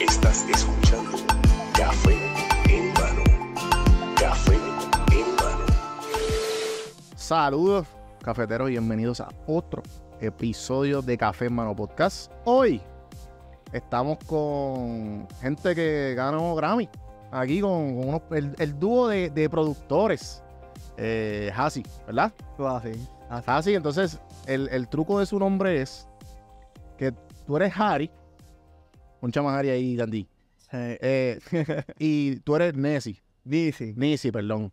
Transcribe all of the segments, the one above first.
Estás escuchando Café en mano. Café en mano. Saludos, cafeteros, bienvenidos a otro episodio de Café en Mano Podcast. Hoy estamos con gente que ganó Grammy aquí con, el, dúo de, productores, eh, ¿verdad? Hasi. Hasi, entonces el, truco de su nombre es que tú eres Harry, un chama Harry ahí, Dandy. Eh, y tú eres Nessie. Nisi. Nessie, perdón.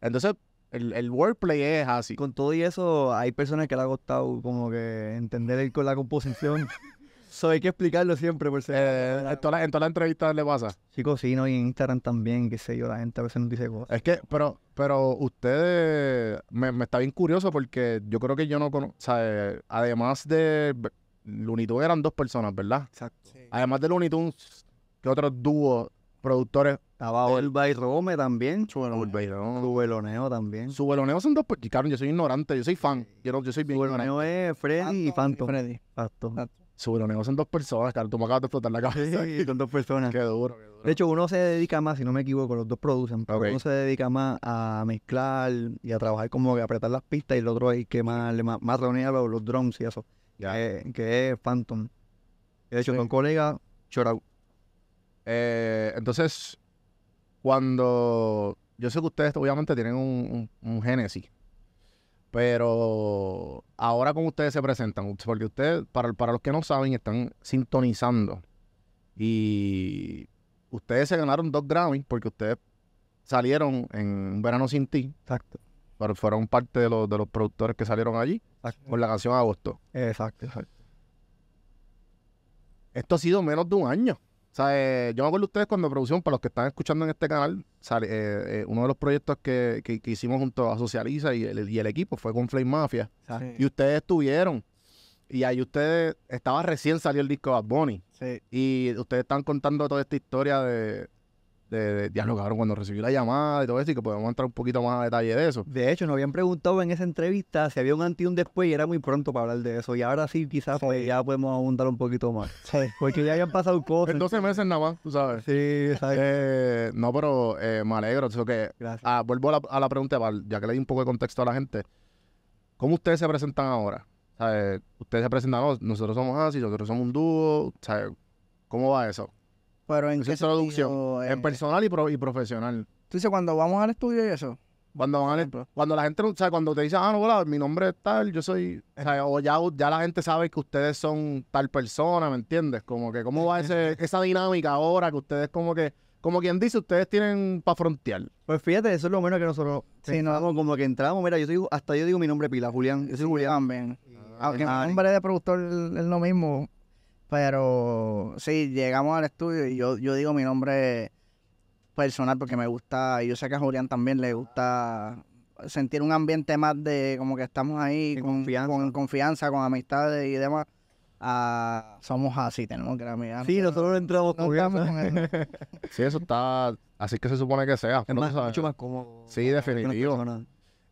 Entonces, el, wordplay es así. Con todo y eso, hay personas que le ha costado como que entender con la composición. hay que explicarlo siempre, por si. Eh, en todas las toda entrevistas le pasa. Sí, no y en Instagram también, qué sé yo, la gente a veces nos dice cosas. Es que, pero, pero ustedes. Me, está bien curioso porque yo creo que yo no conozco. sea, eh, además de. Looney eran dos personas, ¿verdad? Exacto. Además de Looney Tunes, ¿qué otros dúos productores. Abajo El eh, y también. Subeloneo también. Subeloneo son dos. claro yo soy ignorante, yo soy fan. Yo, soy bien. es Freddy y Phantom. Freddy. Seguro, son dos personas, claro, tú me acabas de explotar la cabeza. Sí, son dos personas. Qué duro, De hecho, uno se dedica más, si no me equivoco, los dos producen, pero uno se dedica más a mezclar y a trabajar como que apretar las pistas y el otro es que más, más, reunir los, drones y eso, que, es Phantom. De hecho, con colega, Chorau. Eh, entonces, cuando... Yo sé que ustedes obviamente tienen un, un, un génesis pero ahora como ustedes se presentan, porque ustedes, para, para los que no saben, están sintonizando. Y ustedes se ganaron dos Grammys porque ustedes salieron en Un Verano Sin Ti. Exacto. Pero fueron parte de los, de los productores que salieron allí con la canción Agosto. exacto. Esto ha sido menos de un año. O eh, yo me acuerdo ustedes cuando producción, para los que están escuchando en este canal, sale, eh, eh, uno de los proyectos que, hicimos junto a Socializa y el, y el equipo fue con Flame Mafia. Y ustedes estuvieron. Y ahí ustedes, estaba recién salió el disco Bad Bunny. Y ustedes están contando toda esta historia de, de, dialogaron cuando recibió la llamada y todo eso, y que podemos entrar un poquito más a detalle de eso. De hecho, nos habían preguntado en esa entrevista si había un antes y un después, y era muy pronto para hablar de eso. Y ahora sí, quizás pues, ya podemos abundar un poquito más. Porque ya habían pasado cosas. En 12 meses nada más, tú sabes. Sí, exacto. Eh, no, pero eh, me alegro. Eso que, Ah, vuelvo a la, pregunta, ya que le di un poco de contexto a la gente. ¿Cómo ustedes se presentan ahora? Eh, ustedes se presentan, oh, nosotros somos así, nosotros somos un dúo. ¿Cómo va eso? Pero en producción, en eh, personal y, y profesional. Tú dices, cuando vamos al estudio y eso. Cuando van al, cuando la gente, o sea, cuando te dicen, ah, no, hola, mi nombre es tal, yo soy, o, ya, la gente sabe que ustedes son tal persona, ¿me entiendes? Como que, ¿cómo va ese, esa dinámica ahora que ustedes como que, como quien dice, ustedes tienen para frontear? Pues fíjate, eso es lo menos que nosotros, sí, nos como que entramos, mira, yo digo, hasta yo digo mi nombre pila, Julián, yo soy Julián. También. Ah, Aunque ah, ah, de productor es lo mismo, pero sí, llegamos al estudio y yo, yo digo mi nombre personal porque me gusta, y yo sé que a Julián también le gusta sentir un ambiente más de como que estamos ahí con, confianza. con amistades y demás. Ah, somos así, tenemos que mirar. Sí, nosotros entramos con con Sí, eso está. Así que se supone que sea. Es mucho más cómodo. Sí, definitivo.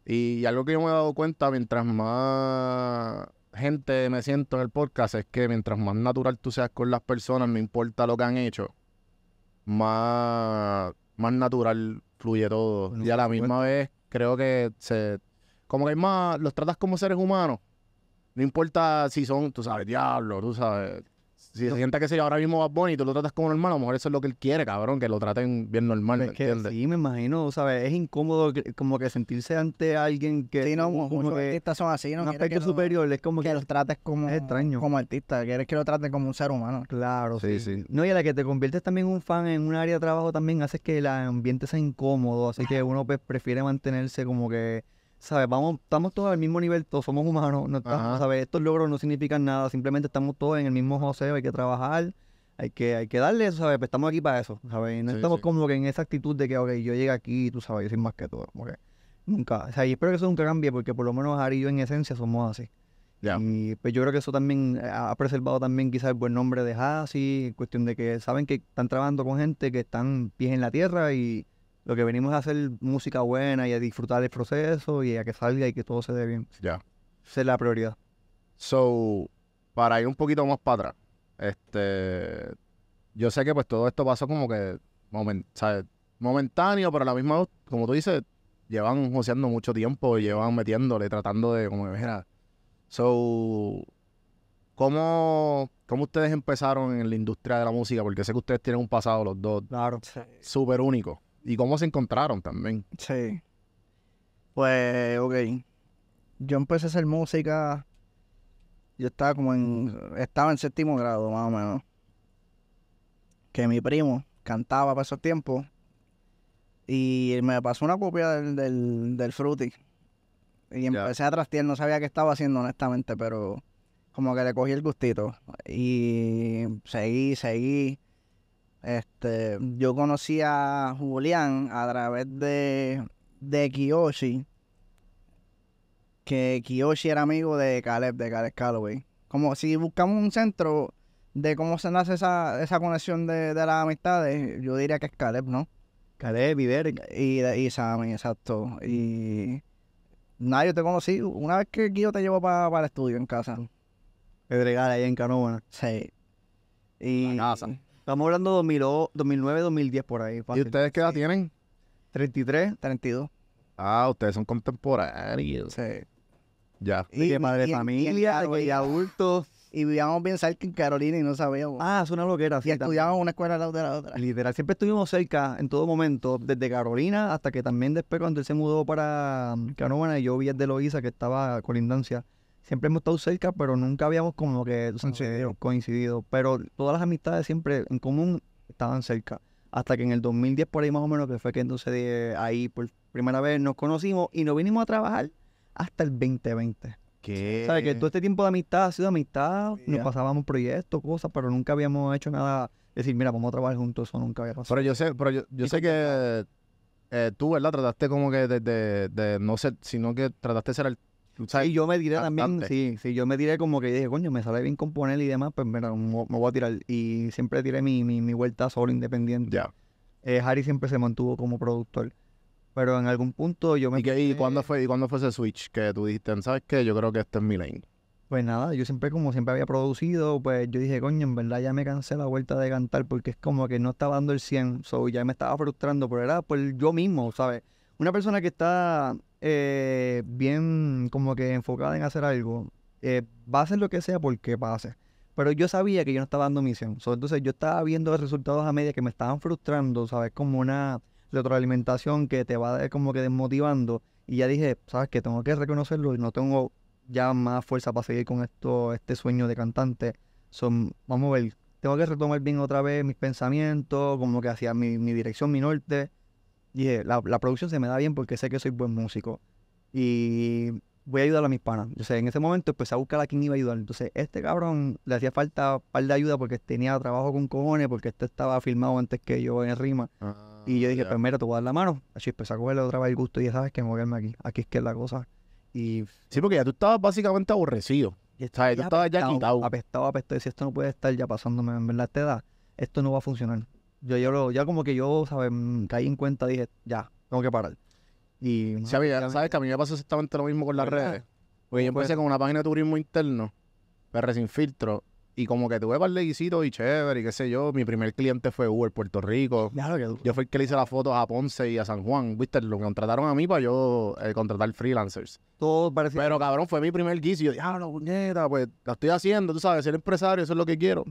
Y algo que yo me he dado cuenta, mientras más gente me siento en el podcast es que mientras más natural tú seas con las personas, no importa lo que han hecho, más, más natural fluye todo. y a la misma vez creo que se como que es más, los tratas como seres humanos. No importa si son, tú sabes, diablo, tú sabes, si se sienta que si ahora mismo va bonito lo tratas como normal, a lo mejor eso es lo que él quiere, cabrón, que lo traten bien normal. sí, me imagino, ¿sabes? Es incómodo como que sentirse ante alguien que. Sí, no, artistas son así, ¿no? Un aspecto superior, es como que, lo los trates como. Es extraño. Como artista, quieres que lo traten como un ser humano. Claro, sí, sí. No, y a la que te conviertes también un fan en un área de trabajo también haces que el ambiente sea incómodo, así que uno pues, prefiere mantenerse como que ¿sabes? Vamos, estamos todos al mismo nivel, todos somos humanos, no Estos logros no significan nada, simplemente estamos todos en el mismo joseo, hay que trabajar, hay que, hay que darle eso, ¿sabes? Pues, estamos aquí para eso, ¿sabes? Y no estamos como que en esa actitud de que, yo llegué aquí y tú sabes, yo más que todo, porque Nunca, o sea, y espero que eso nunca cambie porque por lo menos Ari y yo en esencia somos así. Y pues yo creo que eso también eh, ha preservado también quizás el buen nombre de Hasi, cuestión de que saben que están trabajando con gente que están pies en la tierra y lo que venimos a hacer música buena y a disfrutar el proceso y a que salga y que todo se dé bien. Ya. Esa es la prioridad. So, para ir un poquito más para atrás, este, yo sé que pues todo esto pasó como que momentáneo, pero a la misma, como tú dices, llevan joseando mucho tiempo, y llevan metiéndole, tratando de, como que, so, ¿cómo, ¿cómo ustedes empezaron en la industria de la música? Porque sé que ustedes tienen un pasado los dos. Claro. Súper único y cómo se encontraron también. Sí. Pues, ok. Yo empecé a hacer música. Yo estaba como en. Estaba en séptimo grado, más o menos. Que mi primo cantaba para esos tiempos. Y me pasó una copia del, del, Fruity. Y empecé a trastear, no sabía qué estaba haciendo honestamente, pero como que le cogí el gustito. Y seguí, seguí. Este, yo conocí a Julián a través de, Kiyoshi, que Kiyoshi era amigo de Caleb, de Caleb Calloway. Como si buscamos un centro de cómo se nace esa, esa conexión de, las amistades, yo diría que es Caleb, ¿no? Caleb, Iber. Y, y Sammy, exacto. Y nada, yo te conocí una vez que Kiyoshi te llevó para el estudio en casa. Pedregal, ahí en Canóvana. Sí. Y, la Estamos hablando de 2009, 2010 por ahí. ¿Y ustedes qué edad tienen? 33, 32. Ah, ustedes son contemporáneos. Sí. Ya. Y de madre familia, y, adultos. Y vivíamos bien cerca en Carolina y no sabíamos. Ah, es una loquera. y estudiábamos una escuela al lado de la otra. Literal, siempre estuvimos cerca en todo momento, desde Carolina hasta que también después cuando él se mudó para mm, Canóvana y yo vi el de que estaba con colindancia siempre hemos estado cerca, pero nunca habíamos como que coincidido. Pero todas las amistades siempre en común estaban cerca. Hasta que en el 2010, por ahí más o menos, que fue que entonces ahí por primera vez nos conocimos y nos vinimos a trabajar hasta el 2020. ¿Qué? ¿Sabes? Que todo este tiempo de amistad ha sido amistad, nos pasábamos proyectos, cosas, pero nunca habíamos hecho nada. Decir, mira, vamos a trabajar juntos, eso nunca había pasado. Pero yo sé, pero yo, yo sé que eh, tú, ¿verdad? Trataste como que de, de, no sé, sino que trataste de ser y yo me diré también, sí, sí, yo me diré como que dije, coño, me sale bien componer y demás, pues mira, me, voy a tirar. Y siempre tiré mi, vuelta solo, independiente. Ya. Eh, Harry siempre se mantuvo como productor. Pero en algún punto yo me... ¿Y, cuándo fue, ¿Y ese switch que tú dijiste, sabes qué, yo creo que este es mi lane? Pues nada, yo siempre, como siempre había producido, pues yo dije, coño, en verdad ya me cansé la vuelta de cantar porque es como que no estaba dando el 100, so ya me estaba frustrando, pero era por yo mismo, ¿sabes? Una persona que está eh, bien como que enfocada en hacer algo, va eh, a ser lo que sea porque pase. Pero yo sabía que yo no estaba dando misión. entonces yo estaba viendo resultados a media que me estaban frustrando, ¿sabes? Como una retroalimentación que te va como que desmotivando. Y ya dije, ¿sabes que Tengo que reconocerlo y no tengo ya más fuerza para seguir con esto, este sueño de cantante. son vamos a ver, tengo que retomar bien otra vez mis pensamientos, como que hacia mi, mi dirección, mi norte dije, la, producción se me da bien porque sé que soy buen músico. Y voy a ayudar a mis panas. Yo sé, en ese momento empecé a buscar a quien iba a ayudar. Entonces, este cabrón le hacía falta un par de ayuda porque tenía trabajo con cojones, porque este estaba filmado antes que yo en el Rima. y yo ah, dije, primero pues mira, te voy a dar la mano. Así empecé a cogerle otra vez el gusto y ya sabes que me voy a moverme aquí. Aquí es que es la cosa. Y, sí, porque ya tú estabas básicamente aborrecido. Y tú estabas ya quitado. Apestado, apestado. Decía, esto no puede estar ya pasándome en verdad esta edad. Esto no va a funcionar yo, yo ya como que yo, ¿sabes? Mm, caí en cuenta, dije, ya, tengo que parar. Y, ¿Sabes que a mí me pasó exactamente lo mismo con las redes? Porque yo pues empecé con una página de turismo interno, pero sin filtro, y como que tuve par de y chévere, y qué sé yo. Mi primer cliente fue Uber Puerto Rico. Yo fui el que le hice las fotos a Ponce y a San Juan. Viste, lo contrataron a mí para yo eh, contratar freelancers. Todo Pero cabrón, fue mi primer guiso. yo dije, ah, la puñeta, pues la estoy haciendo, tú sabes, ser empresario, eso es lo que quiero.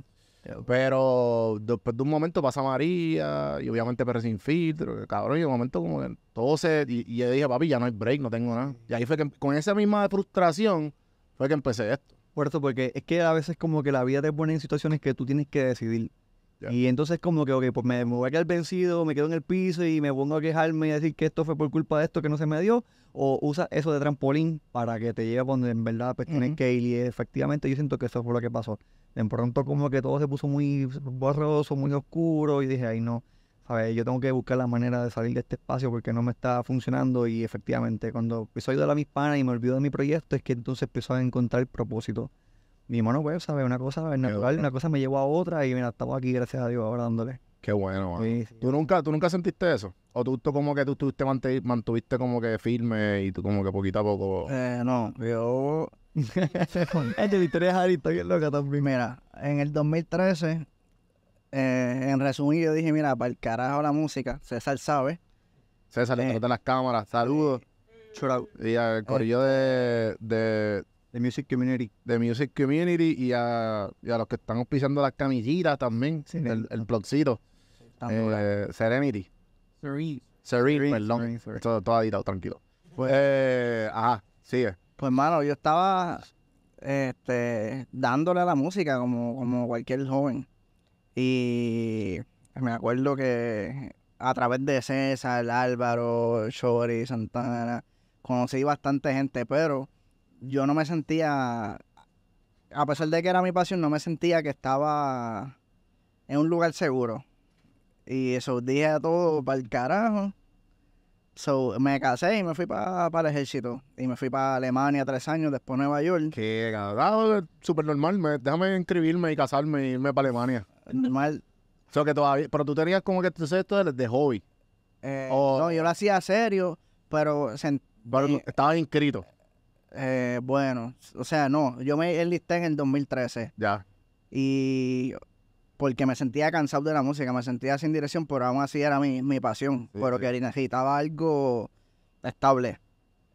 Pero después de un momento pasa María y obviamente pero sin filtro, cabrón, y un momento como que todo se... Y, yo dije, papi, ya no hay break, no tengo nada. Y ahí fue que em, con esa misma frustración fue que empecé esto. Por eso, porque es que a veces como que la vida te pone en situaciones que tú tienes que decidir. Y entonces como que, ok, pues me, voy a quedar vencido, me quedo en el piso y me pongo a quejarme y decir que esto fue por culpa de esto que no se me dio, o usa eso de trampolín para que te lleve a donde en verdad pues, tienes que ir. Y efectivamente yo siento que eso fue lo que pasó. De pronto como que todo se puso muy borroso, muy oscuro y dije, ay no, ¿sabes? yo tengo que buscar la manera de salir de este espacio porque no me está funcionando y efectivamente cuando empiezo a ayudar a mis panas y me olvidó de mi proyecto es que entonces empiezo a encontrar el propósito. Mi mano pues, ¿sabes? Una cosa natural, una cosa me llevó a otra y mira, estamos aquí, gracias a Dios, ahora dándole. Qué bueno, ¿Tú, nunca, ¿Tú nunca sentiste eso? ¿O tú, como que tú, mantuviste como que firme y tú como que poquito a poco? Eh, no, yo es de Victoria Jarito, que loca también. primera. en el 2013, eh, en resumido, dije, mira, para el carajo la música, César sabe. César, le eh, las cámaras, saludos. Eh, y al corrillo de, de De Music Community. De Music Community y a, y a los que están auspiciando las camillitas también. el, el blogcito. Eh, Serenity. Serene. perdón. Todo, todo tranquilo. Pues, ajá, sigue. Pues, mano, yo estaba este, dándole a la música como, como cualquier joven. Y me acuerdo que a través de César, Álvaro, Chori, Santana, conocí bastante gente, pero yo no me sentía, a pesar de que era mi pasión, no me sentía que estaba en un lugar seguro. Y esos días todo para el carajo. So, me casé y me fui para pa el ejército. Y me fui para Alemania tres años, después Nueva York. Que ah, súper normal. Me, déjame inscribirme y casarme y irme para Alemania. Normal. que todavía, pero tú tenías como que esto de hobby. Eh, no, yo lo hacía serio, pero... pero eh, estaba inscrito. Eh, bueno, o sea, no. Yo me enlisté en el 2013. Ya. Y porque me sentía cansado de la música, me sentía sin dirección, pero aún así era mi, pasión, pero que necesitaba algo estable.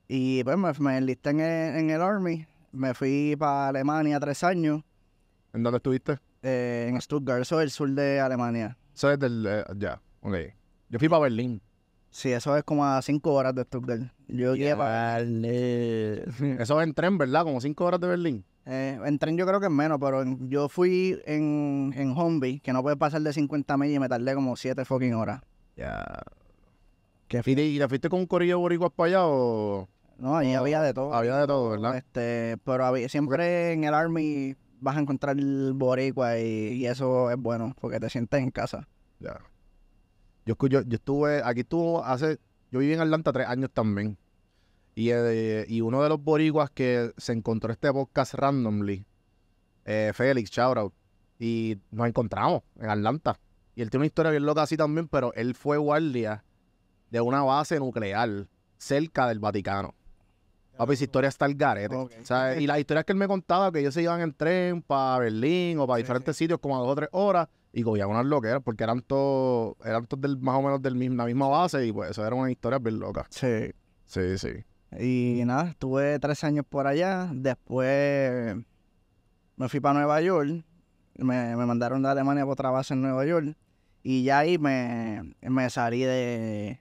Y pues me, enlisté en el, Army, me fui para Alemania tres años. ¿En dónde estuviste? Eh, en Stuttgart, eso es el sur de Alemania. Eso es del... Eh, ya, ok. Yo fui para Berlín. Sí, eso es como a cinco horas de Stuttgart. Yo yeah. llevo... Eso es en tren, ¿verdad? Como cinco horas de Berlín. Eh, en tren yo creo que es menos, pero yo fui en, en que no puede pasar de 50 millas y me tardé como 7 fucking horas. Ya. ¿Y te fuiste con un corillo boricua para allá o...? No, ahí había de todo. Había de todo, ¿verdad? Este, pero siempre en el Army vas a encontrar el boricua y, eso es bueno, porque te sientes en casa. Ya. Yo, yo estuve, aquí estuvo hace, yo viví en Atlanta tres años también. Eh, y, uno de los boriguas que se encontró este podcast randomly, eh, Félix, shoutout, y nos encontramos en Atlanta. Y él tiene una historia bien loca así también, pero él fue guardia de una base nuclear cerca del Vaticano. Papi, esa historia está el garete. Y las historias que él me contaba, que ellos se iban en tren para Berlín o para diferentes sitios como a dos o tres horas y cogían unas loqueras porque eran todos eran todos del, más o menos de la misma base y pues eso era una historia bien loca. Sí. Sí, sí. Y nada, estuve tres años por allá. Después me fui para Nueva York. Me, mandaron de Alemania por otra base en Nueva York. Y ya ahí me, salí de,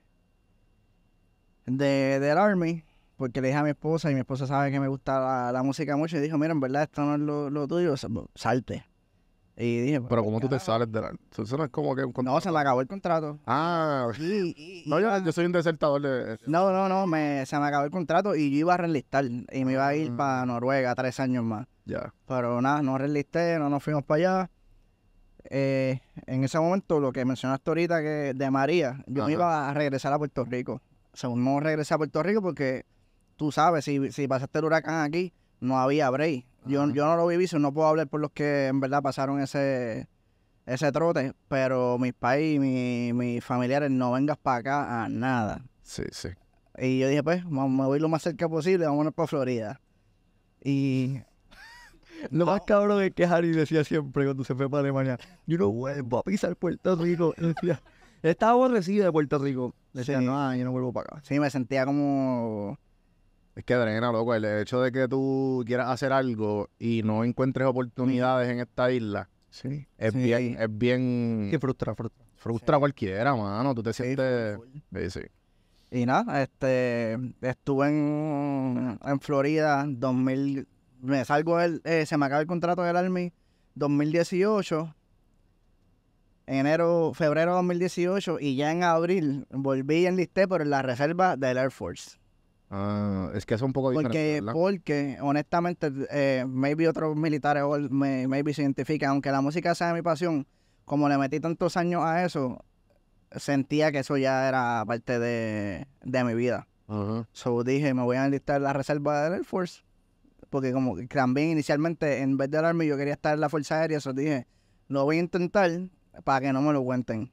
de, del Army. Porque le dije a mi esposa, y mi esposa sabe que me gusta la, música mucho, y dijo, mira, en verdad esto no es lo tuyo, salte. Y dije, pues, pero ¿cómo tú te sales de la... no como que... No, se me acabó el contrato. Ah. ok. no, ah. yo, soy un desertador de... No, no, no, se me acabó el contrato y yo iba a reenlistar y me iba a ir para mm. Noruega tres años más. Ya. Pero nada, no reenlisté, no nos fuimos para allá. Eh, en ese momento, lo que mencionaste ahorita que de María, yo me iba a regresar a Puerto Rico. Según no regresé a Puerto Rico porque tú sabes, si, si pasaste el huracán aquí, no había break. Yo, yo no lo viví, eso no puedo hablar por los que en verdad pasaron ese, ese trote, pero mis pais, mi, mis familiares, no vengas para acá a nada. Sí, sí. Y yo dije, pues, me voy lo más cerca posible, vamos a ir para Florida. Y lo más cabrón es que Harry decía siempre cuando se fue para Alemania, yo no vuelvo a pisar Puerto Rico. Decía, estaba aborrecido de Puerto Rico. Decía, no, ah, yo no vuelvo para acá. Sí, me sentía como es que drena, loco. El hecho de que tú quieras hacer algo y no encuentres oportunidades en esta isla. Es bien, es bien. Que frustra, frustra. a cualquiera, mano. Tú te sientes. Y nada, este, estuve en, en Florida 2000. Me salgo eh, se me acaba el contrato del Army 2018 enero, febrero de 2018 y ya en abril volví y enlisté por la reserva del Air Force. Ah, es que es un poco diferente. Porque, honestamente, eh, maybe otros militares me, maybe se identifican, aunque la música sea mi pasión, como le metí tantos años a eso, sentía que eso ya era parte de, mi vida. So dije, me voy a enlistar la reserva del Air Force. Porque como también inicialmente, en vez del Army, yo quería estar en la Fuerza Aérea, eso dije, lo voy a intentar para que no me lo cuenten.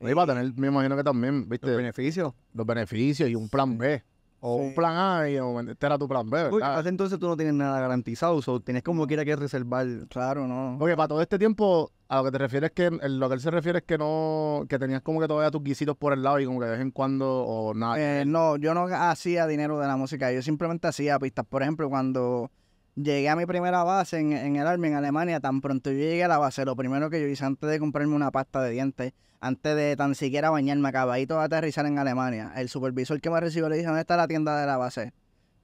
Y, a tener, me imagino que también, ¿viste? Los beneficios. Los beneficios y un plan B. O un plan A o, este era tu plan B. Uy, hasta entonces tú no tienes nada garantizado, o tienes como quiera que reservar. Claro, no. porque para todo este tiempo, a lo que te refieres que, lo que él se refiere es que no, que tenías como que todavía tus guisitos por el lado y como que de vez en cuando o nada. Eh, no, yo no hacía dinero de la música, yo simplemente hacía pistas. Por ejemplo, cuando llegué a mi primera base en, en el Army en Alemania, tan pronto yo llegué a la base, lo primero que yo hice antes de comprarme una pasta de dientes antes de tan siquiera bañarme, acabadito de aterrizar en Alemania. El supervisor que me recibió le dijo, ¿dónde está la tienda de la base?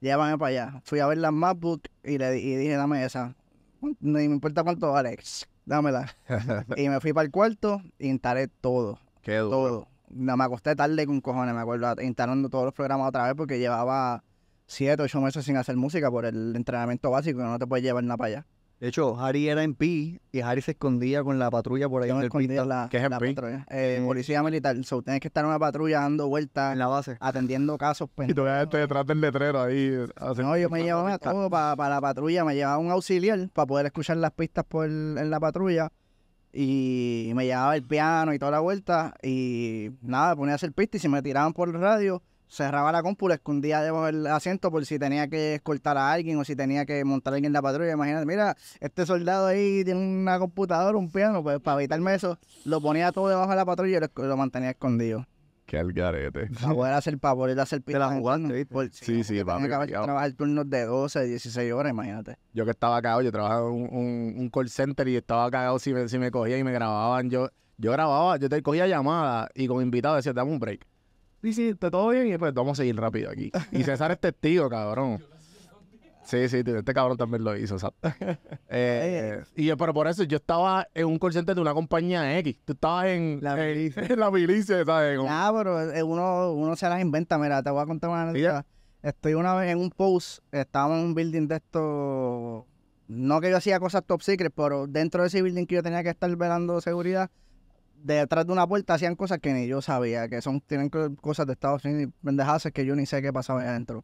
Llévame para allá. Fui a ver la MacBook y le dije, dame esa. Ni me importa cuánto vale, dámela. y me fui para el cuarto e instalé todo. Qué Todo. No, me acosté tarde con cojones, me acuerdo, instalando todos los programas otra vez porque llevaba siete, ocho meses sin hacer música por el entrenamiento básico y no te puedes llevar nada para allá. De hecho, Harry era en P y Harry se escondía con la patrulla por ahí en el pista. es la Patrulla. Eh, policía militar. So, tienes que estar en una patrulla dando vueltas. En la base. Atendiendo casos. Pues, y todavía no, detrás del letrero ahí. No, yo me llevaba todo para la patrulla. Me llevaba un auxiliar para poder escuchar las pistas por, en la patrulla. Y me llevaba el piano y toda la vuelta. Y nada, ponía a hacer pistas y se me tiraban por el radio cerraba la compu, escondía debajo del asiento por si tenía que escoltar a alguien o si tenía que montar a alguien en la patrulla. Imagínate, mira, este soldado ahí tiene una computadora, un piano, pues para evitarme eso, lo ponía todo debajo de la patrulla y lo, mantenía escondido. Qué algarete. Para poder hacer, para poder hacer pista. Te la jugando, sí, sí, para Tenía trabajar turnos de 12, 16 horas, imagínate. Yo que estaba cagado, yo trabajaba en un, un, un, call center y estaba cagado si me, si me cogían y me grababan. Yo, yo grababa, yo te cogía llamadas y con invitados decía, dame un break dice, ¿todo bien? Y pues vamos a seguir rápido aquí. Y César es testigo, cabrón. Sí, sí, este cabrón también lo hizo, eh, eh, y yo, pero por eso yo estaba en un consciente de una compañía X. Tú estabas en la milicia, ¿sabes? Ah, pero eh, uno, uno se las inventa. Mira, te voy a contar una anécdota. Estoy una vez en un post, estábamos en un building de esto No que yo hacía cosas top secret, pero dentro de ese building que yo tenía que estar velando seguridad, detrás de una puerta hacían cosas que ni yo sabía, que son, tienen cosas de Estados Unidos, pendejadas que yo ni sé qué pasaba adentro.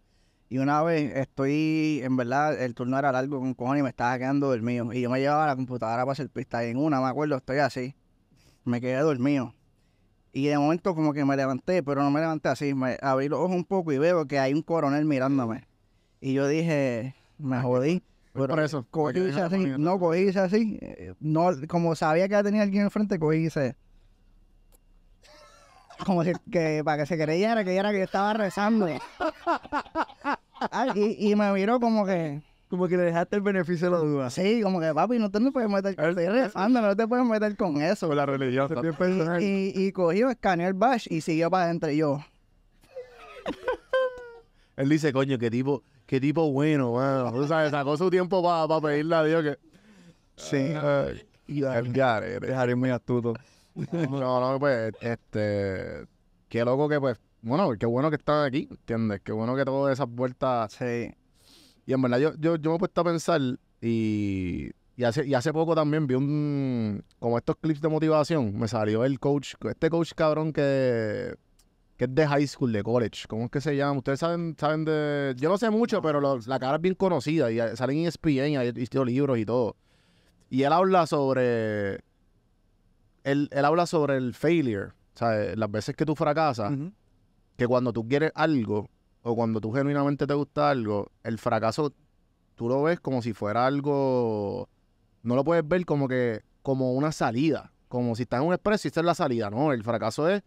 Y una vez estoy, en verdad, el turno era largo con cojones y me estaba quedando dormido. Y yo me llevaba la computadora para hacer pista. Y en una, me acuerdo, estoy así. Me quedé dormido. Y de momento como que me levanté, pero no me levanté así. Me abrí los ojos un poco y veo que hay un coronel mirándome. Y yo dije, me jodí. por eso. Cogí así, no, cogí así. Eh, no, como sabía que tenía alguien enfrente, cogí y hice como que, para que se creyera que que yo estaba rezando. y, me miró como que. Como que le dejaste el beneficio de la duda. Sí, como que papi, no te puedes meter estoy rezando, no te puedes meter con eso. Con la religión. Y, y, y cogió, escaneó el bash y siguió para adentro yo. Él dice, coño, qué tipo, qué tipo bueno, sabes, sacó su tiempo para pedirle a Dios que. Sí. y el es muy astuto. No, no, pues, este, qué loco que pues, bueno, qué bueno que estás aquí, ¿entiendes? Qué bueno que todas esas vueltas... Sí. Y en verdad yo, yo, me he puesto a pensar y, hace, poco también vi un, como estos clips de motivación, me salió el coach, este coach cabrón que, que es de high school, de college, ¿cómo es que se llama? Ustedes saben, saben de, yo no sé mucho, pero la cara es bien conocida y salen en ESPN y, visto libros y todo. Y él habla sobre él, habla sobre el failure, sea, las veces que tú fracasas, que cuando tú quieres algo o cuando tú genuinamente te gusta algo, el fracaso tú lo ves como si fuera algo, no lo puedes ver como que, como una salida, como si estás en un expreso y esta es la salida, no, el fracaso es,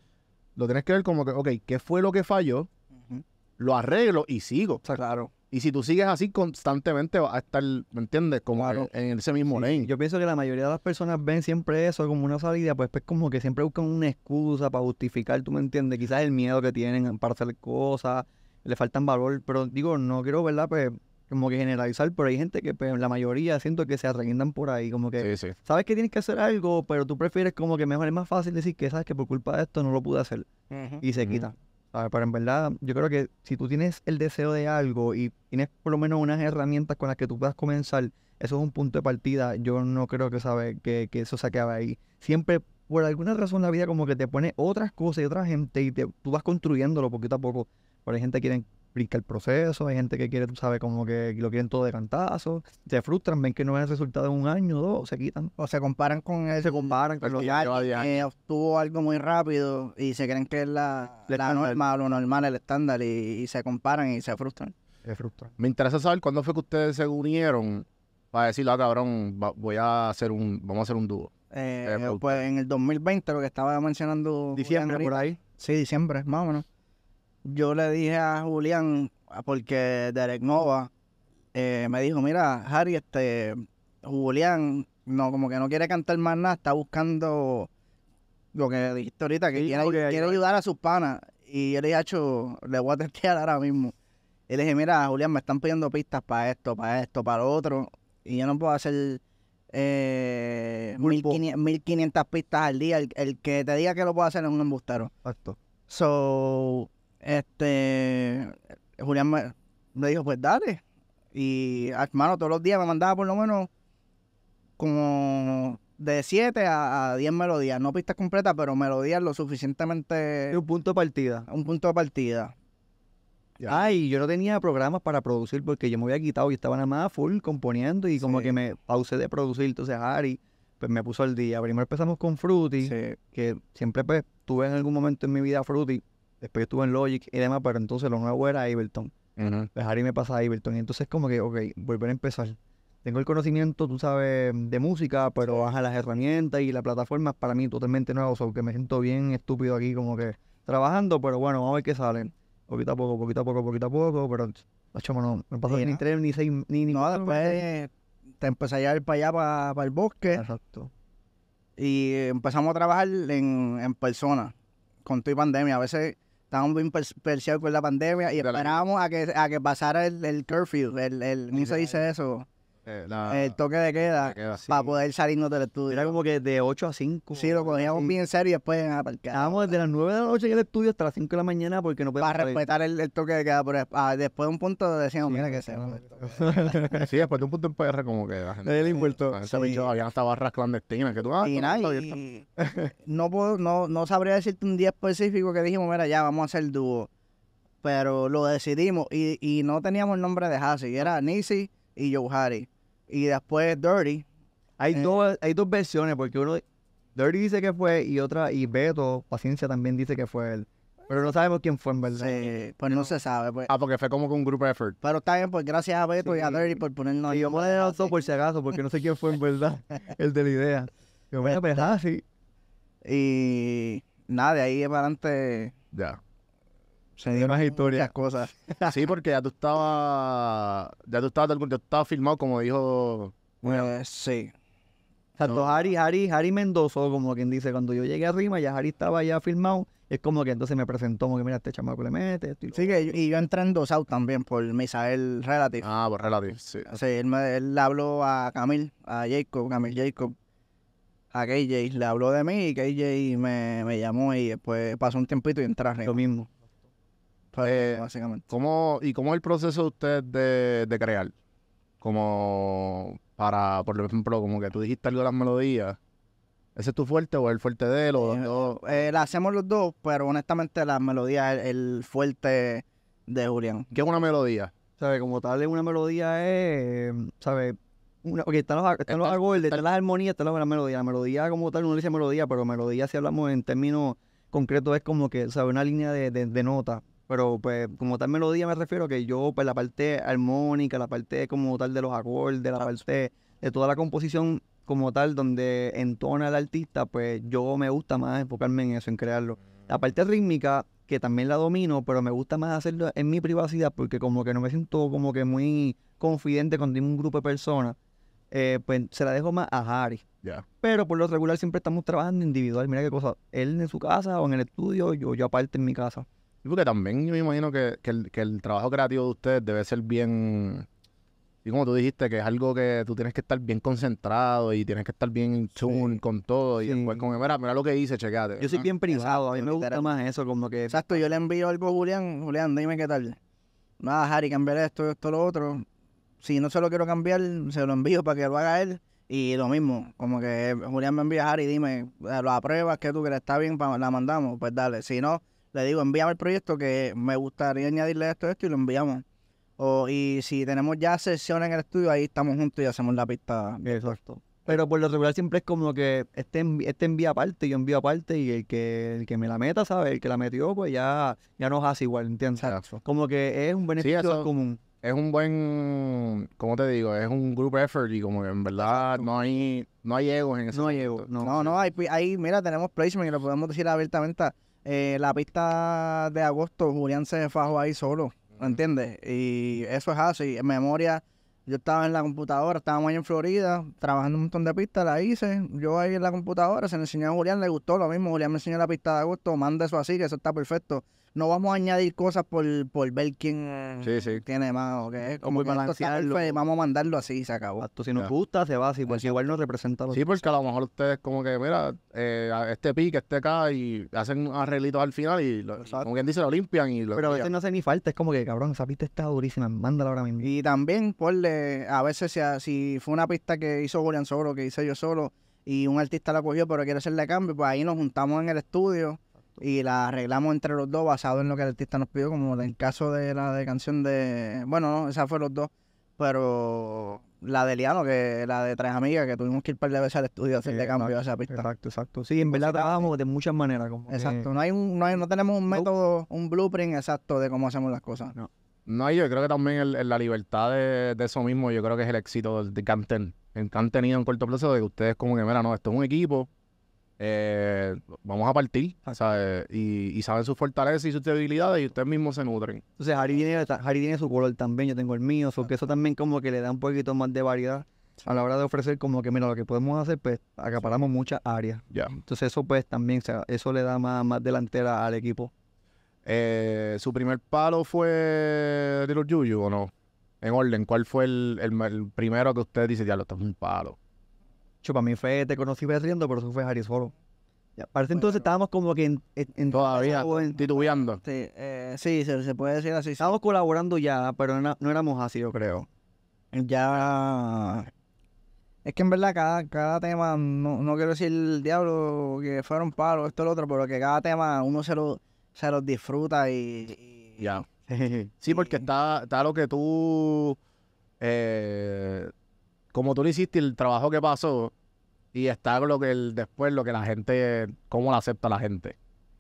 lo tienes que ver como que, ok, ¿qué fue lo que falló? Lo arreglo y sigo. O claro. Y si tú sigues así constantemente vas a estar, ¿me entiendes? Como en, ese mismo sí, Yo pienso que la mayoría de las personas ven siempre eso como una salida, pues, pues como que siempre buscan una excusa para justificar, ¿tú me entiendes? Quizás el miedo que tienen para hacer cosas, le faltan valor, pero digo, no quiero, ¿verdad? Pues como que generalizar, pero hay gente que pues, la mayoría siento que se arrendan por ahí, como que sabes que tienes que hacer algo, pero tú prefieres como que mejor es más fácil decir que sabes que por culpa de esto no lo pude hacer y se quitan. quita. Pero en verdad, yo creo que si tú tienes el deseo de algo y tienes por lo menos unas herramientas con las que tú puedas comenzar, eso es un punto de partida. Yo no creo que, sabe, que, eso se acabe ahí. Siempre, por alguna razón, la vida como que te pone otras cosas y otra gente y te, tú vas construyéndolo poquito a poco. Por hay gente que quieren brinca el proceso, hay gente que quiere, tú sabes, como que lo quieren todo de cantazo, se frustran, ven que no ven el resultado en un año o dos, se quitan. O se comparan con él, se comparan con los eh, obtuvo algo muy rápido y se creen que es la, la norma, lo normal, el estándar, y, se comparan y se frustran. Me interesa saber cuándo fue que ustedes se unieron para decir, ah, cabrón, voy a hacer un, vamos a hacer un dúo. Eh, pues en el 2020, lo que estaba mencionando. Diciembre, por ahí. Sí, diciembre, más o menos yo le dije a Julián, ah, porque Derek Nova eh, me dijo, mira, Harry, este, Julián, no, como que no quiere cantar más nada, está buscando lo que dijiste ahorita, que quiere, ayudar a sus panas. Y yo le dije, le voy a testear ahora mismo. Y le dije, mira, Julián, me están pidiendo pistas para esto, para esto, para otro. Y yo no puedo hacer eh, 1500 pistas al día. El, el, que te diga que lo puedo hacer es un embustero. Exacto. So, este, Julián me, dijo, pues dale. Y hermano, todos los días me mandaba por lo menos como de 7 a 10 melodías. No pistas completas, pero melodías lo suficientemente. Un punto de partida. Un punto de partida. Ay, yo no tenía programas para producir porque yo me había quitado y estaba nada más full componiendo y como que me pausé de producir. Entonces Ari pues me puso el día. Primero empezamos con Fruity, que siempre pues tuve en algún momento en mi vida Fruity Después estuve en Logic y demás, pero entonces lo nuevo era Ableton. Dejar pues y me pasa a Ableton. Y entonces como que, ok, volver a empezar. Tengo el conocimiento, tú sabes, de música, pero baja las herramientas y la plataforma para mí totalmente nuevo. O sea, que me siento bien estúpido aquí como que trabajando, pero bueno, vamos a ver qué salen. Poquito a poco, poquito a poco, poquito a poco, pero... Chama, no, ni tres, ni seis, ni... ni no, después te empecé a ir para allá, para, el bosque. Exacto. Y empezamos a trabajar en, en persona, con tu pandemia. A veces Estábamos bien perseguidos con la pandemia y esperábamos a que, a que pasara el, el curfew. El, el, se dice eso? Eh, el toque de queda, para poder salirnos del estudio. Era como que de 8 a 5. Sí, lo cogíamos bien serio y después en Estábamos desde las 9 de la noche en el estudio hasta las 5 de la mañana porque no Para respetar el, toque de queda, pero después ah, de un punto decíamos, mira que se sí, después de un punto en PR, como que la habían hasta barras clandestinas que tú ah, y, no, puedo, no, no sabría decirte un día específico que dijimos, mira, ya vamos a hacer dúo. Pero lo decidimos y, no teníamos el nombre de y era Nisi y Joe Harry y después Dirty. Hay, eh. dos, hay dos versiones, porque uno, Dirty dice que fue y otra, y Beto, Paciencia también dice que fue él. Pero no sabemos quién fue en verdad. pues no, se sabe. Pues. Ah, porque fue como con un de effort. Pero está bien, pues gracias a Beto y a Dirty por ponernos. Y yo me he todo por si acaso, porque no sé quién fue en verdad el de la idea. Yo me voy a así. Y nada, de ahí en adelante. Ya. Se dieron más historias, cosas. sí, porque ya tú estabas. Ya tú estabas, ya tú estabas filmado, como dijo. Bueno, eh, sí. O no. Harry, Harry, Harry Mendoza, como quien dice, cuando yo llegué arriba, ya Harry estaba ya filmado. Es como que entonces me presentó, como que mira, este chamaco le mete. sí, y yo entré en también por Misael Relative. Ah, por Relative, sí. él, me, él habló a Camil, a Jacob, Camil Jacob, a KJ. Le habló de mí y KJ me, me llamó y después pasó un tiempito y entré Lo mismo. Pues, básicamente. ¿cómo, ¿Y cómo es el proceso Usted de, crear? Como para, por ejemplo, como que tú dijiste algo de las melodías. ¿Ese es tu fuerte o el fuerte de él? O, eh, eh, la hacemos los dos, pero honestamente las melodías, es el, fuerte de Julián. ¿Qué es una melodía? ¿Sabes? Como tal, una melodía es, ¿sabes? Una, okay, están los, están las armonías, están las melodías. La melodía como tal no le dice melodía, pero melodía si hablamos en términos concretos es como que, ¿sabes? Una línea de, de, de pero pues como tal melodía me refiero que yo, pues la parte armónica, la parte como tal de los acordes, la parte de toda la composición como tal, donde entona el artista, pues yo me gusta más enfocarme en eso, en crearlo. La parte rítmica, que también la domino, pero me gusta más hacerlo en mi privacidad, porque como que no me siento como que muy confidente cuando tengo un grupo de personas, eh, pues se la dejo más a Harry. Pero por lo regular siempre estamos trabajando individual. Mira qué cosa. Él en su casa o en el estudio, yo, yo aparte en mi casa. Porque también yo me imagino que, el, trabajo creativo de ustedes debe ser bien y como tú dijiste, que es algo que tú tienes que estar bien concentrado y tienes que estar bien en tune con todo. Y mira, lo que hice, checate. Yo soy bien privado, a mí me gusta más eso, como que. Exacto, yo le envío algo a Julián, Julián, dime qué tal. Nada, Harry, cambiar esto, esto, lo otro. Si no se lo quiero cambiar, se lo envío para que lo haga él. Y lo mismo, como que Julián me envía a Harry, dime, eh, lo apruebas, que tú le está bien, la mandamos, pues dale. Si no, le digo, envíame el proyecto que me gustaría añadirle esto, esto y lo enviamos. y si tenemos ya sesión en el estudio, ahí estamos juntos y hacemos la pista. Exacto. Pero por lo regular siempre es como que este, este envía aparte, yo envío aparte y el que, el que me la meta, ¿sabes? El que la metió, pues ya, ya nos hace igual, ¿entiendes? Como que es un beneficio común es un buen, ¿cómo te digo? Es un group effort y como que en verdad no hay, no hay egos en eso. No hay egos, no. No, hay, mira, tenemos placement y lo podemos decir abiertamente. Eh, la pista de agosto, Julián se fajó ahí solo, ¿me entiendes? Y eso es así, en memoria. Yo estaba en la computadora, estábamos ahí en Florida, trabajando un montón de pistas, la hice. Yo ahí en la computadora, se le enseñó a Julián, le gustó lo mismo. Julián me enseñó la pista de agosto, manda eso así, que eso está perfecto no vamos a añadir cosas por, por ver quién tiene más o qué Como vamos a mandarlo así y se acabó. si nos gusta, se va Si pues igual no representa los Sí, porque a lo mejor ustedes como que, mira, eh, este pique, este acá, y hacen un al final y, como quien dice, lo limpian y lo Pero a veces no hace ni falta, es como que, cabrón, esa pista está durísima, mándala ahora mismo. Y también, ponle, a veces si, fue una pista que hizo Julian solo, que hice yo solo, y un artista la cogió, pero quiere hacerle cambio, pues ahí nos juntamos en el estudio y la arreglamos entre los dos basado en lo que el artista nos pidió, como en el caso de la de canción de, bueno, no, esa fue los dos, pero la de Liano, que la de Tres Amigas, que tuvimos que ir par de veces al estudio a hacerle eh, cambio a esa pista. Exacto, exacto. Sí, en verdad pues trabajamos de muchas maneras. Como exacto, no, hay un, no, hay, no tenemos un método, un blueprint exacto de cómo hacemos las cosas. No. No, yo creo que también la libertad de, eso mismo, yo creo que es el éxito de canten. han, tenido en corto plazo, de que ustedes como que, mira, no, esto es un equipo, eh, vamos a partir eh, Y, y, saben sus fortalezas y sus debilidades y ustedes mismos se nutren. Entonces, Harry tiene, su color también, yo tengo el mío, porque eso también como que le da un poquito más de variedad a la hora de ofrecer como que, mira, lo que podemos hacer, pues acaparamos muchas áreas. Entonces eso pues también, eso le da más, delantera al equipo. Eh, ¿Su primer palo fue de los Yuyu o no? En orden, ¿cuál fue el, primero que usted dice, ya lo está un palo? Chupa, mi fe, te conocí riendo, pero eso fue Harry Solo. Ya, para entonces estábamos como que en, todavía titubeando. Sí, eh, se, puede decir así. Estábamos colaborando ya, pero no, éramos así, yo creo. Ya. Es que en verdad cada, cada tema, no, quiero decir el diablo que fueron palos, esto, lo otro, pero que cada tema uno se lo, los disfruta y. ya. Sí, porque está, está lo que tú. Eh, como tú le hiciste, el trabajo que pasó y está lo que el, después, lo que la gente, cómo lo acepta la gente,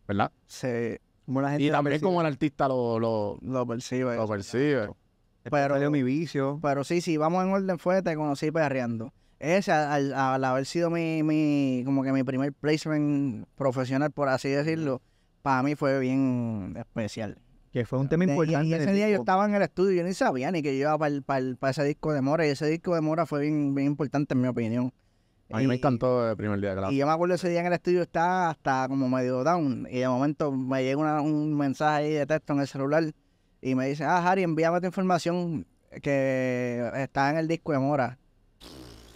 ¿verdad? Sí. Como y también como el artista lo, lo, percibe. Lo percibe. Pero mi vicio. Pero sí, sí, vamos en orden fuerte, te conocí perreando. Ese, al, al, haber sido mi, como que mi primer placement profesional, por así decirlo, para mí fue bien especial. Que fue un tema importante. Y, ese día yo estaba en el estudio yo ni sabía ni que yo iba para, para, ese disco de Mora. Y ese disco de Mora fue bien, importante en mi opinión. A mí me encantó el primer día, claro. Y yo me acuerdo ese día en el estudio estaba hasta como medio down. Y de momento me llega un mensaje ahí de texto en el celular. Y me dice, ah, Harry, envíame tu información que está en el disco de Mora.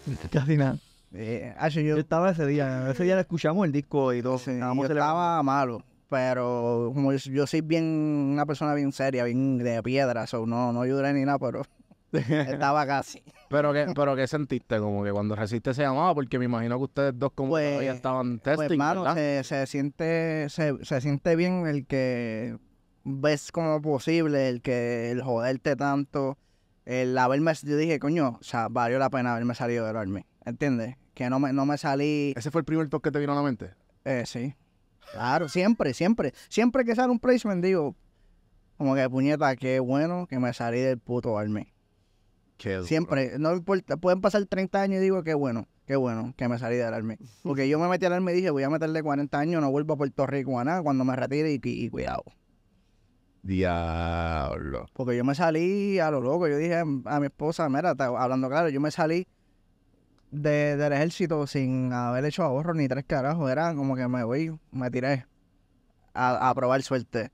Casi nada. Eh, yo, estaba ese día. Ese día le escuchamos el disco y todo. estaba malo. Pero como yo, soy bien una persona bien seria, bien de piedra, so no, no ayudé ni nada, pero estaba casi. pero pero qué sentiste como que cuando recibiste se llamado, porque me imagino que ustedes dos como pues, estaban pues, testing. Pues se, siente, se, siente bien el que ves como posible, el que el joderte tanto, el haberme, yo dije, coño, o sea, valió la pena haberme salido de Army, ¿entiendes? Que no me, no me salí. ¿Ese fue el primer toque que te vino a la mente? Eh, sí. Claro, siempre, siempre. Siempre que sale un placement, digo, como que puñeta, qué bueno que me salí del puto army. Qué siempre, no importa, pueden pasar 30 años y digo, qué bueno, qué bueno que me salí del army. Porque yo me metí al army y dije, voy a meterle 40 años, no vuelvo a Puerto Rico a nada cuando me retire y, y cuidado. Diablo. Porque yo me salí a lo loco, yo dije a mi esposa, mira, hablando claro, yo me salí del ejército sin haber hecho ahorro ni tres carajos. Era como que me voy, me tiré a, a probar suerte.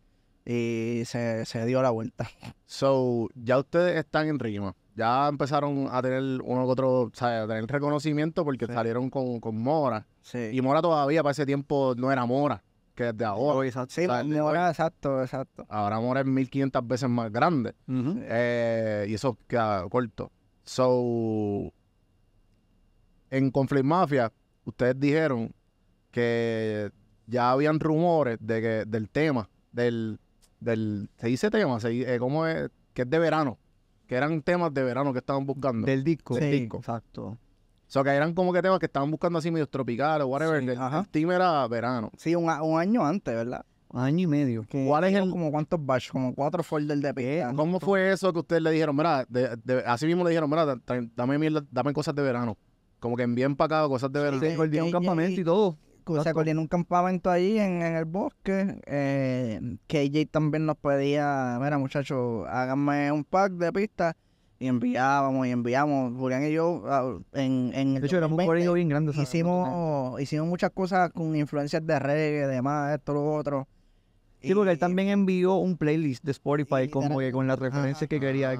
Y se, dio la vuelta. So, ya ustedes están en Rima. Ya empezaron a tener uno que otro, o sea, a tener reconocimiento porque salieron con, con Mora. Y Mora todavía para ese tiempo no era Mora, que de ahora. exacto. Sí, exacto, exacto. Ahora Mora es 1500 veces más grande. Eh, y eso queda corto. So, en Conflict Mafia, ustedes dijeron que ya habían rumores del tema, del, del, se dice tema, eh, ¿cómo es? Que es de verano, que eran temas de verano que estaban buscando. Del disco. Del sí, disco. exacto. O sea, que eran como que temas que estaban buscando así medio tropicales o whatever. Sí, el, team era verano. Sí, un, año antes, ¿verdad? Un año y medio. ¿Cuáles eran Como cuántos batch, como cuatro folders de pie. ¿Cómo fue eso que ustedes le dijeron, mira, así mismo le dijeron, mira, dame dame cosas de verano? Como que envían para cosas de Se Sí, en un campamento y, todo. O sea, en un campamento ahí en, el bosque. Eh, KJ también nos pedía, mira muchachos, háganme un pack de pistas. Y enviábamos y enviábamos. Julián y yo ah, en, en el De hecho, éramos un colegio bien grande. Hicimos, hicimos muchas cosas con influencias de reggae, demás, esto, lo otro. Sí, porque él también envió un playlist de Spotify como que con las referencias que quería.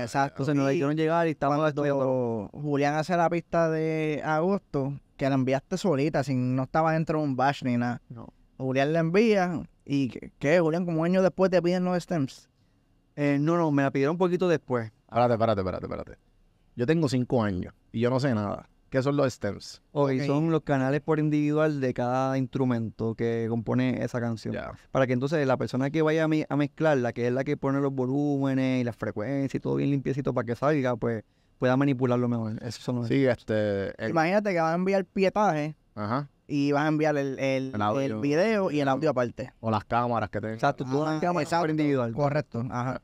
Exacto, se nos dijeron llegar y estábamos Julián hace la pista de agosto, que la enviaste solita, sin, no estaba dentro de un bash ni nada. Julián la envía y que Julián, como año después te piden los stems. Eh, no, no, me la pidieron un poquito después. Espérate, espérate, espérate, espérate. Yo tengo cinco años y yo no sé nada. ¿Qué son los stems? son los canales por individual de cada instrumento que compone esa canción. Para que entonces la persona que vaya a, mezclar, a mezclarla, que es la que pone los volúmenes y las frecuencias y todo bien limpiecito para que salga, pues pueda manipularlo mejor. Eso son los este, Imagínate que va a enviar pietaje. Ajá y vas a enviar el, el, el, video y el audio aparte. O las cámaras que tengas. Exacto, tú las ah, cámaras por individual. Correcto, ajá.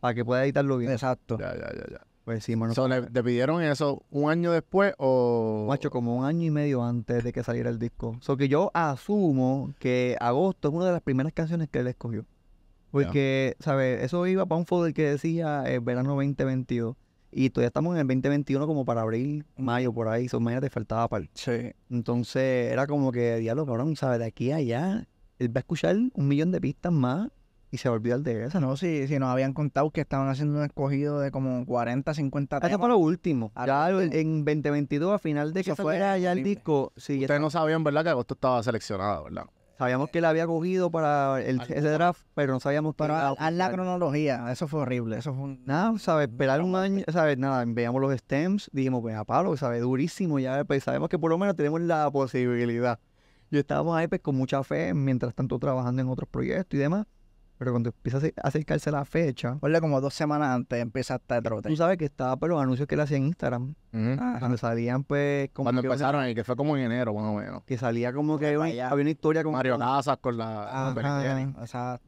Para que pueda editarlo bien. Exacto. ya, ya, ya. Pues ¿le, pidieron eso un año después o...? Macho, como un año y medio antes de que saliera el disco. So que yo asumo que Agosto es una de las primeras canciones que él escogió. Porque, ¿sabes? Eso iba para un folder que decía el eh, verano 2022. Y todavía estamos en el 2021 como para abril, mayo, por ahí. Son mañana te faltaba par. Sí. Entonces era como que, diálogo, cabrón, ¿sabes? De aquí a allá, él va a escuchar un millón de pistas más y se olvidó el de eso, ¿no? Si, si nos habían contado que estaban haciendo un escogido de como 40, 50 temas. Eso fue lo último. ya en 2022, a final de que fuera ya el disco. Ustedes no sabían, ¿verdad? Que Agosto estaba seleccionado, ¿verdad? Sabíamos que la había cogido para el, ese draft, pero no sabíamos para. Haz la cronología, eso fue horrible. Eso fue Nada, ¿sabes? Esperar un año, ¿sabes? Nada, veíamos los stems, dijimos, pues a palo, ¿sabes? Durísimo, ya, pues sabemos que por lo menos tenemos la posibilidad. Yo estábamos ahí, pues con mucha fe, mientras tanto trabajando en otros proyectos y demás. Pero cuando empieza a acercarse la fecha, ponle como dos semanas antes empieza este trote. Tú sabes que estaba por los anuncios que le hacía en Instagram. Ah, cuando salían, pues. Como cuando empezaron, ahí, que fue como en enero, más o menos. Que salía como que había, una historia con. Mario Casas con la. o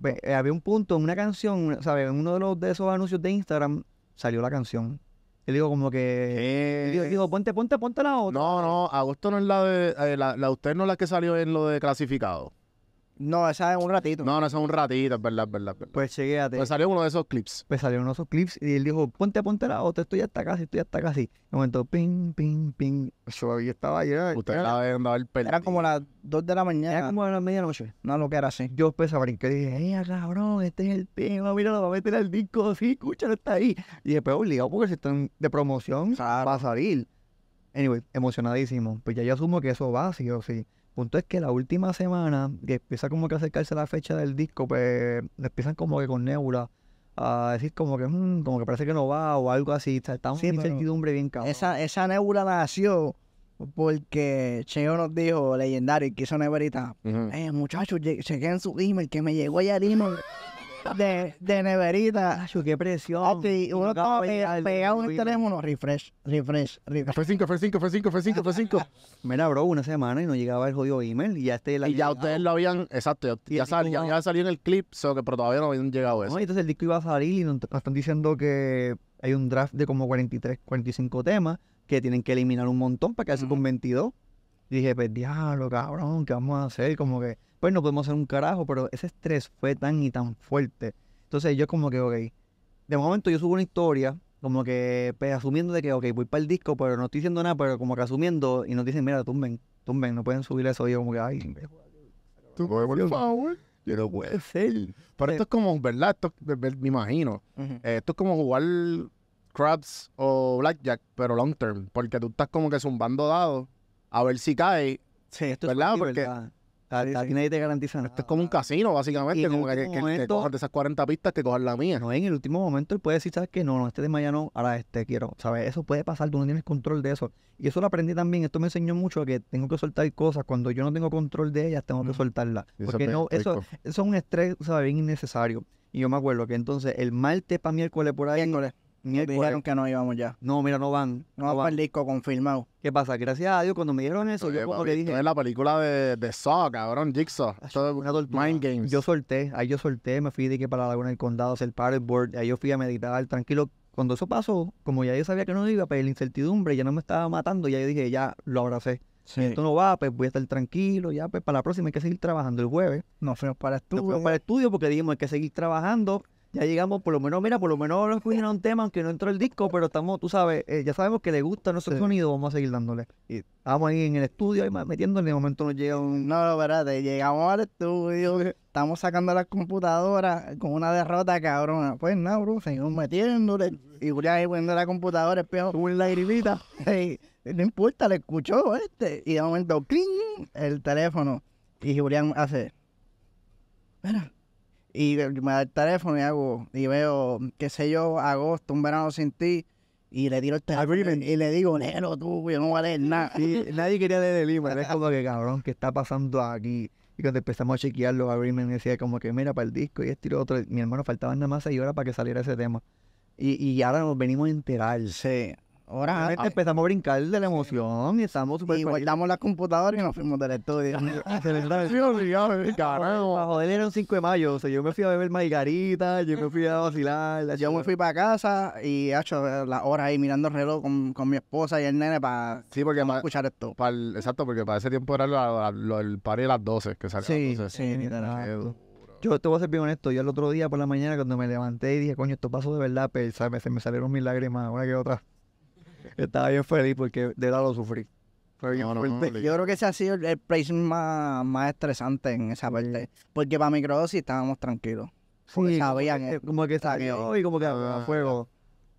pues, eh, había un punto, en una canción, ¿sabes? En uno de, los, de esos anuncios de Instagram salió la canción. Él dijo como que... dijo, ponte, ponte, ponte la otra. No, no, agosto no es la de... Eh, la, la usted no es la que salió en lo de clasificado. No, esa es un ratito. No, no, eso es un ratito, es verdad, es verdad, Pues verdad. Pues ti. Pues salió uno de esos clips. Pues salió uno de esos clips y él dijo, ponte, ponte la otra, estoy hasta casi, estoy hasta casi. un momento, ping, ping, ping. Yo, ahí estaba ya. Usted estaba viendo el pelo. Era como las 2 de la mañana. Era como a las medianoche. No, lo que era así. Yo empecé a brincar y dije, ¡Ey, cabrón, este es el tema, mira, lo va a meter al disco, sí, escúchalo, está ahí. Y después obligado porque si están de promoción, va a salir. Anyway, emocionadísimo. Pues ya yo asumo que eso va, sí o sí punto es que la última semana, que empieza como que a acercarse la fecha del disco, pues empiezan como que con Nebula a decir como que mm, como que parece que no va o algo así. Estamos en está incertidumbre bien cabrón. Esa, esa Nebula nació porque Cheo nos dijo, legendario, y quiso Neverita, uh eh, muchachos, chequen su email que me llegó ya el email de, de neverita. que qué presión. uno estaba pegado en el teléfono, refresh, refresh, refresh. Fue 5, fue 5, fue 5, fue 5, f 5. Mira, bro, una semana y no llegaba el jodido email y ya este la Y ya ustedes lo habían, exacto, ya, salió en el clip, solo que, pero todavía no habían llegado eso. No, entonces el disco iba a salir y nos están diciendo que hay un draft de como 43, 45 temas que tienen que eliminar un montón para quedarse con 22. Y dije, pues diablo, cabrón, ¿qué vamos a hacer? Como que pues no podemos hacer un carajo, pero ese estrés fue tan y tan fuerte. Entonces yo como que, ok, de momento yo subo una historia, como que pues, asumiendo de que, ok, voy para el disco, pero no estoy diciendo nada, pero como que asumiendo y nos dicen, mira, tumben, tumben, no pueden subir eso. Y yo como que, ay, tú, por favor. Yo no puede ser. Pero esto es como, ¿verdad? Esto, me imagino. Eh, esto es como jugar Crabs o Blackjack, pero long term. Porque tú estás como que zumbando dados a ver si cae. Sí, esto es porque, verdad. Aquí nadie te garantiza Esto es como un casino, básicamente. Como que, que, cojas de esas 40 pistas, que cojas la mía. No, en el último momento él puede decir, ¿sabes qué? No, no, este de mañana no, ahora este quiero. ¿Sabes? Eso puede pasar, tú no tienes control de eso. Y eso lo aprendí también. Esto me enseñó mucho que tengo que soltar cosas. Cuando yo no tengo control de ellas, tengo que soltarlas. Porque no, eso, eso, es un estrés, ¿sabes? Bien innecesario. Y yo me acuerdo que entonces el martes para miércoles por ahí. Miércoles Dijeron que no íbamos ya. No, mira, no van. No, van. el disco confirmado. ¿Qué pasa? Gracias a Dios, cuando me dieron eso, yo como que dije. Es la película de, de Saw, cabrón, Jigsaw. Mind Games. Yo solté, ahí yo solté, me fui de que para la Laguna del Condado, hacer board ahí yo fui a meditar, tranquilo. Cuando eso pasó, como ya yo sabía que no iba, pues la incertidumbre ya no me estaba matando, ya yo dije, ya lo abracé. Sí. esto no va, pues voy a estar tranquilo, ya, pues para la próxima hay que seguir trabajando el jueves. No, fuimos para estudio. para porque dijimos hay que seguir trabajando ya llegamos, por lo menos, mira, por lo menos lo eh. a un tema, aunque no entró el disco, pero estamos, tú sabes, eh, ya sabemos que le gusta nuestro sonido, vamos a seguir dándole. Y estamos ahí en el estudio, ahí metiéndole, de momento nos llega un... No, no, espérate, llegamos al estudio, estamos sacando las computadoras con una derrota cabrón. Pues no, bro, seguimos metiéndole. Y Julián ahí poniendo la computadora, espejo, un la gribita, no importa, le escuchó este. Y de momento, ¡cling! el teléfono. Y Julián hace... Mira y me da el teléfono y hago, y veo, qué sé yo, agosto, un verano sin ti, y le tiro el teléfono. Y le digo, Nero, tú, yo no voy a leer nada. Y nadie quería leer el libro, es como que cabrón, ¿qué está pasando aquí? Y cuando empezamos a chequear los agreements, decía como que mira para el disco y este y otro. Mi hermano faltaba nada más seis horas para que saliera ese tema. Y, y ahora nos venimos a enterar. Sí. Ahora empezamos a brincar de la emoción y estamos súper. Y guardamos la computadora y nos fuimos del estudio. Se ah, le joder, era un 5 de mayo. O sea, yo me fui a beber margaritas, yo me fui a vacilar. Yo me fui para casa y he hecho las horas ahí mirando el reloj con, con mi esposa y el nene para sí, porque escuchar esto. exacto, porque para ese tiempo era el par de las 12 que salió. Sí, sí, literal. Yo te voy a ser bien honesto. Yo el otro día por la mañana cuando me levanté y dije, coño, esto pasó de verdad, pero, se me salieron mis lágrimas una que otra. Estaba bien feliz porque de edad lo sufrí. yo creo que ese ha sido el, más, estresante en esa parte. Porque para microdosis estábamos tranquilos. sabían. Eh, como, que salió y como que a ah, fuego.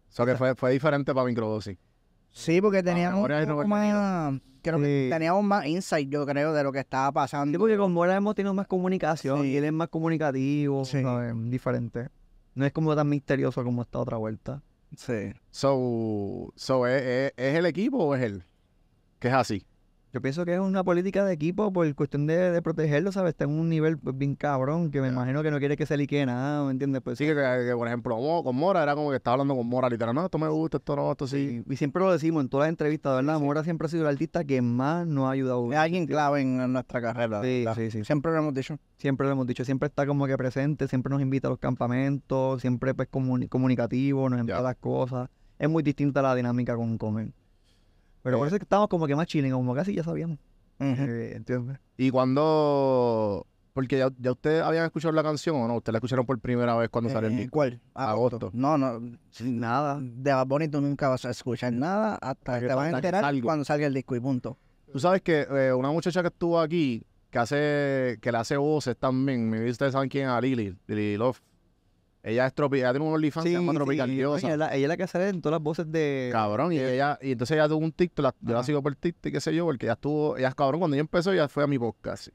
sea que fue, diferente para microdosis. Sí, porque teníamos más, teníamos más insight, yo creo, de lo que estaba pasando. Sí, porque con Mora hemos tenido más comunicación y él es más comunicativo, sí. diferente. No es como tan misterioso como esta otra vuelta. Sí. So, so ¿es, el equipo o es el Que es así. Yo pienso que es una política de equipo por cuestión de, protegerlo, ¿sabes? Está en un nivel pues, bien cabrón, que me imagino que no quiere que se lique nada, ¿me entiendes? Pues sí, que, por ejemplo, con Mora era como que estaba hablando con Mora, literal, no, esto me gusta, esto no, esto sí. Y, siempre lo decimos en todas las entrevistas, ¿verdad? Mora siempre ha sido el artista que más nos ha ayudado. Es alguien clave en, nuestra carrera. Sí, sí, sí. Siempre lo hemos dicho. Siempre lo hemos dicho, siempre está como que presente, siempre nos invita a los campamentos, siempre pues comunicativo, nos envía las cosas. Es muy distinta la dinámica con, un pero por eh. es que estábamos como que más chilenos como casi ya sabíamos. Eh, y cuando. Porque ya, ustedes habían escuchado la canción o no, ustedes la escucharon por primera vez cuando eh, salió el disco. ¿Cuál? Ah, agosto. No, no, sin nada. De Bad nunca vas a escuchar nada hasta que te vas a enterar cuando salga el disco y punto. Tú sabes que una muchacha que estuvo aquí, que hace, que le hace voces también, me viste saben quién a Lily, Lily Love. Ella es tropical, ella tiene un OnlyFans sí, Tropical Ella, es la que sale en todas las voces de. Cabrón, y ella, y entonces ella tuvo un TikTok, yo la sigo por TikTok, qué sé yo, porque ya estuvo, ella es cabrón, cuando ella empezó, ya fue a mi voz casi.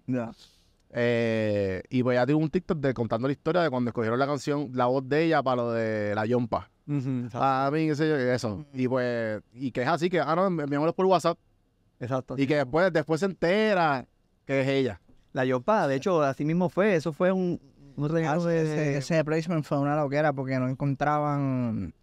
Eh, y pues ella tuvo un TikTok de contando la historia de cuando escogieron la canción, la voz de ella para lo de la Yompa. a mí, qué sé yo, eso. Y pues, y que es así, que, ah, no, por WhatsApp. Exacto. Y que después, después se entera que es ella. La Yompa, de hecho, así mismo fue, eso fue un, regalo ese, placement fue una loquera porque no encontraban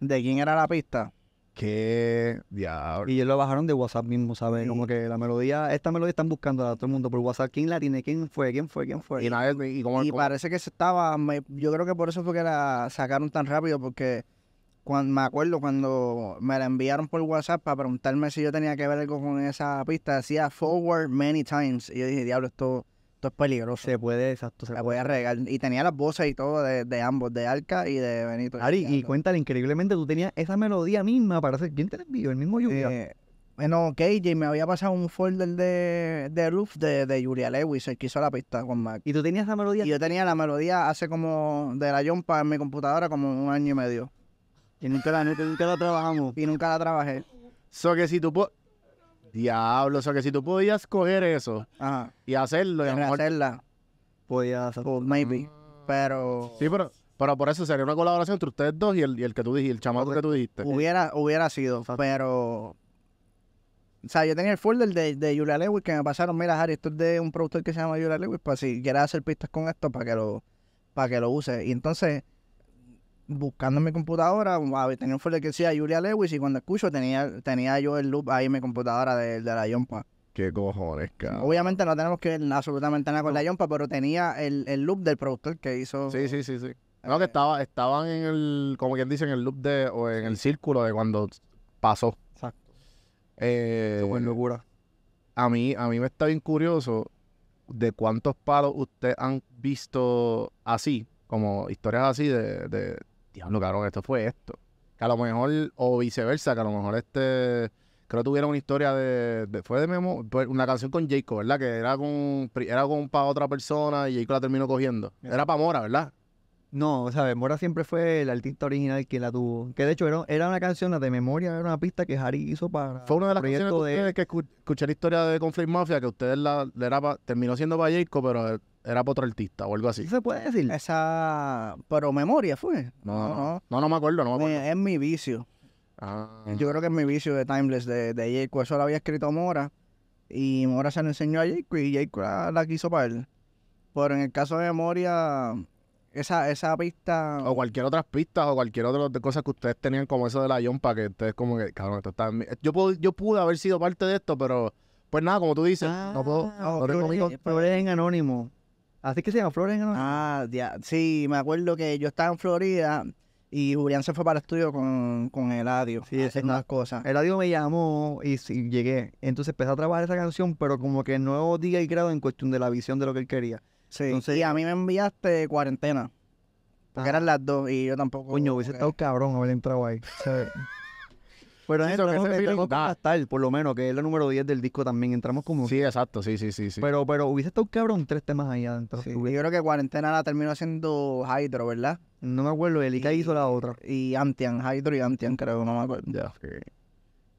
de quién era la pista. Qué diablo. Y ellos lo bajaron de WhatsApp mismo, ¿sabes? Como que la melodía, esta melodía están buscando a todo el mundo por WhatsApp. ¿Quién la tiene? ¿Quién fue? ¿Quién fue? ¿Quién fue? Y, parece que se estaba, yo creo que por eso fue que la sacaron tan rápido porque me acuerdo cuando me la enviaron por WhatsApp para preguntarme si yo tenía que ver algo con esa pista, decía forward many times. Y yo dije, diablo, esto esto es peligroso. Se puede, exacto. Se la puede regalar Y tenía las voces y todo de, ambos, de Arca y de Benito. Ari, y, cuéntale, increíblemente tú tenías esa melodía misma para hacer. ¿Quién te la envió? El mismo Yuya. Eh, bueno, KJ me había pasado un folder de, de Roof de, de Julia Lewis, el que la pista con Mac. ¿Y tú tenías esa melodía? Y yo tenía la melodía hace como de la Jumpa en mi computadora como un año y medio. Y nunca la, trabajamos. Y nunca la trabajé. So que si tú, Diablo, o sea que si tú podías coger eso y hacerlo, y a mejor- mm. maybe. Pero Sí, pero, pero por eso sería una colaboración entre ustedes dos y el, y el que tú dijiste, el chamaco que tú dijiste. hubiera, hubiera sido. Pero. O sea, yo tenía el folder de, de Julia Lewis que me pasaron, mira, Harry, esto es de un productor que se llama Julia Lewis, para pues si quieres hacer pistas con esto, para que lo, para que lo uses. Y entonces, buscando mi computadora, tenía un folder que decía Julia Lewis y cuando escucho tenía, tenía yo el loop ahí en mi computadora de, la Yompa. Qué cojones, cabrón. Obviamente no tenemos que ver absolutamente nada con la Yompa, pero tenía el, loop del productor que hizo. Sí, sí, sí, sí. Lo que eh, estaba, estaban en el, como quien dice, en el loop de, o en el círculo de cuando pasó. Exacto. Eh, Qué locura. A mí, a mí me está bien curioso de cuántos palos ustedes han visto así, como historias así de diablo, cabrón, esto fue esto. Que a lo mejor, o viceversa, que a lo mejor este, creo que tuvieron una historia de, fue de Memo, pues, una canción con Jacob, ¿verdad? Que era con, era con para otra persona y Jacob la terminó cogiendo. Era para Mora, ¿verdad? No, o sea, Mora siempre fue el artista original que la tuvo. Que de hecho era, una canción, de memoria, era una pista que Harry hizo para. Fue una de las canciones que, escuché la historia de Conflict Mafia, que ustedes la, terminó siendo para Jacob, pero eh, era para otro artista o algo así. ¿Se puede decir? Esa. Pero memoria fue. No, no, no. me acuerdo, no eh, Es mi vicio. Ah. Yo creo que es mi vicio de Timeless, de, de Eso lo había escrito Mora. Y Mora se lo enseñó a Jayco y Jayco la, quiso para él. Pero en el caso de memoria, esa, esa pista. O cualquier otra pista o cualquier otra cosa que ustedes tenían, como eso de la Yompa, que ustedes como que, esto está yo, yo pude haber sido parte de esto, pero pues nada, como tú dices, no puedo. Ah, no, pero, pero es en anónimo. Así que se llama Florida. Ah, ya. Sí, me acuerdo que yo estaba en Florida y Julián se fue para el estudio con, con Eladio. Sí, es una cosas. Eladio me llamó y, llegué. Entonces empecé a trabajar esa canción, pero como que nuevo día y grado en cuestión de la visión de lo que él quería. Sí. Entonces, a mí me enviaste cuarentena. Porque ah. eran las dos y yo tampoco. Coño, hubiese estado cabrón haber entrado ahí. Pero sí, que por lo menos, que es la número 10 del disco también. Entramos como. Sí, exacto, sí, sí, sí. sí. Pero, pero hubiese estado cabrón tres temas allá. adentro. Yo creo que Cuarentena la terminó haciendo Hydro, ¿verdad? No me acuerdo, él qué hizo la otra. Y Antian, Hydro y Antian, creo, no me acuerdo. Ya,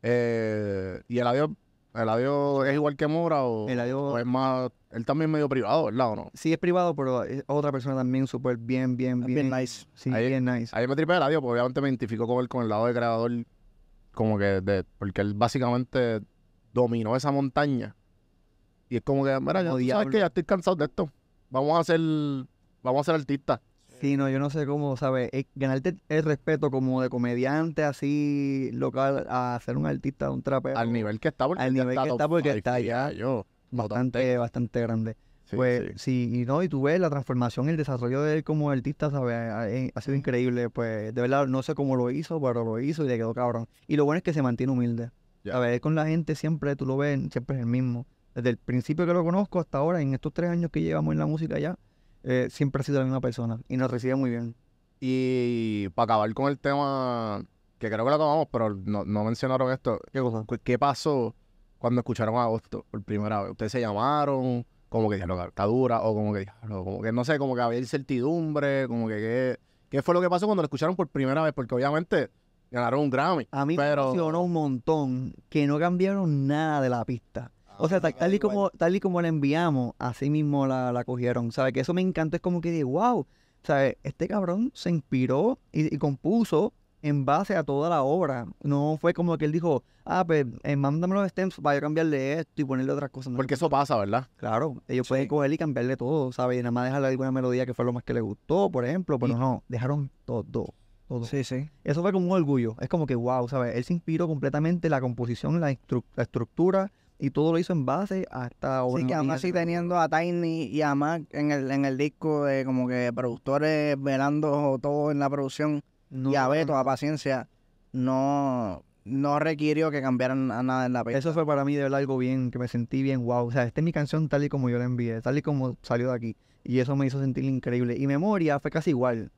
eh, ¿Y el adiós? ¿El adiós es igual que Mora o, el es más.? Él también es medio privado, ¿verdad o no? Sí, es privado, pero es otra persona también súper bien, bien, bien. Bien nice. Sí, bien nice. Ahí me tripé el adiós, porque obviamente me identificó con con el lado de creador como que, de, porque él básicamente dominó esa montaña. Y es como que, mira, ya, sabes que ya estoy cansado de esto. Vamos a ser, vamos a ser artistas. Sí, no, yo no sé cómo, ¿sabes? ganarte el respeto como de comediante así local a ser un artista, un trapero. Al nivel que está, al nivel que está, porque está ya yo, bastante, bastante grande pues sí. y no, y tú ves la transformación, el desarrollo de él como artista, ah, eh, Ha, sido increíble, pues de verdad no sé cómo lo hizo, pero lo hizo y le quedó cabrón. Y lo bueno es que se mantiene humilde. A ver, con la gente siempre, tú lo ves, siempre es el mismo. Desde el principio que lo conozco hasta ahora, en estos tres años que llevamos en la música ya, eh, siempre ha sido la misma persona y nos recibe muy bien. Y para acabar con el tema, que creo que lo tomamos, pero no, mencionaron esto. ¿Qué ¿Qué pasó cuando escucharon a Agosto por primera vez? ¿Ustedes se llamaron? como que dijeron, está dura, o como que dijeron, como que no sé, como que había incertidumbre, como que qué, fue lo que pasó cuando lo escucharon por primera vez, porque obviamente ganaron un Grammy. A mí me funcionó un montón que no cambiaron nada de la pista. Ah, o sea, tal, y como, tal y como la enviamos, así mismo la, la cogieron. ¿Sabes? Que eso me encanta. Es como que dije, wow, ¿sabes? Este cabrón se inspiró y compuso en base a toda la obra. No fue como que él dijo, ah, pues eh, mándame los stems para yo cambiarle esto y ponerle otras cosas. Porque eso pasa, ¿verdad? Claro, ellos pueden coger y cambiarle todo, ¿sabes? Y nada más dejarle alguna melodía que fue lo más que le gustó, por ejemplo, pero no, dejaron todo. Todo. Sí, sí. Eso fue como un orgullo. Es como que, wow, ¿sabes? Él se inspiró completamente la composición, la, estructura, y todo lo hizo en base hasta esta obra. Sí, que además así teniendo a Tiny y a Mac en el, en el disco como que productores velando todo en la producción, ya y toda paciencia, no, no requirió que cambiaran a nada en la pista. Eso fue para mí de verdad algo bien, que me sentí bien, wow. O sea, esta es mi canción tal y como yo la envié, tal y como salió de aquí. Y eso me hizo sentir increíble. Y memoria fue casi igual.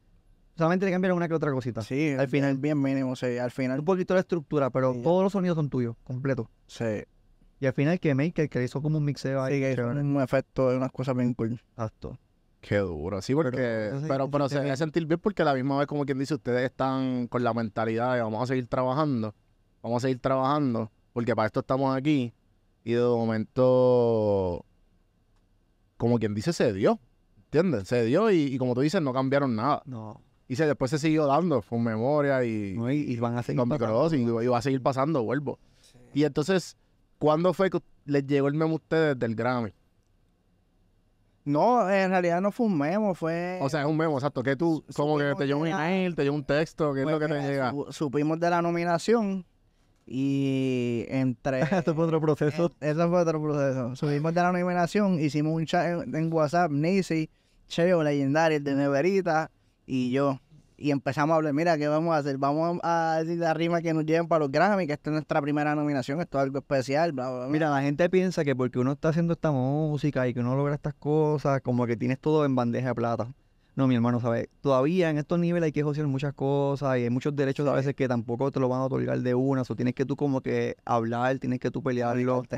Solamente le cambiaron una que otra cosita. Sí, al final. Bien, mínimo, sí, al final. Un poquito la estructura, pero todos los sonidos son tuyos, completo. Sí. Y al final que Maker, que hizo como un mixeo ahí. un efecto de unas cosas bien cool. Exacto. Qué duro, sí, porque. Pero, pero, pero se sentir bien porque a la misma vez, como quien dice, ustedes están con la mentalidad de vamos a seguir trabajando, vamos a seguir trabajando, porque para esto estamos aquí. Y de momento, como quien dice, se dio. ¿entienden? Se dio y, como tú dices, no cambiaron nada. No. Y después se siguió dando con memoria y. No, y, van a seguir. Con y, va a seguir pasando, vuelvo. Y entonces, ¿cuándo fue que les llegó el meme a ustedes del Grammy? No, en realidad no fue un memo, fue... O sea, es un memo, exacto, que tú, como que te llegó un email, te llegó un texto, ¿qué es pues lo que te llega? supimos de la nominación y entre... Esto fue otro proceso. eso fue otro proceso. Supimos de la nominación, hicimos un chat en, WhatsApp, Nisi, Cheo, Legendario, el de Neverita y yo y empezamos a hablar, mira, ¿qué vamos a hacer? Vamos a decir la rima que nos lleven para los Grammy, que esta es nuestra primera nominación, esto es algo especial, Mira, la gente piensa que porque uno está haciendo esta música y que uno logra estas cosas, como que tienes todo en bandeja de plata. No, mi hermano, ¿sabes? Todavía en estos niveles hay que hacer muchas cosas y hay muchos derechos a veces que tampoco te lo van a otorgar de una, o tienes que tú como que hablar, tienes que tú pelearlo. Sí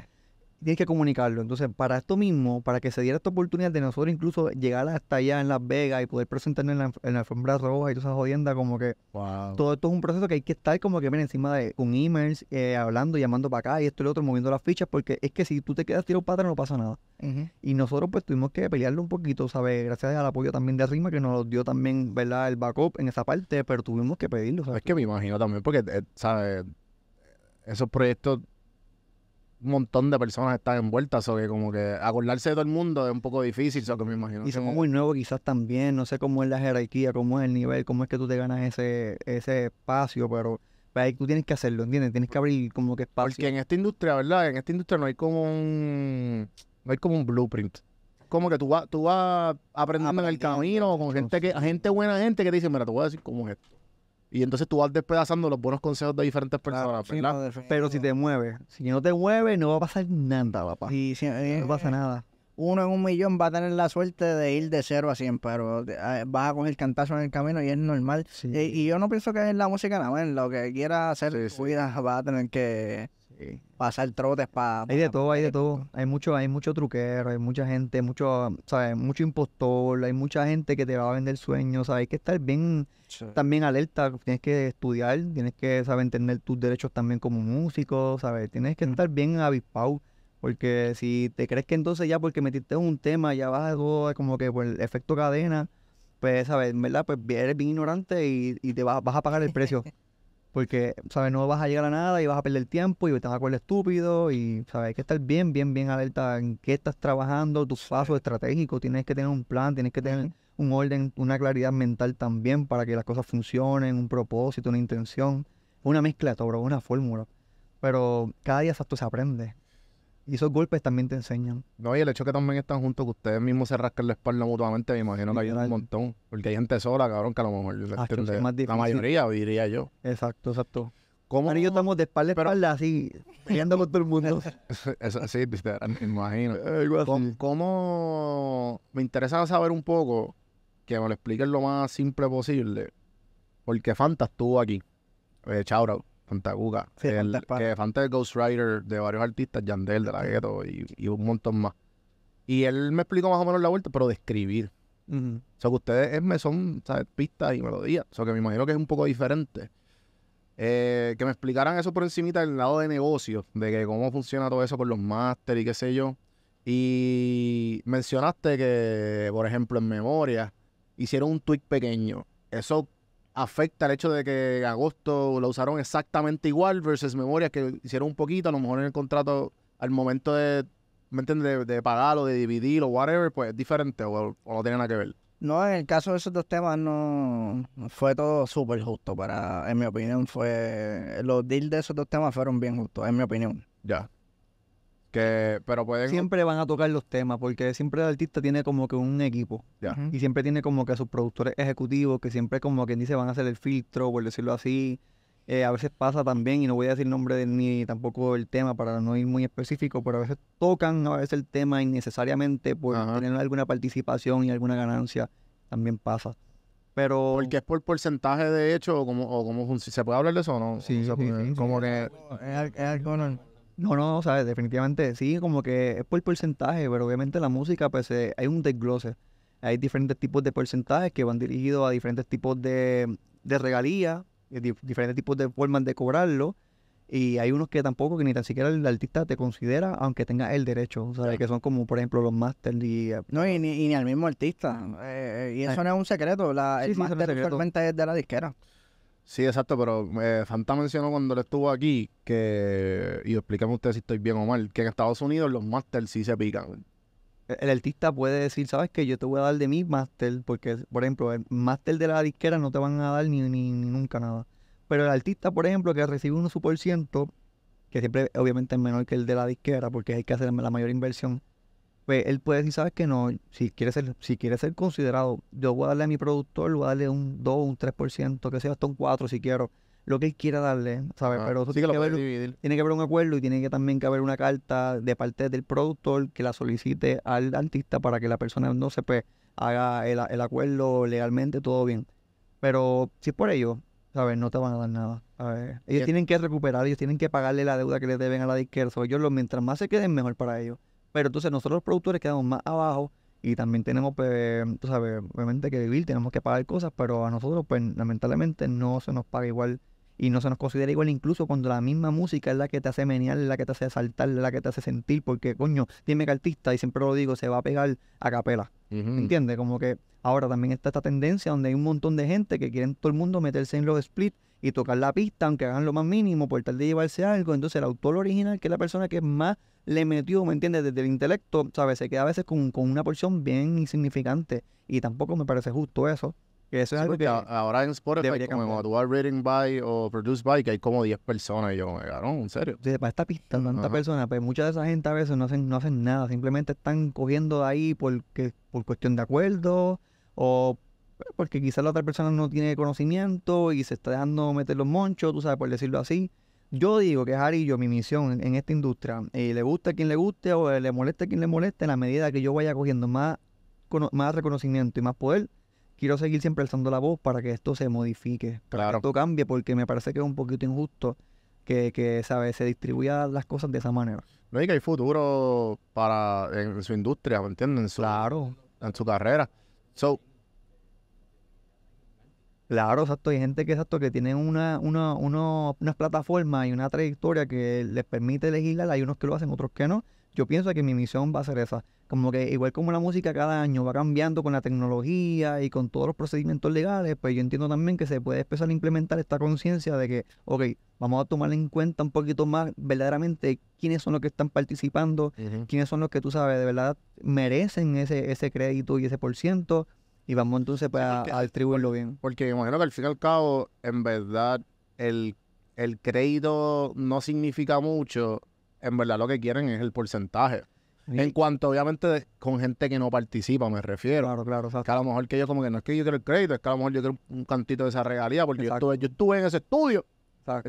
tienes que comunicarlo. Entonces, para esto mismo, para que se diera esta oportunidad de nosotros incluso llegar hasta allá en Las Vegas y poder presentarnos en la, alfombra roja y toda esas jodiendas, como que todo esto es un proceso que hay que estar como que viene encima de con emails, eh, hablando, llamando para acá y esto y lo otro, moviendo las fichas, porque es que si tú te quedas tirado para atrás no pasa nada. Y nosotros pues tuvimos que pelearlo un poquito, ¿sabes? Gracias al apoyo también de Rima que nos dio también, ¿verdad? El backup en esa parte, pero tuvimos que pedirlo, ¿sabes? Es que me imagino también, porque, eh, ¿sabes? Esos proyectos un montón de personas están envueltas, o que como que acordarse de todo el mundo es un poco difícil, eso que me imagino. Y somos muy nuevos quizás también, no sé cómo es la jerarquía, cómo es el nivel, cómo es que tú te ganas ese, ese espacio, pero ahí tú tienes que hacerlo, ¿entiendes? Tienes que abrir como que espacio. Porque en esta industria, ¿verdad? En esta industria no hay como un, no hay como un blueprint. Como que tú vas tú vas aprendiendo, aprendiendo en el camino con gente que gente buena gente que te dice, mira, te voy a decir cómo es esto. Y entonces tú vas despedazando los buenos consejos de diferentes personas, ¿verdad? Pero si te mueves, si no te mueves, no va a pasar nada, papá. Sí, eh, no pasa eh, eh. nada uno en un millón va a tener la suerte de ir de cero a 100, pero ah, vas con el cantazo en el camino y es normal. Eh, y, yo no pienso que es la música nada en lo que quiera hacer, cuida, va a tener que pasar trotes para... hay de todo, hay de todo. Hay mucho, hay mucho truquero, hay mucha gente, mucho, ¿sabes? Mucho impostor, hay mucha gente que te va a vender sueños, Hay que estar bien, también alerta, tienes que estudiar, tienes que, saber Entender tus derechos también como músico, ¿sabes? Tienes que mm. estar bien avispado. Porque si te crees que entonces ya porque metiste un tema, ya vas todo como que por el efecto cadena, pues, ¿sabes? ¿Verdad? Pues eres bien ignorante y, te vas, a pagar el precio. Porque, ¿sabes? No vas a llegar a nada y vas a perder tiempo y te vas a acuerdo estúpido. Y, ¿sabes? Hay que estar bien, bien, bien alerta en qué estás trabajando, tus pasos estratégicos. Tienes que tener un plan, tienes que tener un orden, una claridad mental también para que las cosas funcionen, un propósito, una intención. Una mezcla de todo, una fórmula. Pero cada día, exacto, se aprende. Y esos golpes también te enseñan. No, y el hecho que también están juntos, que ustedes mismos se rascan la espalda mutuamente, me imagino que hay un montón. Porque hay gente sola, cabrón, que a lo mejor ah, la mayoría, diría yo. Exacto, exacto. ¿Cómo? Ahora yo estamos de espalda a espalda, así, peleando con todo el mundo. Eso, sí, me imagino. ¿Cómo, Me interesa saber un poco, que me lo expliquen lo más simple posible, porque Fanta estuvo aquí. Eh, Fantaguga. Sí, que Fanta Ghost Rider de varios artistas, Yandel de la Gueto y, un montón más. Y él me explicó más o menos la vuelta, pero de escribir. O sea, que ustedes me son pistas y melodías. O sea, que me imagino que es un poco diferente. Eh, que me explicaran eso por encimita del lado de negocio, de que cómo funciona todo eso con los máster y qué sé yo. Y mencionaste que, por ejemplo, en memoria, hicieron un tweet pequeño. Eso afecta el hecho de que agosto lo usaron exactamente igual versus memorias que hicieron un poquito, a lo mejor en el contrato al momento de, ¿me entiendes? De, pagarlo, de dividirlo, whatever, pues es diferente o, o no tiene nada que ver. No, en el caso de esos dos temas no fue todo súper justo para, en mi opinión, fue los deals de esos dos temas fueron bien justos, en mi opinión. Ya pero pueden... Siempre van a tocar los temas, porque siempre el artista tiene como que un equipo. Y siempre tiene como que a sus productores ejecutivos, que siempre como quien dice van a hacer el filtro, por decirlo así. Eh, a veces pasa también, y no voy a decir El nombre ni tampoco el tema para no ir muy específico, pero a veces tocan a veces el tema innecesariamente por tener alguna participación y alguna ganancia. También pasa. Pero... Porque es por porcentaje de hecho o como, o ¿Se puede hablar de eso o no? Sí, como que... Es, algo no, no, sabes, definitivamente sí, como que es por porcentaje, pero obviamente la música, pues eh, hay un desglose. Hay diferentes tipos de porcentajes que van dirigidos a diferentes tipos de, regalías, eh, diferentes tipos de formas de cobrarlo. Y hay unos que tampoco, que ni tan siquiera el artista te considera, aunque tenga el derecho. O sea, que son como, por ejemplo, los masters y... Eh, no, y ni, ni al mismo artista. y eso no es un secreto. La, el máster es de la disquera. Sí, exacto, pero eh, mencionó cuando él estuvo aquí que, y explícame usted si estoy bien o mal, que en Estados Unidos los masters sí se pican. E, el, artista puede decir, ¿sabes que Yo te voy a dar de mi máster, porque, por ejemplo, el máster de la disquera no te van a dar ni, ni, nunca nada. Pero el artista, por ejemplo, que recibe un su por ciento, que siempre obviamente es menor que el de la disquera, porque hay que hacer la mayor inversión, pues, él puede decir, sabes que no, si quiere ser, si quiere ser considerado, yo voy a darle a mi productor, voy a darle un 2, un 3%, que sea hasta un 4 si quiero, lo que él quiera darle, ¿sabes? Ah, Pero eso tiene, que haber, un acuerdo y tiene que también que haber una carta de parte del productor que la solicite al artista para que la persona no se pues, haga el, acuerdo legalmente, todo bien. Pero si es por ello, ¿sabes? No te van a dar nada. A ver, ellos tienen que recuperar, ellos tienen que pagarle la deuda que le deben a la disquera. Ellos, mientras más se queden, mejor para ellos. Pero entonces nosotros los productores quedamos más abajo y también tenemos, pues, tú sabes, obviamente que vivir, tenemos que pagar cosas, pero a nosotros, pues, lamentablemente no se nos paga igual y no se nos considera igual incluso cuando la misma música es la que te hace menear, la que te hace saltar, la que te hace sentir, porque coño, dime que artista, y siempre lo digo, se va a pegar a capela. ¿Me ¿Entiendes? Como que ahora también está esta tendencia donde hay un montón de gente que quieren todo el mundo meterse en los splits y tocar la pista, aunque hagan lo más mínimo, por tal de llevarse algo. Entonces el autor original, que es la persona que más le metió, ¿me entiendes? Desde el intelecto, ¿sabes? Se queda a veces con una porción bien insignificante. Y tampoco me parece justo eso ahora en Spotify, como tú vas Reading by o Produce by, que hay como 10 personas. Y yo, me ah, ¿no? en serio. para esta pista, tantas personas, pues mucha de esa gente a veces no hacen, no hacen nada, simplemente están cogiendo de ahí porque, por cuestión de acuerdo o pues, porque quizás la otra persona no tiene conocimiento y se está dejando meter los monchos, tú sabes, por decirlo así. Yo digo que es y yo, mi misión en, esta industria, eh, le gusta a quien le guste o le moleste a quien le moleste, en la medida que yo vaya cogiendo más, más reconocimiento y más poder quiero seguir siempre alzando la voz para que esto se modifique, para que esto cambie, porque me parece que es un poquito injusto que, que ¿sabes? se distribuyan las cosas de esa manera. No, hay que hay futuro para en su industria, ¿me entiendes? claro. En su carrera. Claro, exacto. Hay gente que exacto que tiene una, una, unas plataformas y una trayectoria que les permite legislar. Hay unos que lo hacen, otros que no yo pienso que mi misión va a ser esa. Como que igual como la música cada año va cambiando con la tecnología y con todos los procedimientos legales, pues yo entiendo también que se puede empezar a implementar esta conciencia de que, ok, vamos a tomar en cuenta un poquito más verdaderamente quiénes son los que están participando, quiénes son los que tú sabes de verdad merecen ese, ese crédito y ese por ciento, y vamos entonces pues, a, distribuirlo bien. Porque imagino que al fin y al cabo, en verdad, el, el crédito no significa mucho en verdad lo que quieren es el porcentaje. En cuanto, obviamente, con gente que no participa, me refiero. Claro, claro, Que a lo mejor que yo como que no es que yo quiero el crédito, es que a lo mejor yo quiero un cantito de esa regalía, porque yo estuve, en ese estudio.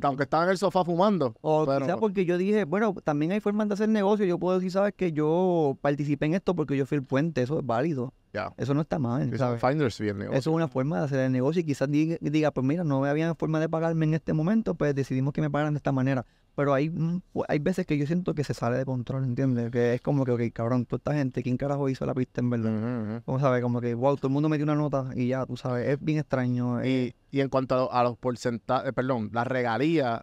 Aunque estaba en el sofá fumando. O sea, porque yo dije, bueno, también hay formas de hacer negocio. Yo puedo decir, sabes que yo participé en esto porque yo fui el puente, eso es válido. Eso no está mal. ¿sabes? Eso es una forma de hacer el negocio y quizás diga, diga, pues mira, no había forma de pagarme en este momento, pues decidimos que me pagaran de esta manera. Pero hay, hay veces que yo siento que se sale de control, ¿entiendes? Que es como que, ok, cabrón, toda esta gente, ¿quién carajo hizo la pista en verdad? ¿Cómo Como sabes, como que, wow, todo el mundo metió una nota y ya, tú sabes, es bien extraño. Y, eh. y en cuanto a los porcentajes, eh, perdón, las regalías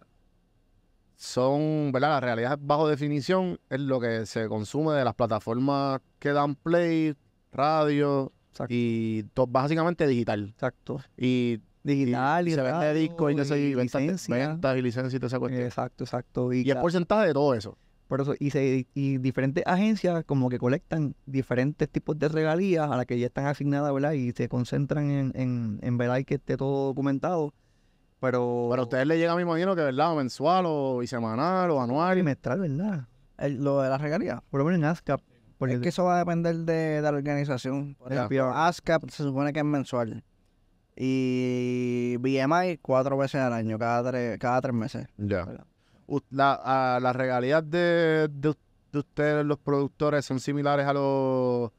son, ¿verdad? Las regalías bajo definición es lo que se consume de las plataformas que dan play, radio y básicamente digital. Exacto. Y digital y, se vende y, ventas y licencias y toda esa cuestión. Exacto, exacto. Y, el porcentaje de todo eso. Por eso, y, se, y diferentes agencias como que colectan diferentes tipos de regalías a las que ya están asignadas, ¿verdad? Y se concentran en, en, en que esté todo documentado. Pero, pero a ustedes les llega a mismo dinero que, ¿verdad? O mensual, o semanal o anual. Trimestral, ¿verdad? lo de las regalías, por lo menos en ASCAP. Porque es que eso va a depender de, la organización. Por ASCAP se supone que es mensual. Y BMI cuatro veces al año, cada tres, cada tres meses. Ya. La, ¿Las de, ustedes, los productores, son similares a lo,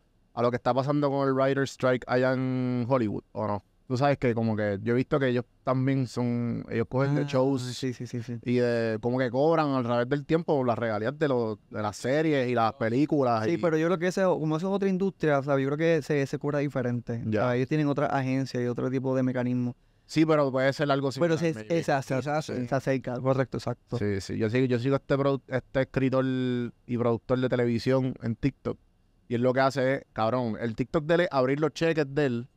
que está pasando con el Rider Strike allá en Hollywood, o no? tú sabes que como que yo he visto que ellos también son, ellos cogen de ah, shows sí, y como que cobran a través del tiempo las regalías de, de las series y las películas. Sí, pero yo creo que ese, como eso es otra industria, yo creo que se, se cobra diferente. Ellos tienen otra agencia y otro tipo de mecanismo. Sí, pero puede ser algo similar. Pero es, se, se acerca, correcto, exacto. Sí, sí, yo sigo, yo sigo este, este escritor y productor de televisión en TikTok y él lo que hace es, cabrón, el TikTok de él abrir los cheques de él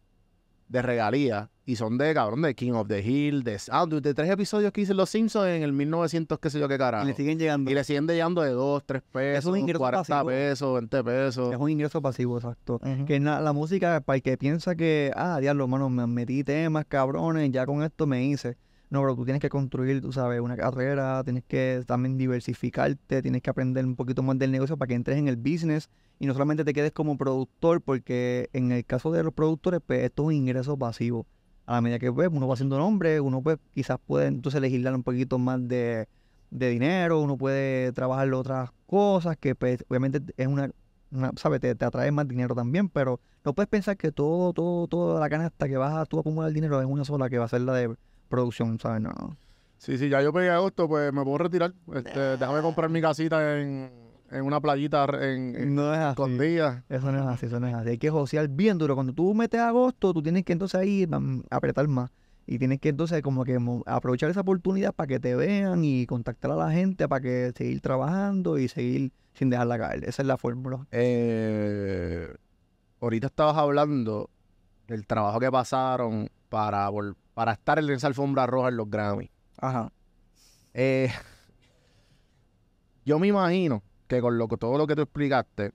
de regalías y son de cabrón de King of the Hill, de ah, de, tres episodios que hice Los Simpsons en el 1900 qué sé yo qué carajo. Y le siguen llegando. Y le siguen llegando de 2, 3 pesos, es 40 pesos, 20 pesos. Es un ingreso pasivo, exacto. Que la música para el que piensa que, ah, diablo, hermano, me metí temas, cabrones, ya con esto me hice. No, pero tú tienes que construir, tú sabes, una carrera, tienes que también diversificarte, tienes que aprender un poquito más del negocio para que entres en el business y no solamente te quedes como productor, porque en el caso de los productores, pues esto es un ingreso pasivo. A la medida que pues, uno va haciendo nombre, uno pues quizás puede entonces legislar un poquito más de, dinero, uno puede trabajar otras cosas que pues, obviamente es una, ¿sabes? Te, atrae más dinero también, pero no puedes pensar que todo, todo, toda la canasta que vas a tú acumular dinero es una sola que va a ser la de producción, ¿sabes? No. Sí, sí, ya yo pegué agosto, pues me puedo retirar. Este, ah. déjame comprar mi casita en, una playita en, en Eso no es así, eso no es así. Hay que josear bien duro. Cuando tú metes agosto, tú tienes que entonces ahí mm, apretar más. Y tienes que entonces como que aprovechar esa oportunidad para que te vean y contactar a la gente para que seguir trabajando y seguir sin dejarla caer. Esa es la fórmula. Eh, ahorita estabas hablando del trabajo que pasaron para, volver para estar en esa alfombra roja en los Grammy. Ajá. Eh, yo me imagino que con lo, todo lo que tú explicaste,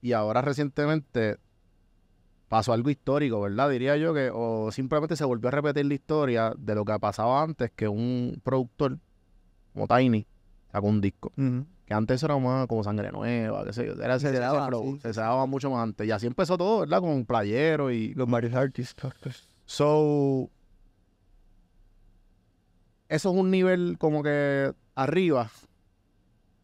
y ahora recientemente pasó algo histórico, ¿verdad? Diría yo que, o simplemente se volvió a repetir la historia de lo que ha pasado antes, que un productor como Tiny sacó un disco. Que antes era más como sangre nueva, qué sé yo. Era, ese se, se, mucho más antes. Y así empezó todo, ¿verdad? Con playero y. Los Mario artistas. Pues. So, eso es un nivel como que arriba.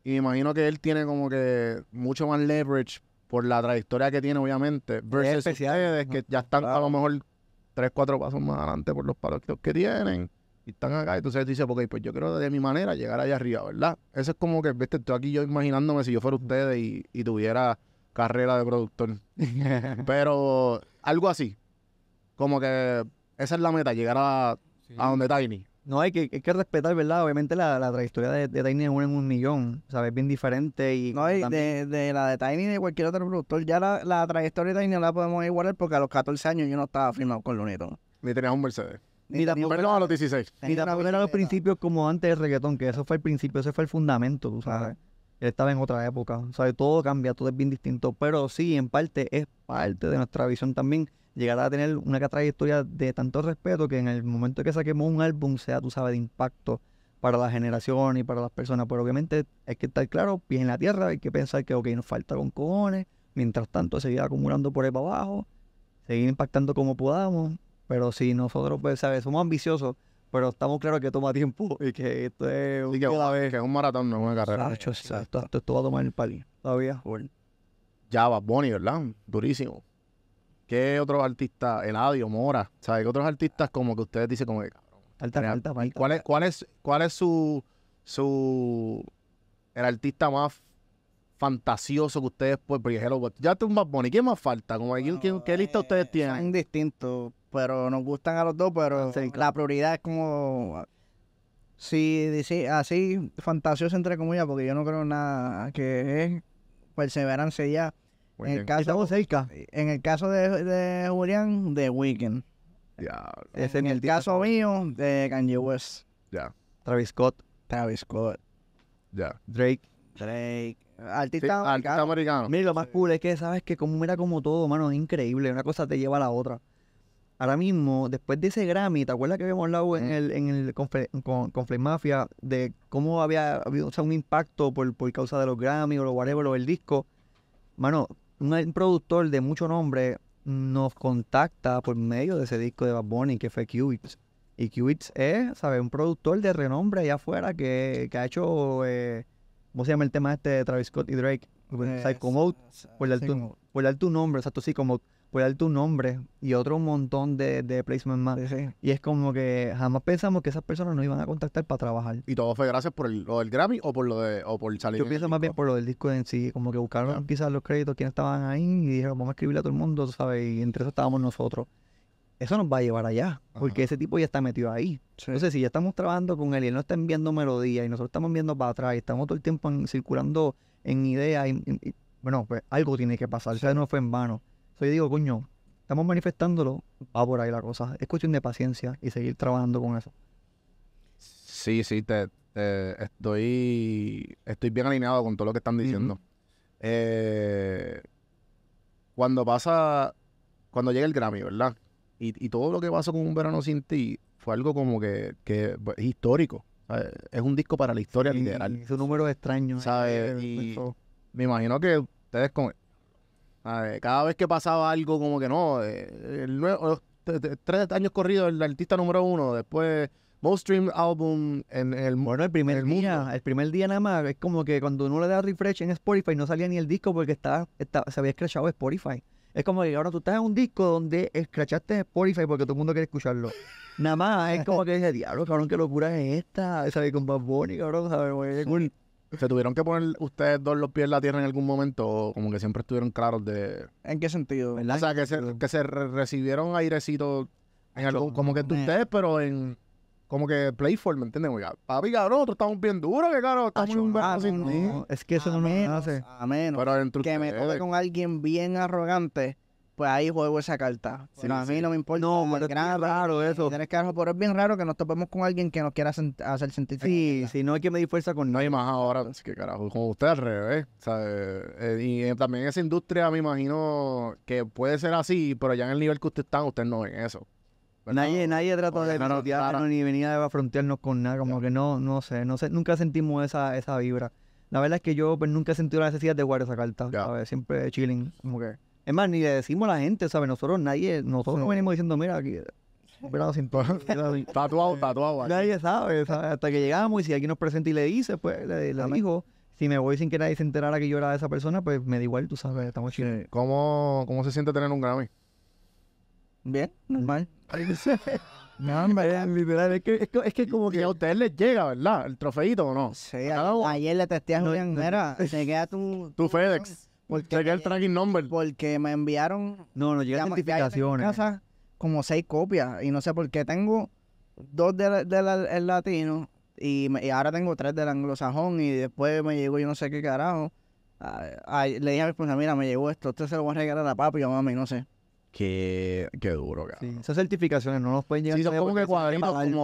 Y me imagino que él tiene como que mucho más leverage por la trayectoria que tiene, obviamente. Versus que ya están a lo mejor tres, cuatro pasos más adelante por los palos que tienen. Y están acá. Y entonces dice, ok, pues yo quiero de mi manera llegar allá arriba, ¿verdad? Eso es como que, viste, estoy aquí yo imaginándome si yo fuera ustedes y, tuviera carrera de productor. Pero algo así. Como que esa es la meta, llegar a, donde a donde no, hay que, que respetar, ¿verdad? Obviamente la, trayectoria de, de, Tiny es una en un millón, ¿sabes? Bien diferente y... No, de, la de Tiny y de cualquier otro productor, ya la, trayectoria de Tiny la podemos igualar porque a los 14 años yo no estaba firmado con Luneto. Ni tenías un Mercedes. Ni tampoco, perdón, a los 16. Ni tampoco a los principios como antes del reggaetón, que eso fue el principio, ese fue el fundamento, tú sabes. Él estaba en otra época, ¿sabes? Todo cambia, todo es bien distinto, pero sí, en parte es parte de nuestra visión también Llegar a tener una trayectoria de tanto respeto que en el momento que saquemos un álbum sea, tú sabes, de impacto para la generación y para las personas. Pero obviamente hay que estar claro, pies en la tierra, hay que pensar que, ok, nos falta con cojones. Mientras tanto, seguir acumulando por ahí para abajo, seguir impactando como podamos. Pero si nosotros, pues, ¿sabes? Somos ambiciosos, pero estamos claros que toma tiempo y que esto es un, vez. Que es un maratón, no es una carrera. Exacto, Esto, va a tomar el palín todavía. Ya va Bonnie, ¿verdad? Durísimo. ¿Qué otros artistas? Eladio, Mora, ¿sabes? ¿Qué otros artistas como que ustedes dicen como que... ¿cuál, ¿Cuál es, cuál es, cuál es su, su... el artista más fantasioso que ustedes pues porque Hello, pues, ya tengo más Bunny, ¿quién más falta? Como, ¿Qué lista eh, ustedes tienen? Son distintos, pero nos gustan a los dos, pero ah, la prioridad es como sí sí así fantasioso entre comillas, porque yo no creo nada que es perseverancia ya. En el caso, Estamos cerca. En el caso de, de Julián, de Weekend. Ya. Es en el caso mío, de Kanye West. Ya. Travis Scott. Travis Scott. Ya. Drake. Drake. Artista, americano. Mira, lo más cool es que sabes que como era como todo, mano, es increíble. Una cosa te lleva a la otra. Ahora mismo, después de ese Grammy, ¿te acuerdas que habíamos hablado en mm. el, con, Conflict Mafia de cómo había habido un impacto por, causa de los Grammy o los whatever o el disco? Mano, un productor de mucho nombre nos contacta por medio de ese disco de Bad Bunny que fue Qubits. Y Qubits es, ¿sabes? Un productor de renombre allá afuera que, que ha hecho, eh, ¿cómo se llama el tema este de Travis Scott y Drake? Psycho Mode, por dar, tu, nombre, exacto, sí, Mode dar tu nombre y otro montón de, de placements más. Y es como que jamás pensamos que esas personas nos iban a contactar para trabajar. ¿Y todo fue gracias por el, lo del Grammy o por lo de o por Yo pienso más bien por lo del disco en sí, como que buscaron quizás los créditos, quienes estaban ahí y dijeron, vamos a escribirle a todo el mundo, ¿sabes? Y entre eso estábamos nosotros eso nos va a llevar allá, porque ese tipo ya está metido ahí. Sí. Entonces, si ya estamos trabajando con él y él no está enviando melodías y nosotros estamos viendo para atrás y estamos todo el tiempo circulando en ideas, y, bueno, pues algo tiene que pasar, o no fue en vano soy digo, coño, estamos manifestándolo, va por ahí la cosa. Es cuestión de paciencia y seguir trabajando con eso. Sí, sí, te, estoy, estoy bien alineado con todo lo que están diciendo. Eh, cuando pasa, cuando llega el Grammy, ¿verdad? Y, todo lo que pasó con Un Verano Sin Ti fue algo como que, histórico. Es un disco para la historia literal. Es un número extraño. Eh, me imagino que ustedes con, a ver, cada vez que pasaba algo como que no, eh, oh, tres años corridos el artista número uno, después most streamed album en, el mundo. Bueno, el primer día, el primer día nada más, es como que cuando uno le da refresh en Spotify no salía ni el disco porque estaba, se había escrachado Spotify. Es como que ahora tú estás en un disco donde escrachaste Spotify porque todo el mundo quiere escucharlo. Nada más, es como que dice, diablo, cabrón, qué locura es esta, ¿sabes? Con Bad Bunny, cabrón, ¿sabes? ¿Se tuvieron que poner ustedes dos los pies en la tierra en algún momento como que siempre estuvieron claros de... ¿En qué sentido? ¿verdad? O sea, que se, que se recibieron airecito como que de ustedes, pero en... Como que playful, ¿me entiendes? Oiga, papi, cabrón, nosotros estamos bien duros, que claro, estamos ah, Es que eso no me hace. A menos que me toque con alguien bien arrogante pues ahí juego esa carta. Si no, a mí no me importa. No, es raro eso. Tienes que pero es bien raro que nos topemos con alguien que nos quiera hacer sentir. Sí, si no hay que medir fuerza con No hay más ahora. Así que carajo, con usted al revés. Eh, y eh, también esa industria me imagino que puede ser así, pero ya en el nivel que usted está, usted no en eso. Nadie, nadie trató de no, ni venía a frontearnos con nada, como que no, no sé, no sé, nunca sentimos esa, esa vibra. La verdad es que yo pues, nunca he sentido la necesidad de guardar esa carta, Siempre chilling, como que es más, ni le decimos a la gente, ¿sabes? Nosotros nadie, nosotros no venimos diciendo, mira, aquí, sin tatuado, tatuado. Nadie sabe, ¿sabes? Hasta que llegamos y si alguien nos presenta y le dice, pues le, le dijo. Si me voy sin que nadie se enterara que yo era esa persona, pues me da igual, tú sabes, estamos chinos. ¿Cómo, ¿Cómo se siente tener un Grammy? Bien, normal. No, hombre, literal, es que, es que, es que como que... a ustedes les llega, ¿verdad? El trofeito o no. Sí, ayer le testé a Julián, mira, se queda tu... Tu FedEx. Porque el tracking number. Porque me enviaron. No, no como seis copias. Y no sé por qué tengo dos del de latino y, ahora tengo tres del anglosajón. Y después me llegó yo no sé qué carajo. Ah, le dije a mi esposa, mira, me llegó esto. esto se lo voy a regalar a papi y a mami, no sé que duro, cara. esas certificaciones no nos pueden llegar. Sí, como como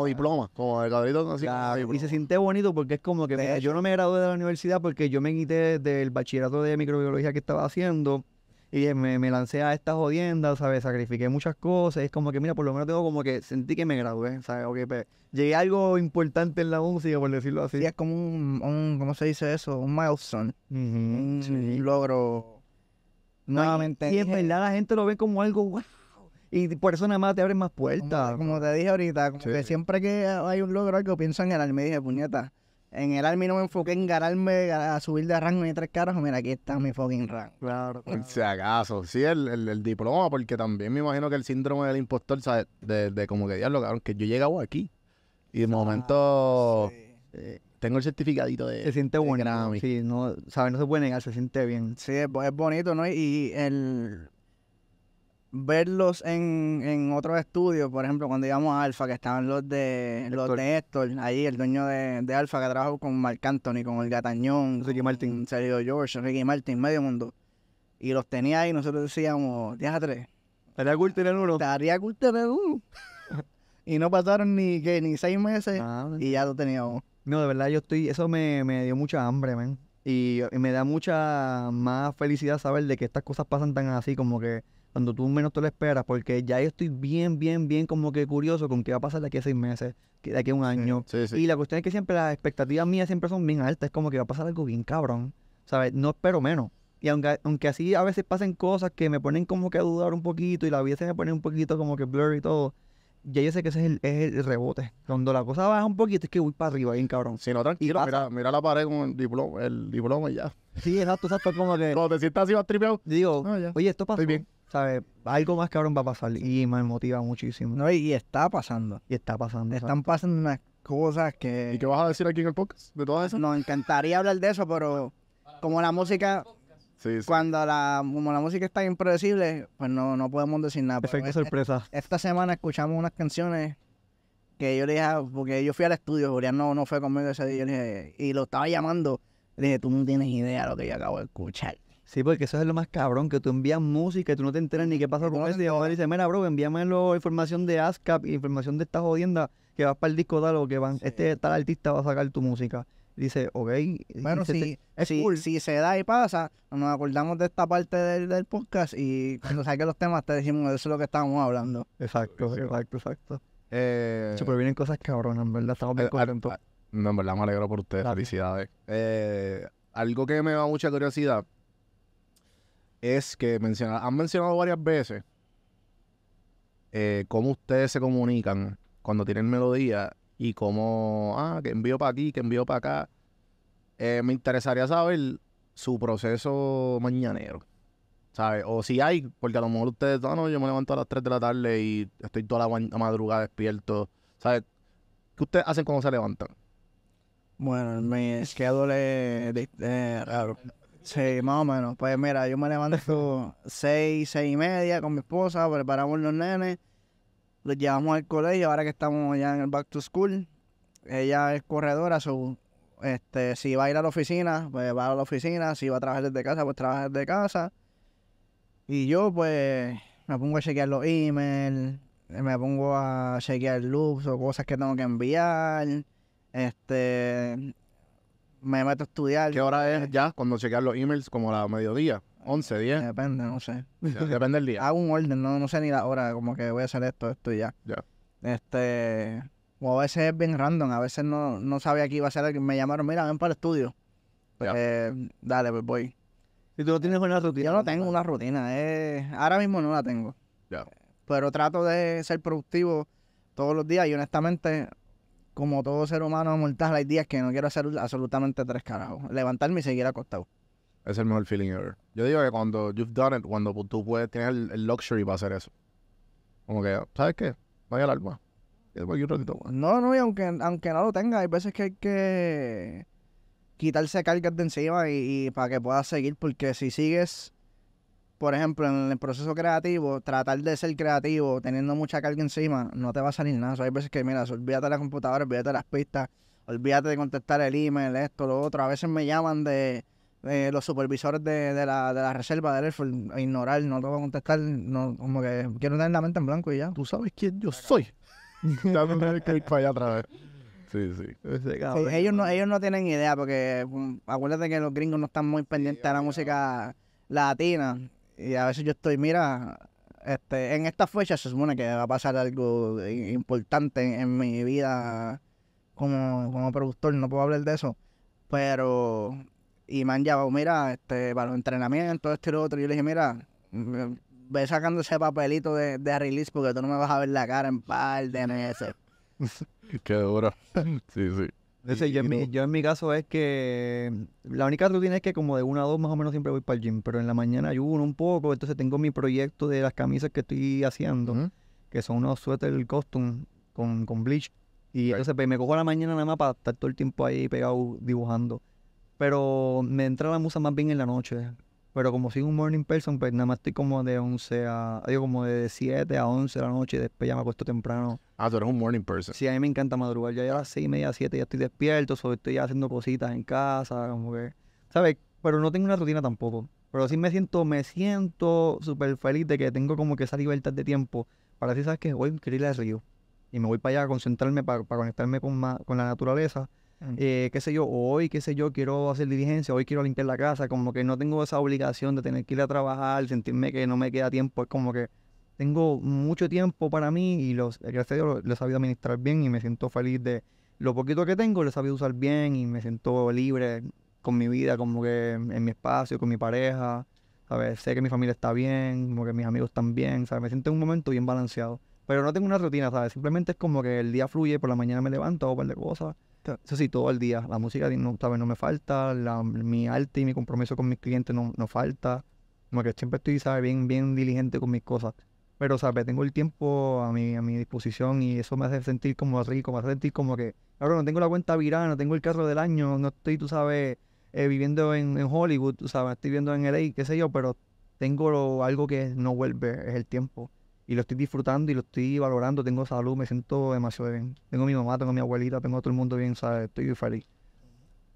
diploma. Como el así. y se siente bonito porque es como que yo no me gradué de la universidad porque yo me quité del bachillerato de microbiología que estaba haciendo y me, lancé a estas jodiendas, ¿sabes? Sacrifiqué muchas cosas. Es como que, mira, por lo menos tengo como que sentí que me gradué, ¿sabes? Pues, llegué a algo importante en la música, por decirlo así. es como un, ¿cómo se dice eso? Un milestone. un logro nuevamente y, en eh, verdad la gente lo ve como algo, wow. Y por eso nada más te abren más puertas. Como, te dije ahorita, siempre que hay un logro algo pienso en el army. Dije, puñeta, en el army no me enfoqué en ganarme, a subir de rango y tres caras. Mira, aquí está mi fucking rango. Claro, claro. Si acaso, sí, el, diploma, porque también me imagino que el síndrome del impostor, ¿sabes? De, de como que diablo, que yo llegaba aquí. Y de ah, momento... Eh, tengo el certificadito de. Se siente bueno. Sí, no, ¿sabes? No se puede negar, se siente bien. Sí, es, bonito, ¿no? Y el verlos en, otros estudios, por ejemplo, cuando íbamos a Alfa, que estaban los de Héctor. ahí el dueño de, de Alfa que trabajó con Mark Anthony, con el Gatañón, Ricky Martin, Sergio George, Ricky Martin, medio mundo. Y los tenía ahí, nosotros decíamos, a tres. Estaría cool tener uno. Estaría cool tener uno. y no pasaron ni que ni seis meses ah, y ya lo teníamos. No, de verdad, yo estoy. Eso me, me dio mucha hambre, man. Y, me da mucha más felicidad saber de que estas cosas pasan tan así, como que cuando tú menos te lo esperas, porque ya yo estoy bien, bien, bien como que curioso con qué va a pasar de aquí a seis meses, de aquí a un año. Y la cuestión es que siempre las expectativas mías siempre son bien altas, es como que va a pasar algo bien cabrón, ¿sabes? No espero menos. Y aunque, aunque así a veces pasen cosas que me ponen como que a dudar un poquito y la vida se me pone un poquito como que blur y todo, ya yo sé que ese es el, es el rebote. Cuando la cosa baja un poquito es que voy para arriba bien cabrón. Si no, tranquilo, mira, mira la pared con el diploma, el diploma y ya. Sí, exacto, exacto, como que... Cuando te sientas así más tripeado. Digo, ah, oye, esto pasa Estoy bien. ¿Sabes? Algo más cabrón va a pasar y me motiva muchísimo. y, está pasando. Y está pasando. Están pasando unas cosas que... ¿Y qué vas a decir aquí en el podcast de todas esas? Nos encantaría hablar de eso, pero como la música... Cuando la, como la música está impredecible, pues no, no podemos decir nada. Efecto sorpresa. Esta semana escuchamos unas canciones que yo le dije, porque yo fui al estudio, Julián no, no fue conmigo ese día, y lo estaba llamando, le dije, tú no tienes idea de lo que yo acabo de escuchar. Sí, porque eso es lo más cabrón, que tú envías música y tú no te enteras ni qué pasa con eso. Y ahora dice, mira, bro, envíame información de ASCAP, información de esta jodienda que vas para el disco tal o que van, este tal artista va a sacar tu música dice, ok. Bueno, si, si, se da y pasa, nos acordamos de esta parte del, del podcast y cuando saque los temas te decimos, eso es lo que estábamos hablando. Exacto, exacto, exacto. Eh, vienen cosas cabronas, en verdad, estamos bien eh, ah, contentos. Ah, no, en verdad me alegro por ustedes, felicidades. Eh, algo que me da mucha curiosidad es que han mencionado varias veces eh, cómo ustedes se comunican cuando tienen melodía y cómo, ah, que envío para aquí, que envío para acá. Eh, me interesaría saber su proceso mañanero. ¿Sabes? O si hay, porque a lo mejor ustedes, ah, no, yo me levanto a las 3 de la tarde y estoy toda la madrugada despierto. ¿Sabes? ¿Qué ustedes hacen cuando se levantan? Bueno, me quedo... Eh, raro. Sí, más o menos. Pues mira, yo me levanto 6, 6 y media con mi esposa, preparamos los nenes los llevamos al colegio, ahora que estamos ya en el back to school. Ella es corredora, su, este, si va a ir a la oficina, pues va a la oficina, si va a trabajar desde casa, pues trabaja desde casa. Y yo pues me pongo a chequear los emails, me pongo a chequear loops o cosas que tengo que enviar. Este me meto a estudiar. ¿Qué hora es ya cuando chequear los emails como a la mediodía? 11, 10. Depende, no sé. depende del día. Hago un orden, no, sé ni la hora, como que voy a hacer esto, esto y ya. Ya. Este. O a veces es bien random, a veces no, no sabía que iba a ser, me llamaron, mira, ven para el estudio. Eh, dale, pues voy. ¿Y tú no tienes una rutina? Yo no tengo una rutina, ahora mismo no la tengo. Ya. Pero trato de ser productivo todos los días y honestamente, como todo ser humano mortal, hay días que no quiero hacer absolutamente tres carajos. Levantarme y seguir acostado. Es el mejor feeling ever. Yo digo que cuando you've done it, cuando tú puedes tener el, luxury para hacer eso. Como que, ¿sabes qué? Vaya al alma. Después, ratito, no, no, y aunque, aunque no lo tenga, hay veces que hay que quitarse cargas de encima y, para que puedas seguir, porque si sigues, por ejemplo, en el proceso creativo, tratar de ser creativo teniendo mucha carga encima, no te va a salir nada. hay veces que, mira, olvídate de la computadora, olvídate las pistas, olvídate de contestar el email, esto, lo otro. A veces me llaman de eh, los supervisores de, de, la, de la reserva de Airford ignorar, no te a contestar, como que quiero tener la mente en blanco y ya. Tú sabes quién yo soy. Dame que ir para allá otra vez. Sí, sí. ellos, no, ellos no tienen idea porque mm, acuérdate que los gringos no están muy pendientes a la música latina y a veces yo estoy, mira, este, en esta fecha se supone que va a pasar algo importante en, mi vida como, como productor, no puedo hablar de eso, pero y me han llamado, mira, este, para los entrenamientos, esto y lo otro. Y yo le dije, mira, mm, ve sacando ese papelito de, de release porque tú no me vas a ver la cara en par de meses. Qué duro. sí, sí. yo, en mi, yo mi caso es que mm, la única rutina es que como de una a dos más o menos siempre voy para el gym, pero en la mañana ayuno un poco, entonces tengo mi proyecto de las camisas que estoy haciendo, que son unos suéter costume con, con bleach, y entonces pues, me cojo a la mañana nada más para estar todo el tiempo ahí pegado dibujando. Pero me entra la musa más bien en la noche. Pero como soy un morning person, pues nada más estoy como de 11 a... Digo, como de 7 a 11 de la noche y después ya me acuesto temprano. Ah, tú eres un morning person. Sí, a mí me encanta madrugar. Yo Ya a las 6 y media, 7 ya estoy despierto. Sobre estoy ya haciendo cositas en casa, como que... ¿Sabes? Pero no tengo una rutina tampoco. Pero sí me siento, me siento súper feliz de que tengo como que esa libertad de tiempo. Para decir, ¿sabes qué? Voy a ir al río. Y me voy para allá a concentrarme, para, conectarme con la naturaleza Mm. Eh, qué sé yo, hoy, qué sé yo, quiero hacer diligencia, hoy quiero limpiar la casa, como que no tengo esa obligación de tener que ir a trabajar, sentirme que no me queda tiempo, es como que tengo mucho tiempo para mí y los, gracias a Dios lo, he sabido administrar bien y me siento feliz de lo poquito que tengo, lo he sabido usar bien y me siento libre con mi vida, como que en mi espacio, con mi pareja, ¿sabes? Sé que mi familia está bien, como que mis amigos están bien, ¿sabes? Me siento en un momento bien balanceado. Pero no tengo una rutina, ¿sabes? Simplemente es como que el día fluye, por la mañana me levanto, hago un par de cosas, eso sí, todo el día. La música no, sabe no me falta, mi arte y mi compromiso con mis clientes no, no falta. Como que siempre estoy, sabe Bien, bien diligente con mis cosas. Pero, sabe Tengo el tiempo a mi, a mi disposición y eso me hace sentir como rico, me hace sentir como que, ahora no tengo la cuenta virada, no tengo el carro del año, no estoy, tú sabes, eh, viviendo en, Hollywood, tú sabes, estoy viviendo en LA, qué sé yo, pero tengo algo que no vuelve, es el tiempo y lo estoy disfrutando y lo estoy valorando. Tengo salud, me siento demasiado bien. Tengo a mi mamá, tengo mi abuelita, tengo a todo el mundo bien, ¿sabes? Estoy feliz.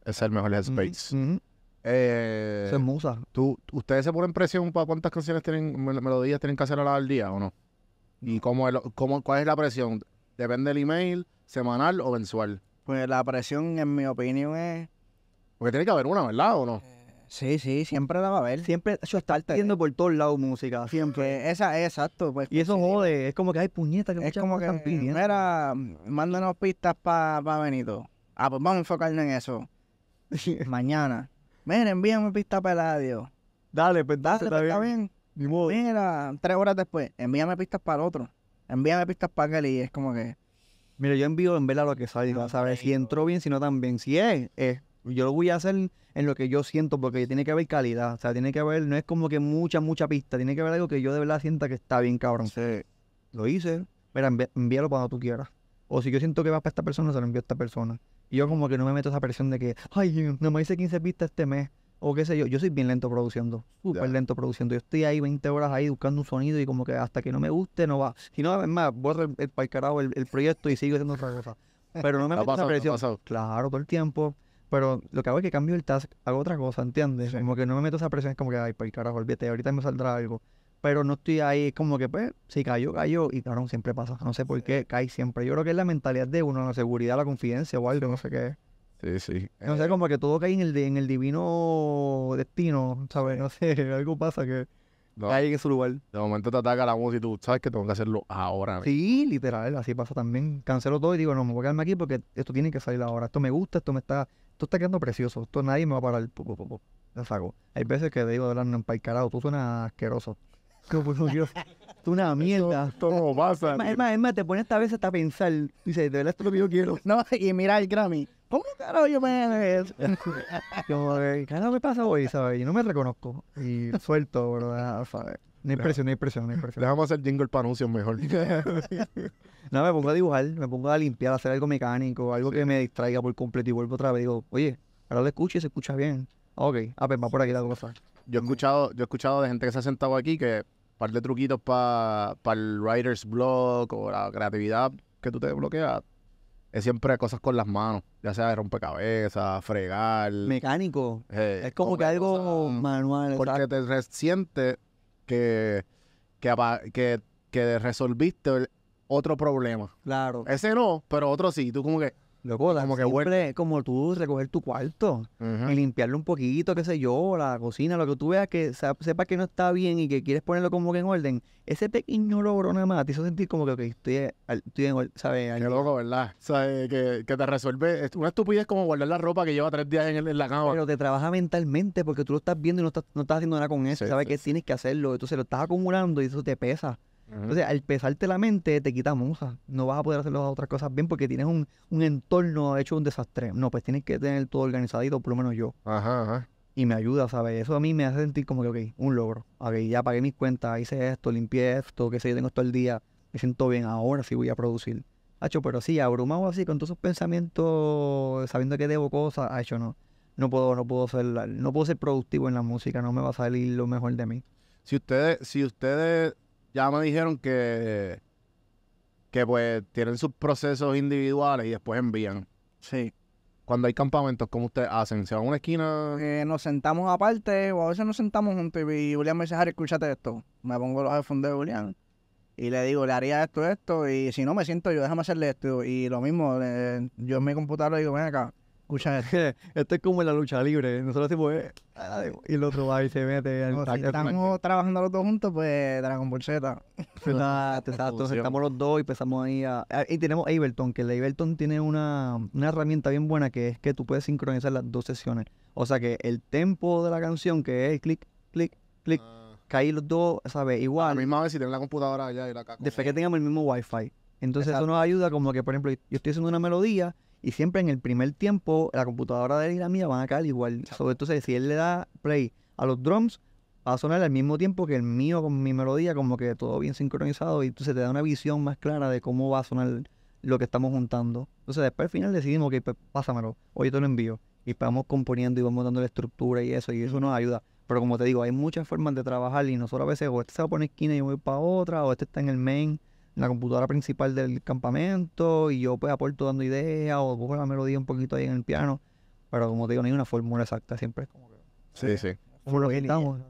Es el mejor headspace. Mm eh, es musa. ¿tú, ¿Ustedes se ponen presión para cuántas canciones tienen, melodías tienen que hacer al día o no? ¿Y cómo, cómo cuál es la presión? ¿Depende del email, semanal o mensual? Pues la presión, en mi opinión, es... Porque tiene que haber una, ¿verdad? ¿O no? Sí, sí, siempre la va a ver. Siempre Eso está haciendo eh. por todos lados música, siempre. Esa exacto. Pues, y eso jode, es como que hay puñetas que Es como que, mira, mándanos pistas para pa Benito. Ah, pues vamos a enfocarnos en eso. Mañana. Mira, envíame pistas para adiós. Dale, pues dale, pues, está, bien. Mira, tres horas después, envíame pistas para el otro. Envíame pistas para aquel y es como que... Mira, yo envío en vela lo que salga, A ah, saber Si entró bien, si no tan bien. Si es, es. Yo lo voy a hacer en lo que yo siento, porque tiene que haber calidad. O sea, tiene que haber, no es como que mucha, mucha pista. Tiene que haber algo que yo de verdad sienta que está bien, cabrón. Sí. Lo hice. Mira, envíalo cuando tú quieras. O si yo siento que va para esta persona, se lo envío a esta persona. Y yo como que no me meto esa presión de que, ay, no me hice 15 pistas este mes. O qué sé yo. Yo soy bien lento produciendo. Súper lento produciendo. Yo estoy ahí 20 horas ahí buscando un sonido y como que hasta que no me guste no va. Si no, es más, a el, el, el, el proyecto y sigo haciendo otra cosa. Pero no me meto esa presión. Claro, todo el tiempo pero lo que hago es que cambio el task, hago otra cosa, ¿entiendes? Como que no me meto esa presión, es como que, ay, pues carajo, olvídate, ahorita me saldrá algo. Pero no estoy ahí, es como que, pues, si cayó, cayó, y claro, siempre pasa. No sé por qué, cae siempre. Yo creo que es la mentalidad de uno, la seguridad, la confianza o algo, no sé qué. Sí, sí. No sé, eh, como que todo cae en el, divino destino, ¿sabes? No sé, algo pasa que cae en su lugar. De momento te ataca la voz y tú sabes que tengo que hacerlo ahora. Sí, literal, así pasa también. Cancelo todo y digo, no, me voy a quedarme aquí porque esto tiene que salir ahora. Esto me gusta, esto me está tú estás quedando precioso, tú, nadie me va a parar. Pu, pu, pu, Hay veces que te digo, en empalcarado, tú suenas asqueroso. tú una mierda. Esto, no pasa. Es más, es más, te pones esta vez hasta pensar. Dice, de verdad esto es lo que yo quiero. No, y mira el Grammy. ¿Cómo carajo yo me eso? yo, ¿qué no me pasa hoy, sabes? Y no me reconozco. Y suelto, ¿verdad? ¿Sabes? No hay presión, no hay presión, no hay presión. Dejamos hacer jingle para anuncios mejor. no, me pongo a dibujar, me pongo a limpiar, a hacer algo mecánico, algo que me distraiga por completo y vuelvo otra vez. Digo, oye, ahora lo escucho y se escucha bien. Ok, ah, ver pues va por aquí la cosa. Yo he escuchado, yo he escuchado de gente que se ha sentado aquí que un par de truquitos para el writer's block o la creatividad que tú te bloqueas es siempre cosas con las manos, ya sea de rompecabezas, fregar. Mecánico. Eh, es como que algo manual. Porque te resiente que, que, que, que resolviste otro problema. Claro. Ese no, pero otro sí. Tú como que, Loco, como que vuelve como tú recoger tu cuarto y limpiarlo un poquito, qué sé yo, la cocina, lo que tú veas que sepa que no está bien y que quieres ponerlo como que en orden. Ese pequeño logro nada más te hizo sentir como que estoy, en orden, ¿sabes? Qué loco, ¿verdad? O eh, que, que, te resuelve una estupidez como guardar la ropa que lleva tres días en, la cama. Pero te trabaja mentalmente porque tú lo estás viendo y no estás, no estás haciendo nada con eso. sabes que tienes que hacerlo, entonces lo estás acumulando y eso te pesa. Entonces, al pesarte la mente, te quita No vas a poder hacer las otras cosas bien porque tienes un, un entorno hecho un desastre. No, pues tienes que tener todo organizadito, por lo menos yo. Ajá, ajá. Y me ayuda, ¿sabes? Eso a mí me hace sentir como que, ok, un logro. Ok, ya pagué mis cuentas, hice esto, limpié esto, qué sé, yo tengo esto el día. Me siento bien, ahora sí voy a producir. hecho pero sí, abrumado así con todos esos pensamientos, sabiendo que debo cosas, ha hecho no. No puedo, no puedo ser, no puedo ser productivo en la música, no me va a salir lo mejor de mí. Si ustedes, si ustedes ya me dijeron que, que pues tienen sus procesos individuales y después envían. Sí. Cuando hay campamentos, ¿cómo ustedes hacen? ¿Se van a una esquina? Eh, nos sentamos aparte o a veces nos sentamos juntos y Julián me dice, Harry, escúchate esto. Me pongo los headphones de Julián y le digo, le haría esto, esto y si no me siento yo, déjame hacerle esto. Y lo mismo, eh, yo en mi computadora digo, ven acá, Escucha esto. es como en la lucha libre. Nosotros decimos, eh, ah", y el otro va y se mete. si estamos trabajando los dos juntos, pues Dragon Ball Z. Estamos los dos y empezamos ahí a... Y tenemos Ableton, que el Ableton tiene una, herramienta bien buena que es que tú puedes sincronizar las dos sesiones. O sea que el tempo de la canción, que es clic, clic, clic, caí ah. los dos, ¿sabes? Igual. la misma vez si tenemos la computadora allá y la acá. Después que tengamos el mismo wifi. Entonces eso nos ayuda como que, por ejemplo, yo estoy haciendo una melodía y siempre en el primer tiempo, la computadora de él y la mía van a caer igual. Sobre entonces, si él le da play a los drums, va a sonar al mismo tiempo que el mío con mi melodía, como que todo bien sincronizado. Y se te da una visión más clara de cómo va a sonar lo que estamos juntando. Entonces, después al final decidimos que pues, pásamelo, hoy te lo envío. Y pues, vamos componiendo y vamos dando la estructura y eso, y eso nos ayuda. Pero como te digo, hay muchas formas de trabajar y nosotros a veces o este se va a poner esquina y yo voy para otra, o este está en el main la computadora principal del campamento y yo pues aporto dando ideas o pongo la melodía un poquito ahí en el piano. Pero como te digo, no hay una fórmula exacta, siempre es como que... Sí, sí. Como lo que estamos.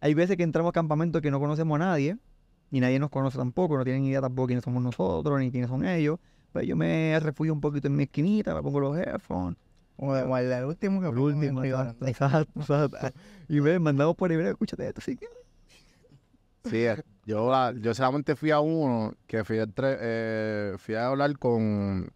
Hay veces que entramos a campamentos que no conocemos a nadie y nadie nos conoce tampoco, no tienen idea tampoco quiénes somos nosotros ni quiénes son ellos. Pero pues yo me refugio un poquito en mi esquinita, me pongo los headphones. O, el último que el último, exacto, exacto. Y me mandamos por ahí, escúchate esto, así que... Sí, yo, solamente fui a uno que eh, fui, a hablar con,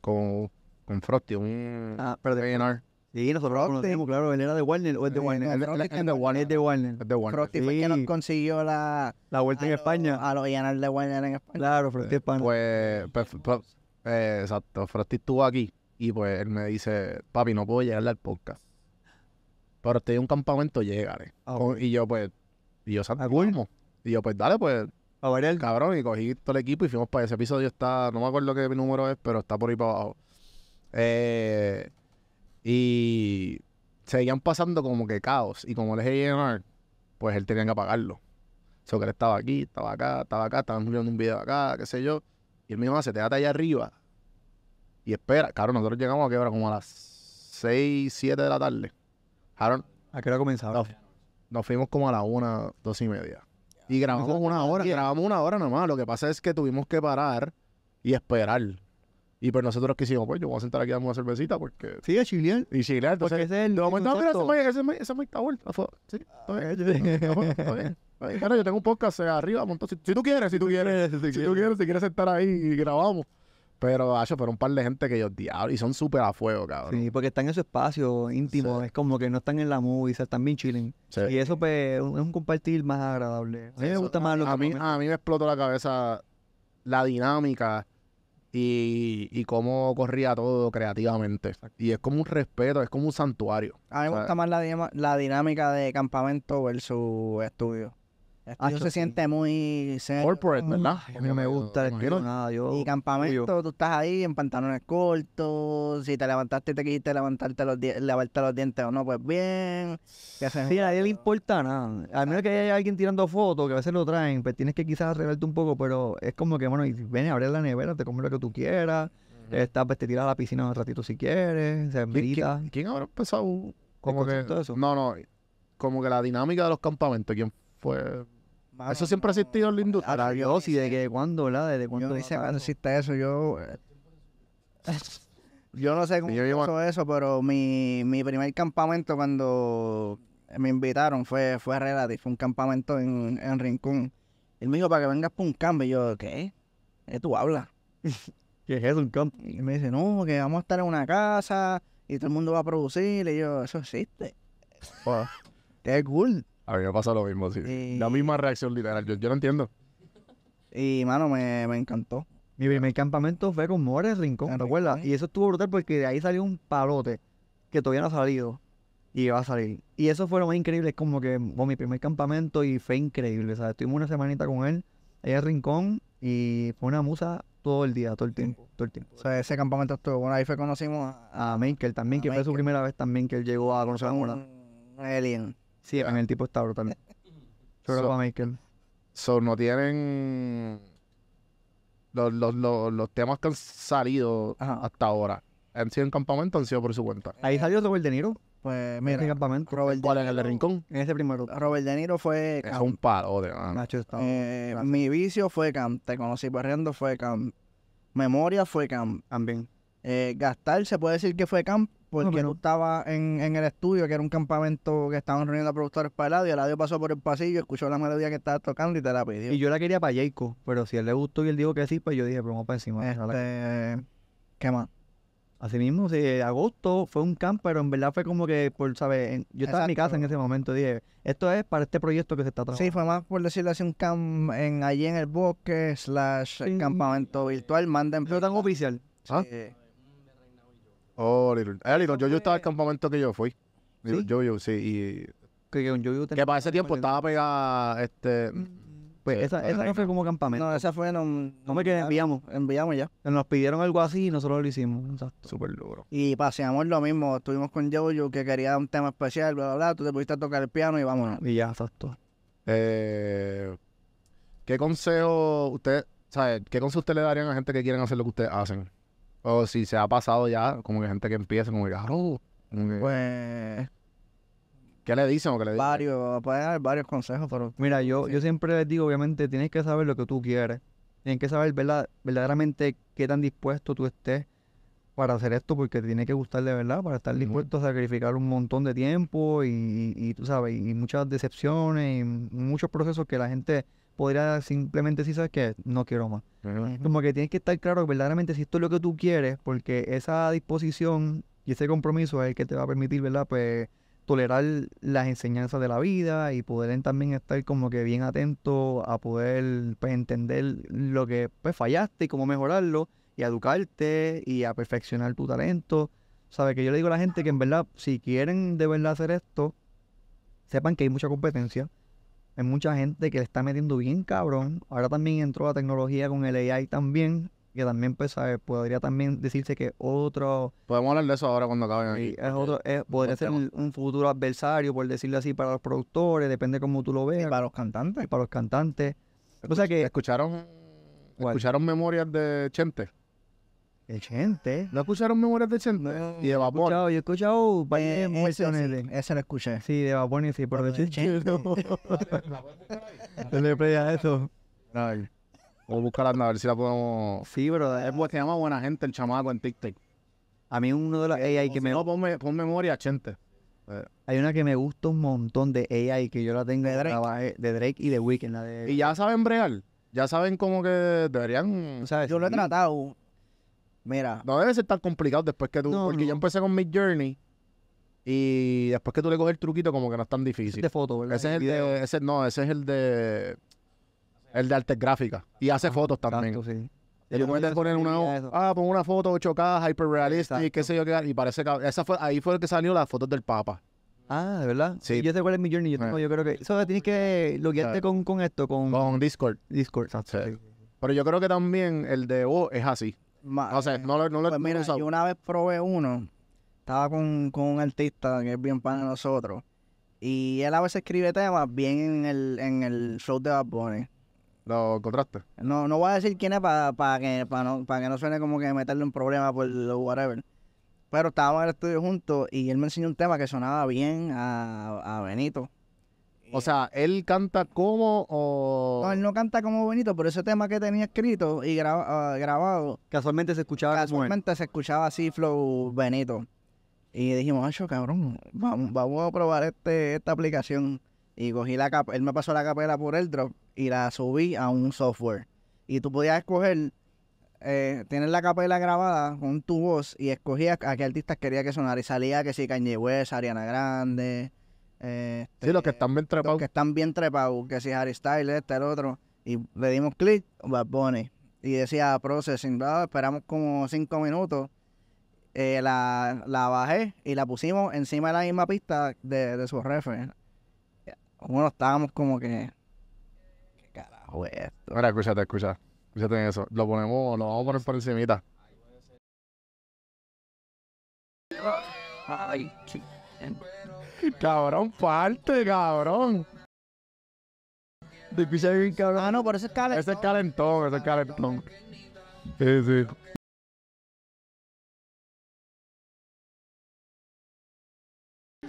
con, con Frosty, un ah, pero de Sí, nosotros conocemos, claro, él era de Warner o es de Warner. Es de Warner. Es de Warner. Frosty fue que nos consiguió la, la vuelta en España. A los llenar de Warner en España. Claro, Frosty España. Pues, pues, pues eh, exacto, Frosty estuvo aquí y pues él me dice, papi, no puedo llegarle al podcast. Pero estoy en un campamento, llegaré. Ah, y yo pues y yo, Y yo, pues dale, pues. A ver el cabrón. Y cogí todo el equipo y fuimos para ese episodio. Está, no me acuerdo qué número es, pero está por ahí para abajo. Eh, y seguían pasando como que caos. Y como él es llenar, pues él tenía que apagarlo. O so, que él estaba aquí, estaba acá, estaba acá, estaban viendo un video acá, qué sé yo. Y él mismo hace ah, se te allá arriba. Y espera, cabrón, nosotros llegamos a qué como a las 6, 7 de la tarde. Cabrón. ¿A qué hora comenzaba? nos fuimos como a la una, dos y media. Y grabamos una hora, y grabamos una hora nomás. Lo que pasa es que tuvimos que parar y esperar. Y pues nosotros que hicimos, pues yo voy a sentar aquí a darme una cervecita porque. Sí, es chilear. Y chilear, entonces. Porque ese es No, mira, ese es más Mike ah, Sí, está bien. Está bien. yo tengo un podcast eh, arriba, montón. Si, tú quieres, si tú quieres, si tú quieres, si quieres sentar ahí y grabamos. Pero, eso pero un par de gente que yo diablo, y son súper a fuego, cabrón. Sí, porque están en su espacio íntimo, es como que no están en la movie, están bien chilling. Y eso pues, es un compartir más agradable. A mí me gusta mí, me explotó la cabeza la dinámica y, cómo corría todo creativamente. Y es como un respeto, es como un santuario. A mí me gusta más la dinámica de campamento versus estudio. Ah, se siente muy corporate, ¿verdad? A mí no me gusta el estilo, nada. y campamento, tú estás ahí en pantalones cortos, si te levantaste y te quisiste levantarte los los dientes o no, pues bien. a nadie le importa nada. A menos que haya alguien tirando fotos, que a veces lo traen, pues tienes que quizás arreglarte un poco, pero es como que, bueno, y viene a abrir la nevera, te comes lo que tú quieras, estás, pues, te tiras a la piscina un ratito si quieres, se brita. ¿Quién, habrá empezado como que... Eso? No, no, como que la dinámica de los campamentos, ¿quién fue...? eso siempre ha existido en la industria. Dios, ¿y de qué cuándo, ¿De cuándo dice existe eso? Yo. yo no sé cómo eso, pero mi, primer campamento cuando me invitaron fue, fue a fue un campamento en, Rincón. Él me dijo, para que vengas para un campo. Y yo, ¿qué? ¿Qué tú hablas? ¿Qué es un campo? Y me dice, no, que vamos a estar en una casa y todo el mundo va a producir. Y yo, eso existe. Wow. Qué cool. A mí me pasa lo mismo, sí. La misma reacción literal. Yo, no entiendo. Y, mano, me, me encantó. Mi primer campamento fue con Mores Rincón, ¿te acuerdas? ¿eh? Y eso estuvo brutal porque de ahí salió un palote que todavía no ha salido y va a salir. Y eso fue lo más increíble, es como que fue mi primer campamento y fue increíble. O sea, estuvimos una semanita con él, ella en Rincón, y fue una musa todo el día, todo el tiempo, todo el tiempo. O sea, ese campamento estuvo bueno. Ahí fue conocimos a, a también, que fue su primera vez también que él llegó a conocer a Mora. Alien. Sí, en el tipo está también. Sobre so, Michael. So, no tienen. Los, los, los, los temas que han salido hasta ahora han sido en campamento, han sido por su cuenta. Ahí salió Robert De Niro. Pues mira, en este campamento. ¿Cuál? ¿En el de Rincón? En ese primero. Robert De Niro fue. Camp. Es un palo de Nacho Eh, mi vicio fue Camp. Te conocí perreando, fue Camp. Memoria fue Camp. También. Eh, gastar se puede decir que fue Camp, porque no, estaba en, en, el estudio, que era un campamento que estaban reuniendo a productores para el el radio pasó por el pasillo, escuchó la melodía que estaba tocando y te la pidió. Y yo la quería para Jayco, pero si él le gustó y él dijo que sí, pues yo dije, pero pues vamos para encima. Este, ¿Qué más? Asimismo, sí, agosto fue un camp, pero en verdad fue como que, por, ¿sabes? yo estaba en mi casa en ese momento, dije, esto es para este proyecto que se está trabajando. Sí, fue más por decirle así un camp en, allí en el bosque, slash campamento virtual, manda Pero tan oficial. ¿Ah? Oh, Little, ah, yo pues, estaba en el campamento que yo fui. Yo-Yo, sí. Y, que, para ese tiempo estaba pegada, este... Mm, pues, eh, esa, no fue como campamento. No, esa fue, no, no me quedé, enviamos, enviamos ya. Nos pidieron algo así y nosotros lo hicimos, exacto. Súper duro. Y paseamos lo mismo, estuvimos con Yo-Yo que quería un tema especial, bla, bla, bla, tú te pudiste tocar el piano y vámonos. Y ya, exacto. Eh, ¿Qué consejo usted, qué consejo usted le darían a gente que quieren hacer lo que ustedes hacen? O si se ha pasado ya, como que gente que empieza, como que, ah, pues... ¿Qué le dicen o qué le dicen? Varios, varios consejos, pero... Mira, yo, yo siempre les digo, obviamente, tienes que saber lo que tú quieres. Tienes que saber verdaderamente qué tan dispuesto tú estés para hacer esto, porque te tiene que gustar de verdad, para estar dispuesto a sacrificar un montón de tiempo y, y tú sabes, y muchas decepciones y muchos procesos que la gente podría simplemente decir, ¿sabes qué? No quiero más. Como que tienes que estar claro verdaderamente si esto es lo que tú quieres, porque esa disposición y ese compromiso es el que te va a permitir, ¿verdad? Pues tolerar las enseñanzas de la vida y poder también estar como que bien atento a poder pues, entender lo que pues, fallaste y cómo mejorarlo y educarte y a perfeccionar tu talento. ¿Sabes? Que yo le digo a la gente que en verdad, si quieren de verdad hacer esto, sepan que hay mucha competencia hay mucha gente que le está metiendo bien cabrón. Ahora también entró la tecnología con el AI también, que también pues, podría también decirse que otro... Podemos hablar de eso ahora cuando acaben aquí. podría ser un, futuro adversario, por decirlo así, para los productores, depende cómo tú lo veas. para los cantantes. para los cantantes. ¿Escucharon, ¿Escucharon memorias de Chente? gente. ¿No escucharon memorias de Chente? y de Vapor. Yo he escuchado varias eh, versiones escuché. Sí, de Vapor y sí, pero de Chente. ¿Te le play eso. A Voy a buscarla a ver si la podemos. Sí, pero es porque se llama buena gente el chamaco en TikTok. A mí uno de los AI que me. No, ponme, pon memoria, Chente. Hay una que me gusta un montón de AI que yo la tengo de Drake, de Drake y de Weeknd. La de... Y ya saben bregar. Ya saben como que deberían. Yo lo he tratado Mira. No debe ser tan complicado después que tú. porque yo empecé con Mid Journey. Y después que tú le coges el truquito, como que no es tan difícil. de foto, Ese es el de. Ese, no, ese es el de. El de artes gráficas. Y ah, hace fotos también. sí. Y tú puedes poner una. Ah, pon una foto 8K, y qué sé yo qué. Y parece que. Esa fue, ahí fue el que salió las fotos del Papa. Ah, ¿de verdad? Sí. Yo sé cuál es mi journey. Yo, eh. tengo, yo creo que. Eso tienes que loguearte eh. con, con esto, con. Con Discord. Discord, Pero yo creo que también el de O es así no no lo, no lo, pues mira, yo una vez probé uno, estaba con, un artista que es bien pan de nosotros, y él a veces escribe temas bien en el, show de Bad Bunny. ¿Lo encontraste? No, no voy a decir quién es para que, no, que no suene como que meterle un problema por lo whatever. Pero estábamos en el estudio juntos y él me enseñó un tema que sonaba bien a Benito. O sea, ¿él canta como o...? No, él no canta como Benito, pero ese tema que tenía escrito y ah, grabado... Casualmente se escuchaba Casualmente se escuchaba así, flow Benito. Y dijimos, acho, cabrón, vamos, vamos a probar este, esta aplicación. Y cogí la capa, él me pasó la capela por el drop y la subí a un software. Y tú podías escoger, eh, tienes la capela grabada con tu voz y escogías a qué artistas quería que sonara. Y salía que si Kanye West, Ariana Grande... Este, sí, los que están bien trepados. Los que están bien trepados, que si Harry Styles, este, el otro. Y le dimos clic, va Y decía processing, esperamos como cinco minutos. Eh, la, la, bajé y la pusimos encima de la misma pista de, de su refe. Bueno, estábamos como que. ¿Qué carajo esto? Ahora, escúchate, escucha. Escúchate eso. Lo ponemos, lo vamos a poner por encimita. Ay, Cabrón, parte, cabrón. Difícil bien cabrón. Ah, no, pero ese es calentón. Ese es calentón, ese es calentón. Sí, sí.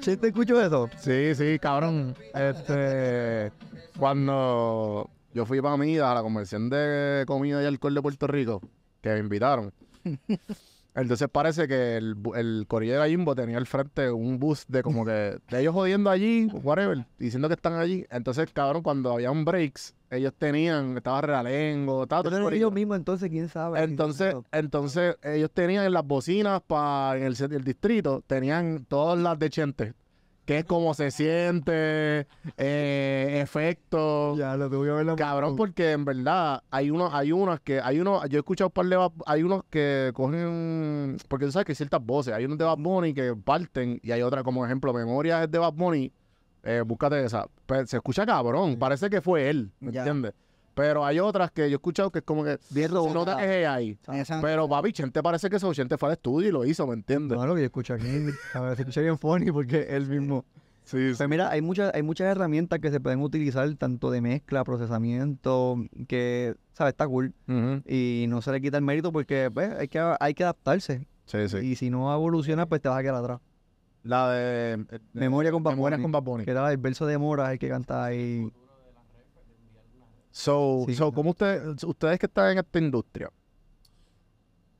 ¿Sí te escucho eso? Sí, sí, cabrón. Este. Cuando yo fui para mí a la convención de comida y alcohol de Puerto Rico, que me invitaron. Entonces parece que el, el corillo de tenía al frente un bus de como que de ellos jodiendo allí, whatever, diciendo que están allí. Entonces, cabrón, cuando había un breaks, ellos tenían, estaba Realengo, estaba todo ellos mismos, entonces, quién sabe. Entonces, entonces ellos tenían en las bocinas para el, el distrito, tenían todas las de Chente que es cómo se siente, eh, efecto Ya, lo ver Cabrón, porque en verdad hay unos, hay unas que, hay unos, yo he escuchado un par de, hay unos que cogen, porque tú sabes que hay ciertas voces, hay unos de Bad Bunny que parten y hay otras, como ejemplo, Memoria es de Bad Bunny, eh, búscate esa. Pues, se escucha cabrón, parece que fue él, ¿me entiendes? Pero hay otras que yo he escuchado que es como que Bien se nota que es ahí Pero papi, ¿te parece que eso Chente fue al estudio y lo hizo, ¿me entiendes? No, lo que yo escucho aquí, a ver, se escucha bien funny porque él mismo. Sí, Pero pues mira, hay muchas, hay muchas herramientas que se pueden utilizar, tanto de mezcla, procesamiento, que, ¿sabes? Está cool. Y no se le quita el mérito porque pues, hay, que, hay que adaptarse. Sí, sí. Y si no evoluciona, pues te vas a quedar atrás. La de... Eh, Memoria con Bad Memoria con Bad Que era el verso de Mora, el que canta ahí. So, ustedes, que están en esta industria?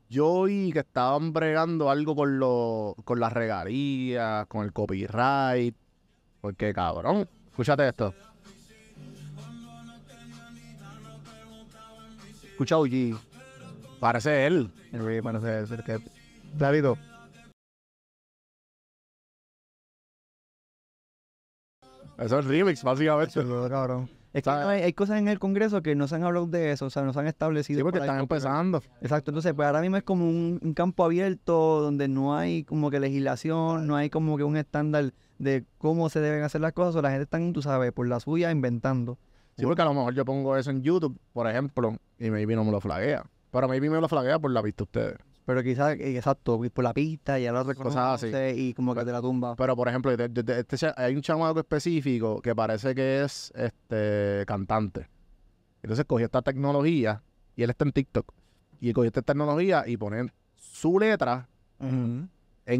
Yo y que estaban bregando algo con, lo, con las regalías, con el copyright, porque cabrón, escúchate esto. Escucha OG. Parece él. Parece él. David. Eso es remix, básicamente. Eso es cabrón. Es hay, cosas en el Congreso que no se han hablado de eso, o sea, no se han establecido. Sí, porque están empezando. Exacto, entonces pues ahora mismo es como un, campo abierto donde no hay como que legislación, no hay como que un estándar de cómo se deben hacer las cosas, o la gente está, tú sabes, por la suya inventando. Sí, porque a lo mejor yo pongo eso en YouTube, por ejemplo, y maybe vino me lo flaguea. Pero maybe me lo flaguea por la vista ustedes. Pero quizás, eh, exacto, por la pista, y las de Cosas así. y como que te la tumba. Pero, por ejemplo, este hay un chamaco específico que parece que es este cantante. Entonces cogió esta tecnología y él está en TikTok. Y cogió esta tecnología y ponen su letra en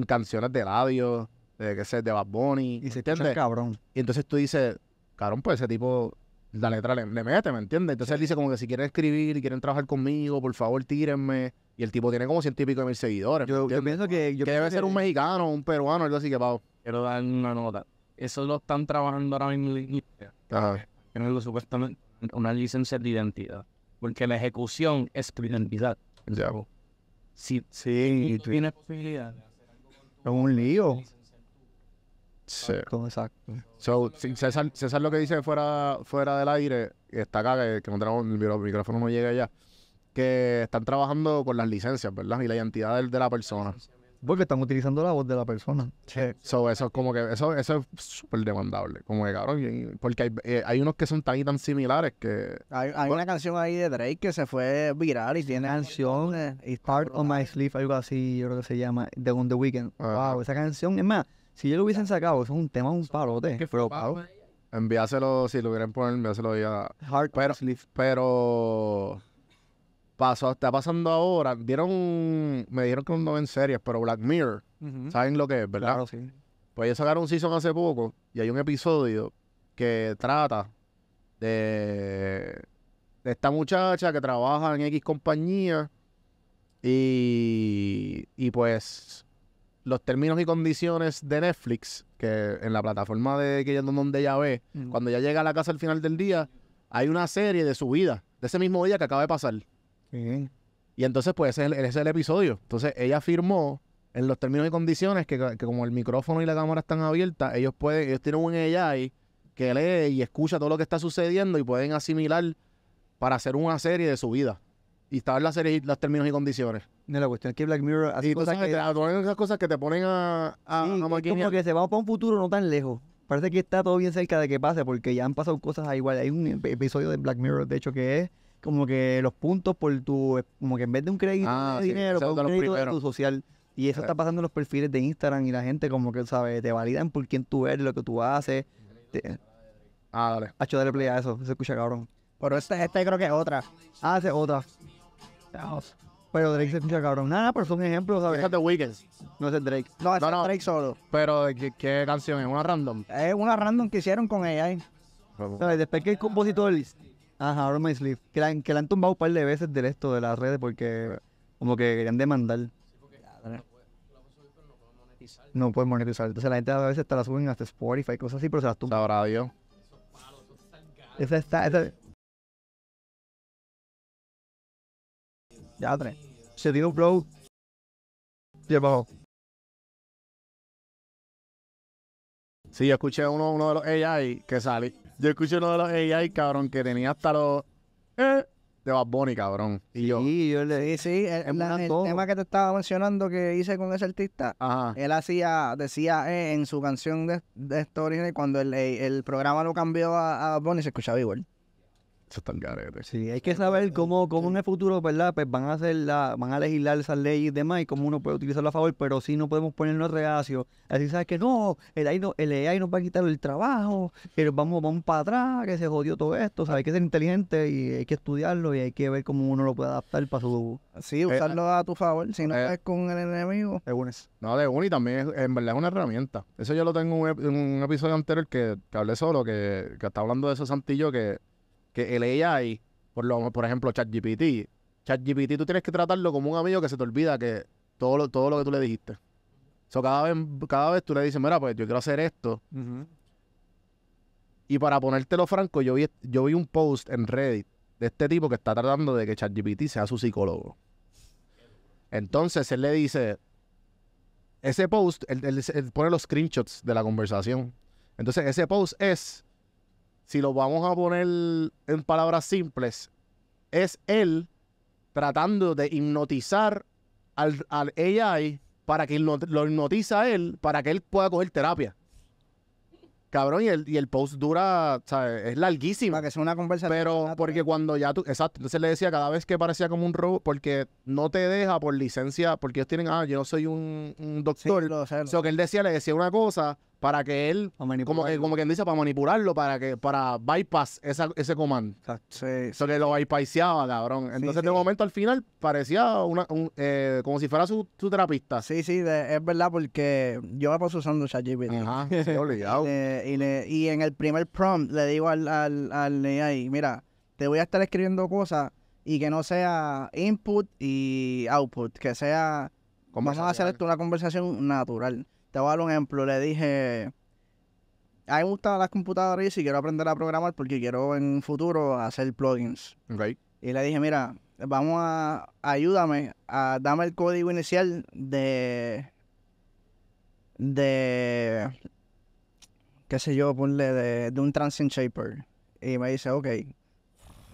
canciones de radio, de qué sé, de Bad Bunny. Y se entiende. Cabrón. Y entonces tú dices, cabrón, pues ese tipo la letra le, mete, ¿me entiendes? Entonces él dice como que si quieren escribir y quieren trabajar conmigo, por favor tírenme. Y el tipo tiene como ciento y pico de mil seguidores. Yo, pienso que... Yo debe ser un mexicano, un peruano, algo así que pago Quiero dar una nota. Eso lo están trabajando ahora en Ajá. Tienen supuestamente una licencia de identidad. Porque la ejecución es tu identidad. Ya. Si, sí, sí, posibilidad. Es un lío. Sí. Exacto, So, César, lo que dice fuera, fuera del aire, está acá, que, no el micrófono no llega allá que están trabajando con las licencias, ¿verdad? Y la identidad de, la persona. Porque están utilizando la voz de la persona. Sí. eso es como que, eso, eso es súper demandable. Como que cabrón, porque eh, hay, unos que son tan y tan similares que. Hay, una canción ahí de Drake que se fue viral y tiene canción. It's Part of My Sleep, algo así, yo creo que se llama, The On the Weekend. Wow, esa canción, es más si yo lo hubiesen sacado, eso es un tema, un parote. Pero, Enviáselo, si lo hubieran poner, enviáselo ya. Hard pero, pero pasó, está pasando ahora. Dieron, me dijeron que no ven series, pero Black Mirror, ¿saben lo que es, verdad? Claro, sí. Pues ellos sacaron un season hace poco y hay un episodio que trata de, de esta muchacha que trabaja en X compañía y, y pues los términos y condiciones de Netflix, que en la plataforma de que donde ella ve, mm. cuando ya llega a la casa al final del día, hay una serie de su vida, de ese mismo día que acaba de pasar. Y entonces, pues, ese es, el, el, episodio. Entonces, ella firmó en los términos y condiciones que, como el micrófono y la cámara están abiertas, ellos pueden, ellos tienen un AI que lee y escucha todo lo que está sucediendo y pueden asimilar para hacer una serie de su vida y en las serie y los términos y condiciones. No, la cuestión es que Black Mirror hace cosas que, te, esas cosas que te ponen a... como que se va para un futuro no tan lejos. Parece que está todo bien cerca de que pase porque ya han pasado cosas igual. Hay un episodio de Black Mirror, de hecho, que es como que los puntos por tu... Como que en vez de un crédito ah, pues, de dinero, por un crédito tu social. Y eso está pasando en los perfiles de Instagram y la gente como que, sabe Te validan por quién tú eres, lo que tú haces. Ah, dale. Hacho, dale play a eso. Se escucha cabrón. Pero esta, esta creo que es otra. Ah, es otra. Pero Drake se pinta cabrón. Nada, pero son ejemplos, ¿sabes? No es Drake. No, es No, Drake solo. Pero, ¿qué, canción es? ¿Una random? Es una random que hicieron con ella. ¿eh? Después que el compositor. Ajá, ahora My Sleep. Que la, que la han tumbado un par de veces del esto de las redes porque como que querían demandar. No pueden monetizar. Entonces la gente a veces está la suben hasta Spotify y cosas así, pero se las tumban. ahora Dios. Esa está, esa, Ya, tres. Se dio un blow. Llevado. Sí, yo escuché uno, de los AI que sale. Yo escuché uno de los AI, cabrón, que tenía hasta los. Eh, de Bad Bunny, cabrón. Y yo. Sí, yo le dije, sí, el, tema que te estaba mencionando que hice con ese artista, Ajá. él hacía, decía eh, en su canción de, de Story, cuando el, programa lo cambió a, a Bad Bunny, se escuchaba igual. Eso está Sí, hay que saber cómo, cómo en el futuro, ¿verdad? Pues van a hacer la, van a legislar esas leyes y demás y cómo uno puede utilizarlo a favor, pero si no podemos ponernos reacios. Así sabes que no, el AI, no, el AI nos va a quitar el trabajo, que vamos, vamos para atrás, que se jodió todo esto. O hay que ser inteligente y hay que estudiarlo y hay que ver cómo uno lo puede adaptar para su... Sí, eh, usarlo a tu favor, si no eh, es con el enemigo. De unes. No, de y también es, en verdad es una herramienta. Eso yo lo tengo en un, episodio anterior que, hablé solo, que, que está hablando de eso Santillo, que que el AI, por, lo, por ejemplo, ChatGPT, ChatGPT tú tienes que tratarlo como un amigo que se te olvida que todo lo, todo lo que tú le dijiste. So, cada vez, cada vez tú le dices, mira, pues yo quiero hacer esto. Y para ponértelo franco, yo vi, yo vi un post en Reddit de este tipo que está tratando de que ChatGPT sea su psicólogo. Entonces él le dice, ese post, él pone los screenshots de la conversación. Entonces ese post es si lo vamos a poner en palabras simples, es él tratando de hipnotizar al, AI para que lo hipnotiza a él, para que él pueda coger terapia. Cabrón, y el, y el post dura, es larguísimo. Para que sea una conversación. Pero porque cuando ya tú, exacto, entonces le decía cada vez que parecía como un robo, porque no te deja por licencia, porque ellos tienen, ah, yo no soy un, doctor. lo, que él decía, le decía una cosa, para que él, como, como quien dice, para manipularlo, para que para bypass esa, ese comando. Sí. Eso que lo bypassaba, cabrón. Entonces, de momento, al final, parecía una, eh, como si fuera su, su terapista. Sí, sí, es verdad, porque yo me paso usando ChatGPT. Ajá, eh, y, en el primer prompt le digo al, al, al mira, te voy a estar escribiendo cosas y que no sea input y output, que sea... Vamos a hacer esto una conversación natural. Te voy a dar un ejemplo. Le dije, a mí me gustan las computadoras y quiero aprender a programar porque quiero en un futuro hacer plugins. Y le dije, mira, vamos a, ayúdame, a, dame el código inicial de, de, qué sé yo, ponle de, de un transient shaper. Y me dice, ok,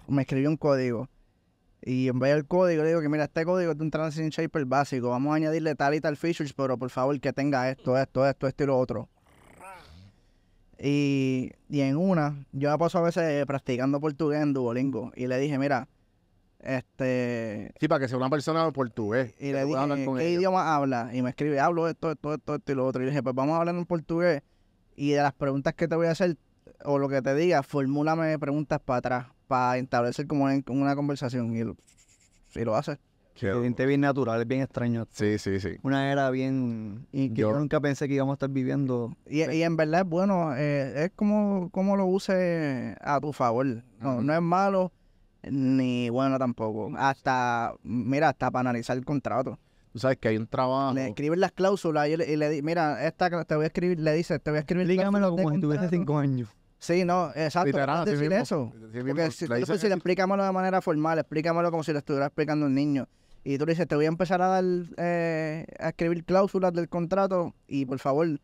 me escribió un código. Y en vez código, le digo que mira, este código es de un Transition Shaper básico. Vamos a añadirle tal y tal features, pero por favor que tenga esto, esto, esto, esto y lo otro. Y, en una, yo paso a veces practicando portugués en Duolingo. Y le dije, mira, este. Sí, para que sea una persona portugués. Y le dije, ¿qué idioma habla? Y me escribe, hablo esto, esto, esto, esto y lo otro. Y le dije, pues vamos a hablar en portugués. Y de las preguntas que te voy a hacer, o lo que te diga, formúlame preguntas para atrás para establecer como una, conversación y lo, hace. Se siente bien natural, es bien extraño. Sí, sí, sí. Una era bien. Y yo, nunca pensé que íbamos a estar viviendo. Y, en verdad es bueno, eh, es como, como lo uses a tu favor. No, es malo ni bueno tampoco. Hasta, mira, hasta para analizar el contrato. Tú sabes que hay un trabajo. Le escribe las cláusulas y le, mira, esta te voy a escribir, le dice, te voy a escribir. Dígamelo como si tuviese cinco años. Sí, no, exacto. Literal, decir eso. Mismo, Porque si, le de manera formal, explícamelo como si le estuviera explicando a un niño. Y tú le dices, te voy a empezar a dar, eh, a escribir cláusulas del contrato y por favor,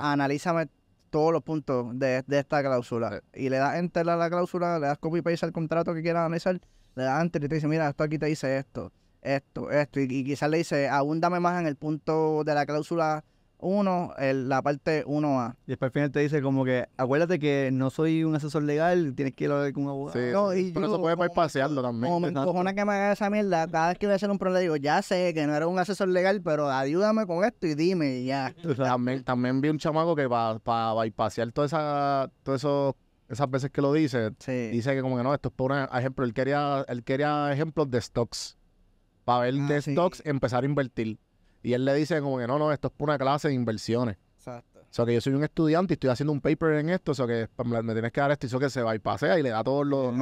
analízame todos los puntos de, esta cláusula. Y le das enter a la cláusula, le das copy-paste al contrato que quieras analizar, le das enter y te dice, mira, esto aquí te dice esto, esto, esto. Y, quizás le dice, abúndame más en el punto de la cláusula el la parte 1A. Y después al final te dice como que, acuérdate que no soy un asesor legal, tienes que ir a hablar con un abogado. no, y pero eso puede también. Como me cojona que me haga esa mierda, cada vez que voy a hacer un problema digo, ya sé que no era un asesor legal, pero ayúdame con esto y dime y ya. También, también vi un chamaco que para pa, todas esas veces que lo dice, dice que como que no, esto es por ejemplo, él quería, él quería ejemplos de stocks, para ver ah, de stocks empezar a invertir. Y él le dice como que no, no, esto es por una clase de inversiones. Exacto. O sea, que yo soy un estudiante y estoy haciendo un paper en esto, o sea, que me tienes que dar esto, y eso que se va y pasea y le da todos los...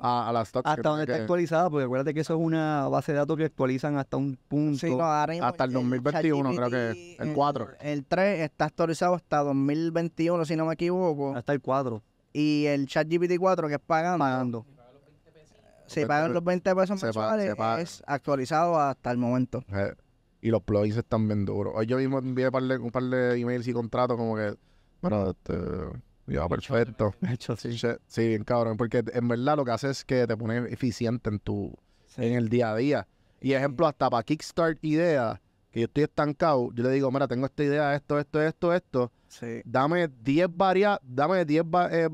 a, las Hasta donde está actualizado, porque acuérdate que eso es una base de datos que actualizan hasta un punto. Sí, hasta el 2021, creo que el 4. El, 3 está actualizado hasta 2021, si no me equivoco. Hasta el 4. Y el chat ChatGPT 4, que es pagando. Pagando. Se pagan los 20 pesos mensuales, es actualizado hasta el momento y los plugins están bien duros. Hoy yo mismo envié un par de, emails y contratos como que, bueno, este, ya, perfecto. Hecho, sí. sí, bien cabrón, porque en verdad lo que hace es que te pones eficiente en tu, en el día a día. Y ejemplo, hasta para Kickstart ideas, que yo estoy estancado, yo le digo, mira, tengo esta idea, esto, esto, esto, esto. Dame 10 dame 10 eh,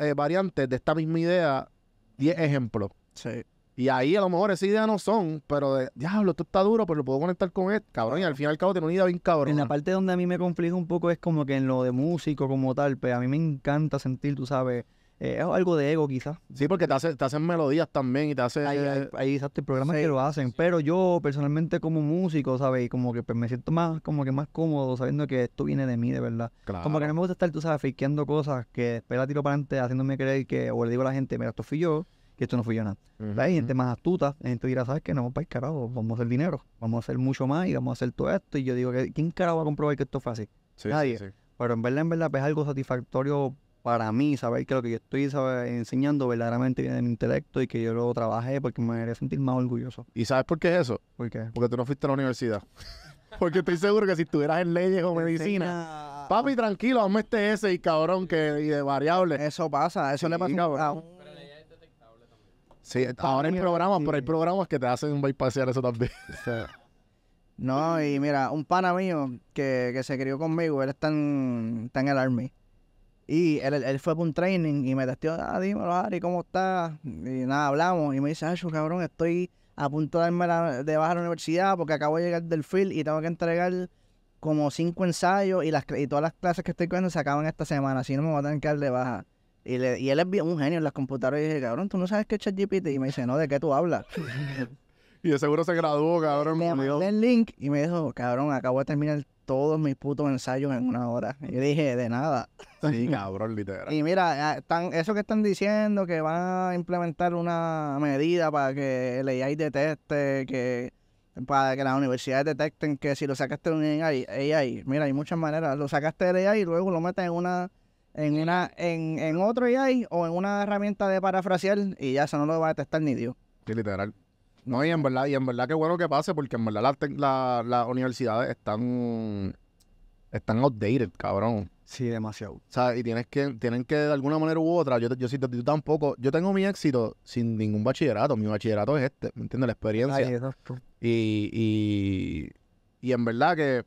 eh, variantes de esta misma idea, 10 ejemplos. Sí. Y ahí a lo mejor esa idea no son, pero de, diablo, esto está duro, pero pues lo puedo conectar con él, cabrón. Y al final y al cabo tiene una idea bien cabrón. En la parte donde a mí me complica un poco es como que en lo de músico como tal, pero pues a mí me encanta sentir, tú sabes, eh, algo de ego quizás. Sí, porque te, hace, te hacen melodías también y te hace... ahí sabes hay programas que lo hacen, pero yo personalmente como músico, ¿sabes? Y como que pues, me siento más como que más cómodo sabiendo que esto viene de mí, de verdad. Claro. Como que no me gusta estar, tú sabes, fakeando cosas que después tiro para adelante haciéndome creer que, o le digo a la gente, mira, esto fui yo que esto no fui yo nada Hay gente más astuta, la gente dirá, ¿sabes qué? No, vamos pues, para carajo, vamos a hacer dinero, vamos a hacer mucho más y vamos a hacer todo esto. Y yo digo, ¿quién carajo va a comprobar que esto es así? Nadie. Pero en verdad, en verdad, pues, es algo satisfactorio para mí saber que lo que yo estoy enseñando verdaderamente viene de mi intelecto y que yo lo trabajé porque me haría sentir más orgulloso. ¿Y sabes por qué es eso? ¿Por qué? Porque tú no fuiste a la universidad. porque estoy seguro que si estuvieras en leyes o medicina, papi, tranquilo, hazme este ese y cabrón que y de variables. Eso pasa, eso le pasa Sí, ahora hay programas, pero hay programas que te hacen un bypassear eso también. no, y mira, un pana mío que, se crió conmigo, él está en, el Army. Y él, fue para un training y me testió, ah, dímelo, Ari, ¿cómo estás? Y nada, hablamos. Y me dice, ay, cabrón, estoy a punto de darme de bajar a la universidad porque acabo de llegar del field y tengo que entregar como cinco ensayos y, las, y todas las clases que estoy cogiendo se acaban esta semana, si no me voy a tener que dar de baja. Y, le, y él es un genio en las computadoras. Y dije, cabrón, ¿tú no sabes qué es ChatGPT? Y me dice, no, ¿de qué tú hablas? y de seguro se graduó, cabrón. Me mandé el link y me dijo, cabrón, acabo de terminar todos mis putos ensayos en una hora. Y yo dije, de nada. Sí, cabrón, literal. Y mira, ah, están, eso que están diciendo, que van a implementar una medida para que el AI deteste, que para que las universidades detecten que si lo sacaste de un AI, AI, mira, hay muchas maneras. Lo sacaste del AI y luego lo metes en una en una en, en otro AI o en una herramienta de parafrasear y ya eso no lo va a detectar ni Dios. Sí, literal. No, y en verdad, y en verdad qué bueno que pase, porque en verdad las la, la universidades están, están outdated, cabrón. Sí, demasiado. O sea, y tienes que, tienen que de alguna manera u otra, yo, yo, yo, tampoco, yo tengo mi éxito sin ningún bachillerato, mi bachillerato es este, ¿me entiendes? La experiencia. y, y, y en verdad que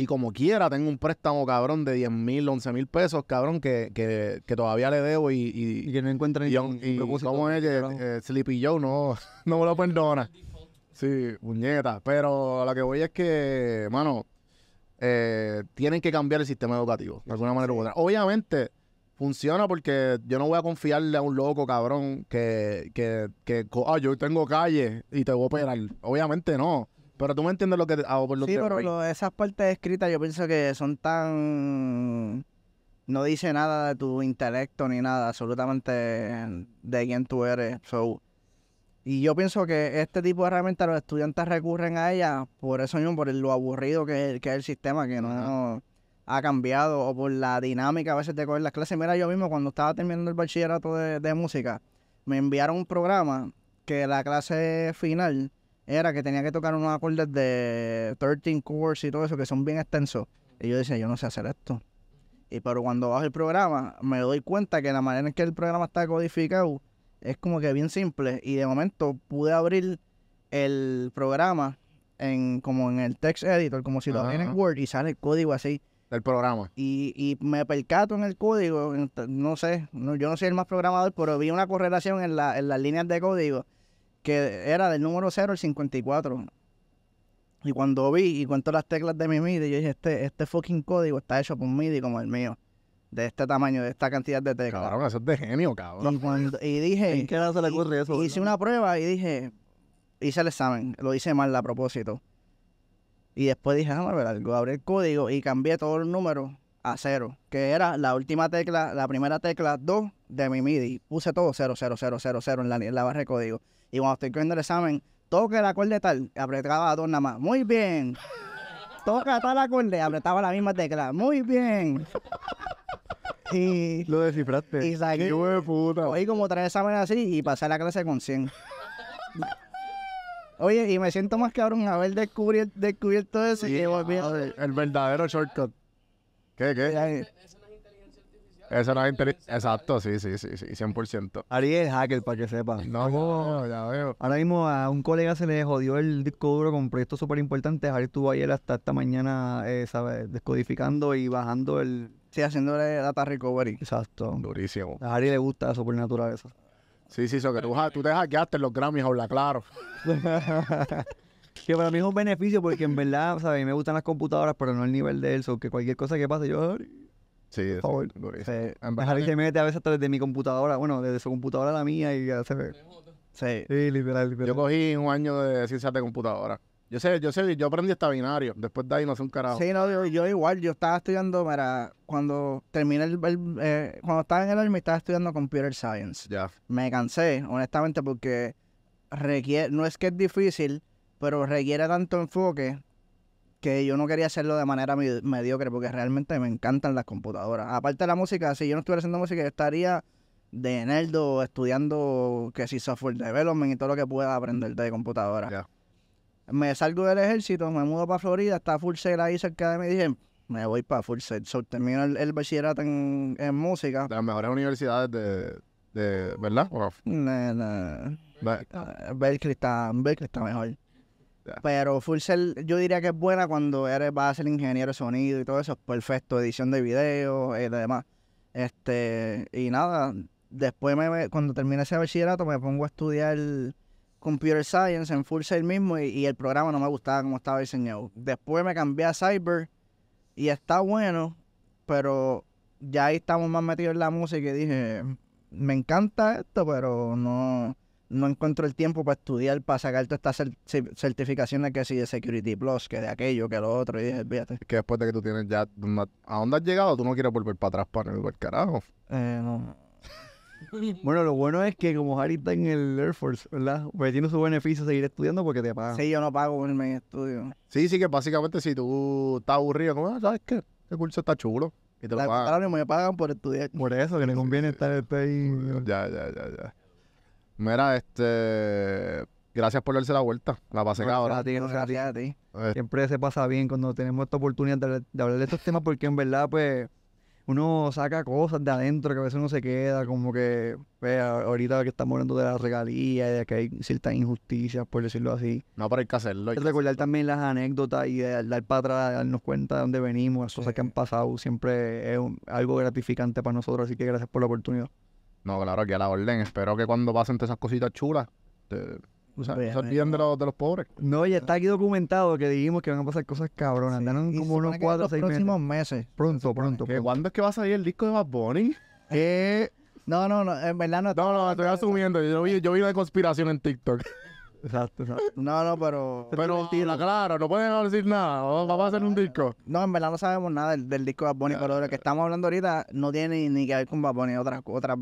y como quiera, tengo un préstamo, cabrón, de 10 mil, 11 mil pesos, cabrón, que, todavía le debo y... Y, que no encuentra ni y, es eh, Sleepy Joe no, no me lo perdona? Sí, puñeta. Pero lo que voy es que, mano, eh, tienen que cambiar el sistema educativo, de alguna manera u otra. Obviamente, funciona porque yo no voy a confiarle a un loco, cabrón, que, que, que ah, yo tengo calle y te voy a operar. Obviamente no. Pero tú me entiendes lo que hago por lo Sí, pero esas partes escritas yo pienso que son tan... No dice nada de tu intelecto ni nada, absolutamente de quién tú eres. y yo pienso que este tipo de herramientas los estudiantes recurren a ellas por eso mismo, por lo aburrido que es, que el sistema, que no, ha cambiado, o por la dinámica a veces de coger las clases. Mira, yo mismo cuando estaba terminando el bachillerato de música, me enviaron un programa que la clase final era que tenía que tocar unos acordes de 13 chords y todo eso, que son bien extensos. Y yo decía, yo no sé hacer esto. Y pero cuando bajo el programa, me doy cuenta que la manera en que el programa está codificado es como que bien simple. Y de momento pude abrir el programa en como en el text editor, como si lo abriera en Word, y sale el código así. Del programa. Y, y me percato en el código, no sé, yo no soy el más programador, pero vi una correlación en, la, en las líneas de código que era del número 0 al 54. Y cuando vi y cuento las teclas de mi MIDI, yo dije, este, este fucking código está hecho por un MIDI como el mío. De este tamaño, de esta cantidad de teclas. Cabrón, eso es de genio, cabrón. Y, dije... ¿En qué edad se le ocurre eso? Hice una prueba y dije... Hice el examen. Lo hice mal a propósito. Y después dije, a ah, ver algo. Abrí el código y cambié todo el número a cero. Que era la última tecla, la primera tecla 2 de mi MIDI. Puse todo 0, 0, en la, en la barra de código. Y cuando estoy corriendo el examen, toca el acorde tal, apretaba dos nada más. Muy bien. Toca tal acorde, apretaba la misma tecla. Muy bien. Y, Lo descifraste. Y saqué. ¡Qué puta! Oí como tres exámenes así y pasé la clase con 100. Oye, y me siento más cabrón haber descubierto, descubierto eso y, ah, El verdadero shortcut. ¿Qué, qué? Eh, eso no es interesante. Exacto, sí, sí, sí, sí, 100%. es hacker, para que sepa. No, no, ya veo. Ahora mismo a un colega se le jodió el disco duro con proyectos súper importantes. Ari estuvo ayer hasta esta mañana, eh, ¿sabes? Descodificando y bajando el... Sí, haciéndole data recovery. Exacto. Durísimo. A Ari le gusta eso por naturaleza. Sí, sí, eso que tú, te hackeaste en los Grammys, habla claro. Que para mí es un beneficio porque en verdad, ¿sabes? Me gustan las computadoras, pero no el nivel de él. So que cualquier cosa que pase, yo. Sí, por Sí, sí. mete a veces desde mi computadora, bueno, desde su computadora a la mía y ya se ve. Sí. sí, literal, literal. Yo cogí un año de ciencias de computadora. Yo sé, yo sé, yo aprendí hasta binario. Después de ahí no sé un carajo. Sí, no, yo, igual, yo estaba estudiando, para cuando terminé el, eh, cuando estaba en el army estaba estudiando computer science. Ya. Me cansé, honestamente, porque requiere, no es que es difícil, pero requiere tanto enfoque que yo no quería hacerlo de manera mediocre porque realmente me encantan las computadoras. Aparte de la música, si yo no estuviera haciendo música, yo estaría de nerdo estudiando que si software development y todo lo que pueda aprender de computadora. Me salgo del ejército, me mudo para Florida, está Full Sail ahí cerca de mí y dije, me voy para Full Sail. termino el, bachillerato en, en, música. Las mejores universidades de, ¿verdad? No, no. Ah, Berkeley está, Berkeley está mejor. Pero full cell yo diría que es buena cuando eres, vas a ser ingeniero de sonido y todo eso. perfecto, edición de video y eh, demás. Este, y nada, después cuando terminé ese bachillerato me pongo a estudiar computer science en full cell mismo y, y el programa no me gustaba como estaba diseñado. Después me cambié a cyber y está bueno, pero ya ahí estamos más metidos en la música y dije, me encanta esto, pero no no encuentro el tiempo para estudiar, para sacar todas estas certificaciones que sí de Security Plus, que de aquello, que lo otro, y dije, fíjate. Que después de que tú tienes ya, ¿a dónde has llegado? Tú no quieres volver para atrás para el carajo. Eh, no. bueno, lo bueno es que como Harry está en el Air Force, ¿verdad? Pues tiene su beneficio seguir estudiando porque te pagan. Sí, yo no pago en mi estudio. Sí, sí, que básicamente si tú estás aburrido, como, ah, ¿sabes qué? el este curso está chulo. Y te lo pagan. me pagan por estudiar. Por eso, que le conviene estar, en ahí. Ya, ya, ya, ya. Mira, este. Gracias por darse la vuelta. La pasé no, Gracias, gracias a ti. Eh, siempre se pasa bien cuando tenemos esta oportunidad de, hablar de estos temas, porque en verdad, pues uno saca cosas de adentro que a veces uno se queda, como que, vea, pues, ahorita que estamos hablando de la regalía de que hay ciertas injusticias, por decirlo así. No, pero hay que hacerlo. Hay recordar también las anécdotas y dar para darnos cuenta de dónde venimos, las cosas que han pasado, siempre es algo gratificante para nosotros, así que gracias por la oportunidad. No, claro, que a la orden. Espero que cuando pasen todas esas cositas chulas, te, o se olviden de, los, de los pobres. No, ya está aquí documentado que dijimos que van a pasar cosas cabronas. andan como unos cuatro meses. próximos meses. Pronto, pronto. ¿Cuándo es que va a salir el disco de Bad Bunny? Eh, no, no, no, en verdad no. No, no, estoy asumiendo. Yo vi, yo vi una conspiración en TikTok. Exacto, exacto. No, no, pero. Pero claro, no pueden decir nada. Vamos a hacer un disco. No, en verdad no sabemos nada del, disco de Bad Bunny, pero lo que estamos hablando ahorita no tiene ni, que ver con Bad Bunny, otras otras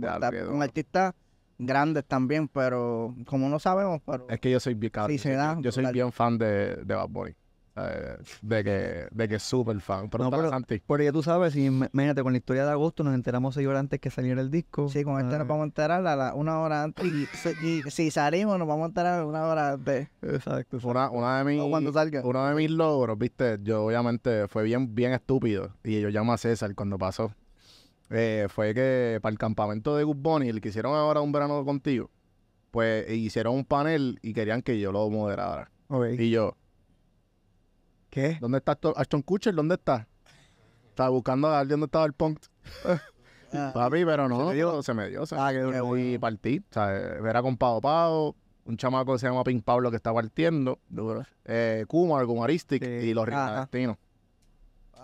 artistas grandes también, pero como no sabemos, pero. Es que yo soy bien, yo, soy, yo soy bien fan de, de Bad Bunny. Eh, de que, de que es súper fan. Pero, no, Porque tú sabes, imagínate, con la historia de agosto nos enteramos seis horas antes que saliera el disco. Sí, con este nos ah. vamos a enterar a la, una hora antes. Y, si salimos, nos vamos a enterar una hora antes. Exacto. Una, de mis, o cuando salga. Uno de mis logros, viste, yo obviamente fue bien, bien estúpido. Y yo llamo a César cuando pasó. Eh, fue que para el campamento de Good Bunny, el que hicieron ahora un verano contigo, pues hicieron un panel y querían que yo lo moderara. Y yo, ¿Qué? ¿Dónde está Aston Kutcher? ¿Dónde está? Estaba buscando a dónde estaba el punk. Ah. Papi, pero no, se me dio, ah, qué bueno. Y partí, o sea, era con Pau Pau, un chamaco que se llama Pink Pablo que está partiendo, eh, Kumar, Kumaristic y los ah, Y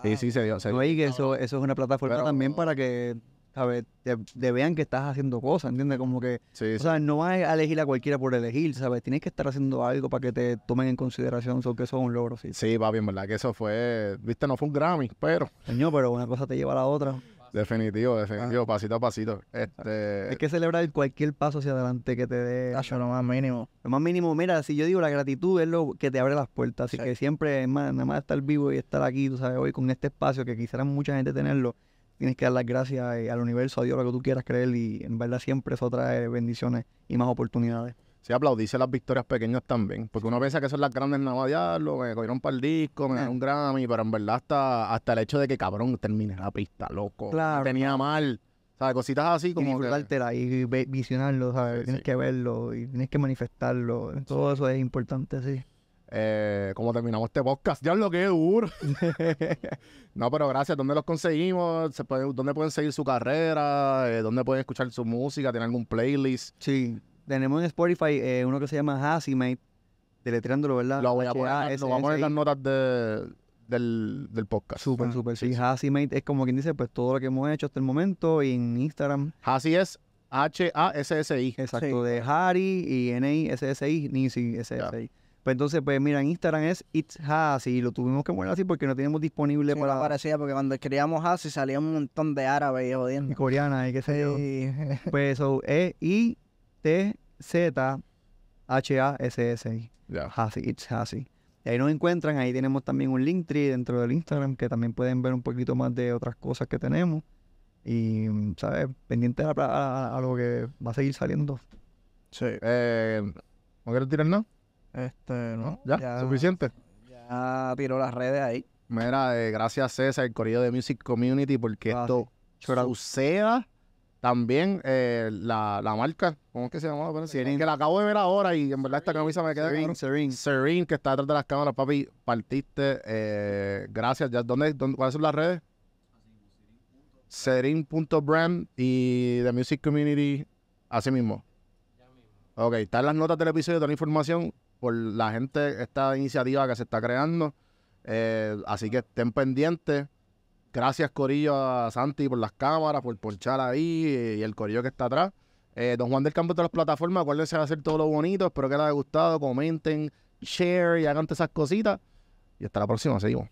sí, sí, se dio. No, que eso, eso es una plataforma también para que ¿sabes? Te, te, vean que estás haciendo cosas, ¿entiendes? Como que, o sea, no vas a elegir a cualquiera por elegir, ¿sabes? Tienes que estar haciendo algo para que te tomen en consideración, eso que eso es un logro, sí. Sí, papi, en verdad que eso fue, viste, no fue un Grammy, pero... Señor, pero una cosa te lleva a la otra. Definitivo, definitivo, ah. pasito a pasito. Este... Hay que celebrar cualquier paso hacia adelante que te dé. Cacho, lo más mínimo. Lo más mínimo, mira, si yo digo la gratitud es lo que te abre las puertas. Así que siempre, es nada más estar vivo y estar aquí, tú sabes, hoy con este espacio que quisiera mucha gente tenerlo tienes que dar las gracias eh, al universo, a Dios, lo que tú quieras creer y en verdad siempre eso trae bendiciones y más oportunidades. Sí, aplaudirse las victorias pequeñas también, porque uno piensa que son las grandes en lo me cogieron para el disco, me un Grammy, pero en verdad hasta, hasta el hecho de que cabrón termine la pista, loco, claro, tenía mal, ¿sabes? Cositas así como... Y disfrutártela y visionarlo, tienes que verlo y tienes que manifestarlo, todo eso es importante, sí. Eh, como terminamos este podcast, ya lo que duro. no, pero gracias. ¿Dónde los conseguimos? ¿Se ¿Dónde pueden seguir su carrera? Eh, ¿Dónde pueden escuchar su música? ¿Tienen algún playlist? Sí, tenemos en Spotify eh, uno que se llama Hazimate, deletreándolo, ¿verdad? Lo voy a poner, vamos e. a poner en las notas de, del, podcast. Súper, ah, súper. Sí, es como quien dice, pues todo lo que hemos hecho hasta el momento y en Instagram. Así es H-A-S-S-I. Exacto, de Harry y N-I-S-S-I, Nisi S-S-I. Pues entonces, pues mira, en Instagram es It's y Lo tuvimos que poner así porque no teníamos disponible sí, para. parecía porque cuando escribíamos Hasi salía un montón de árabes y jodiendo. Y coreana y qué sé yo. Pues eso e I-T-Z-H-A-S-S. I. Hasi, It's Hasi. Y ahí nos encuentran. Ahí tenemos también un link tree dentro del Instagram que también pueden ver un poquito más de otras cosas que tenemos. Y, ¿sabes? Pendiente a, lo que va a seguir saliendo. Sí. Eh, ¿No quiero tirar nada? Este, no, ya, suficiente. Ya tiró las redes ahí. Mira, eh, gracias César, el corrido de Music Community, porque ah, esto suceda. También eh, la, la, marca, ¿cómo es que se llama? que la acabo de ver ahora y en verdad esta camisa me queda. Serene, serin que está detrás de las cámaras, papi, partiste. Eh, gracias. Ya, ¿dónde, dónde, cuáles son las redes? Serene.brand y The Music Community, así mismo. Ok, están las notas del episodio, toda la información por la gente, esta iniciativa que se está creando. Eh, así que estén pendientes. Gracias, Corillo, a Santi por las cámaras, por ponchar ahí eh, y el Corillo que está atrás. Eh, Don Juan del Campo de las plataformas, acuérdense de hacer todo lo bonito. Espero que les haya gustado. Comenten, share y hagan esas cositas. Y hasta la próxima, seguimos.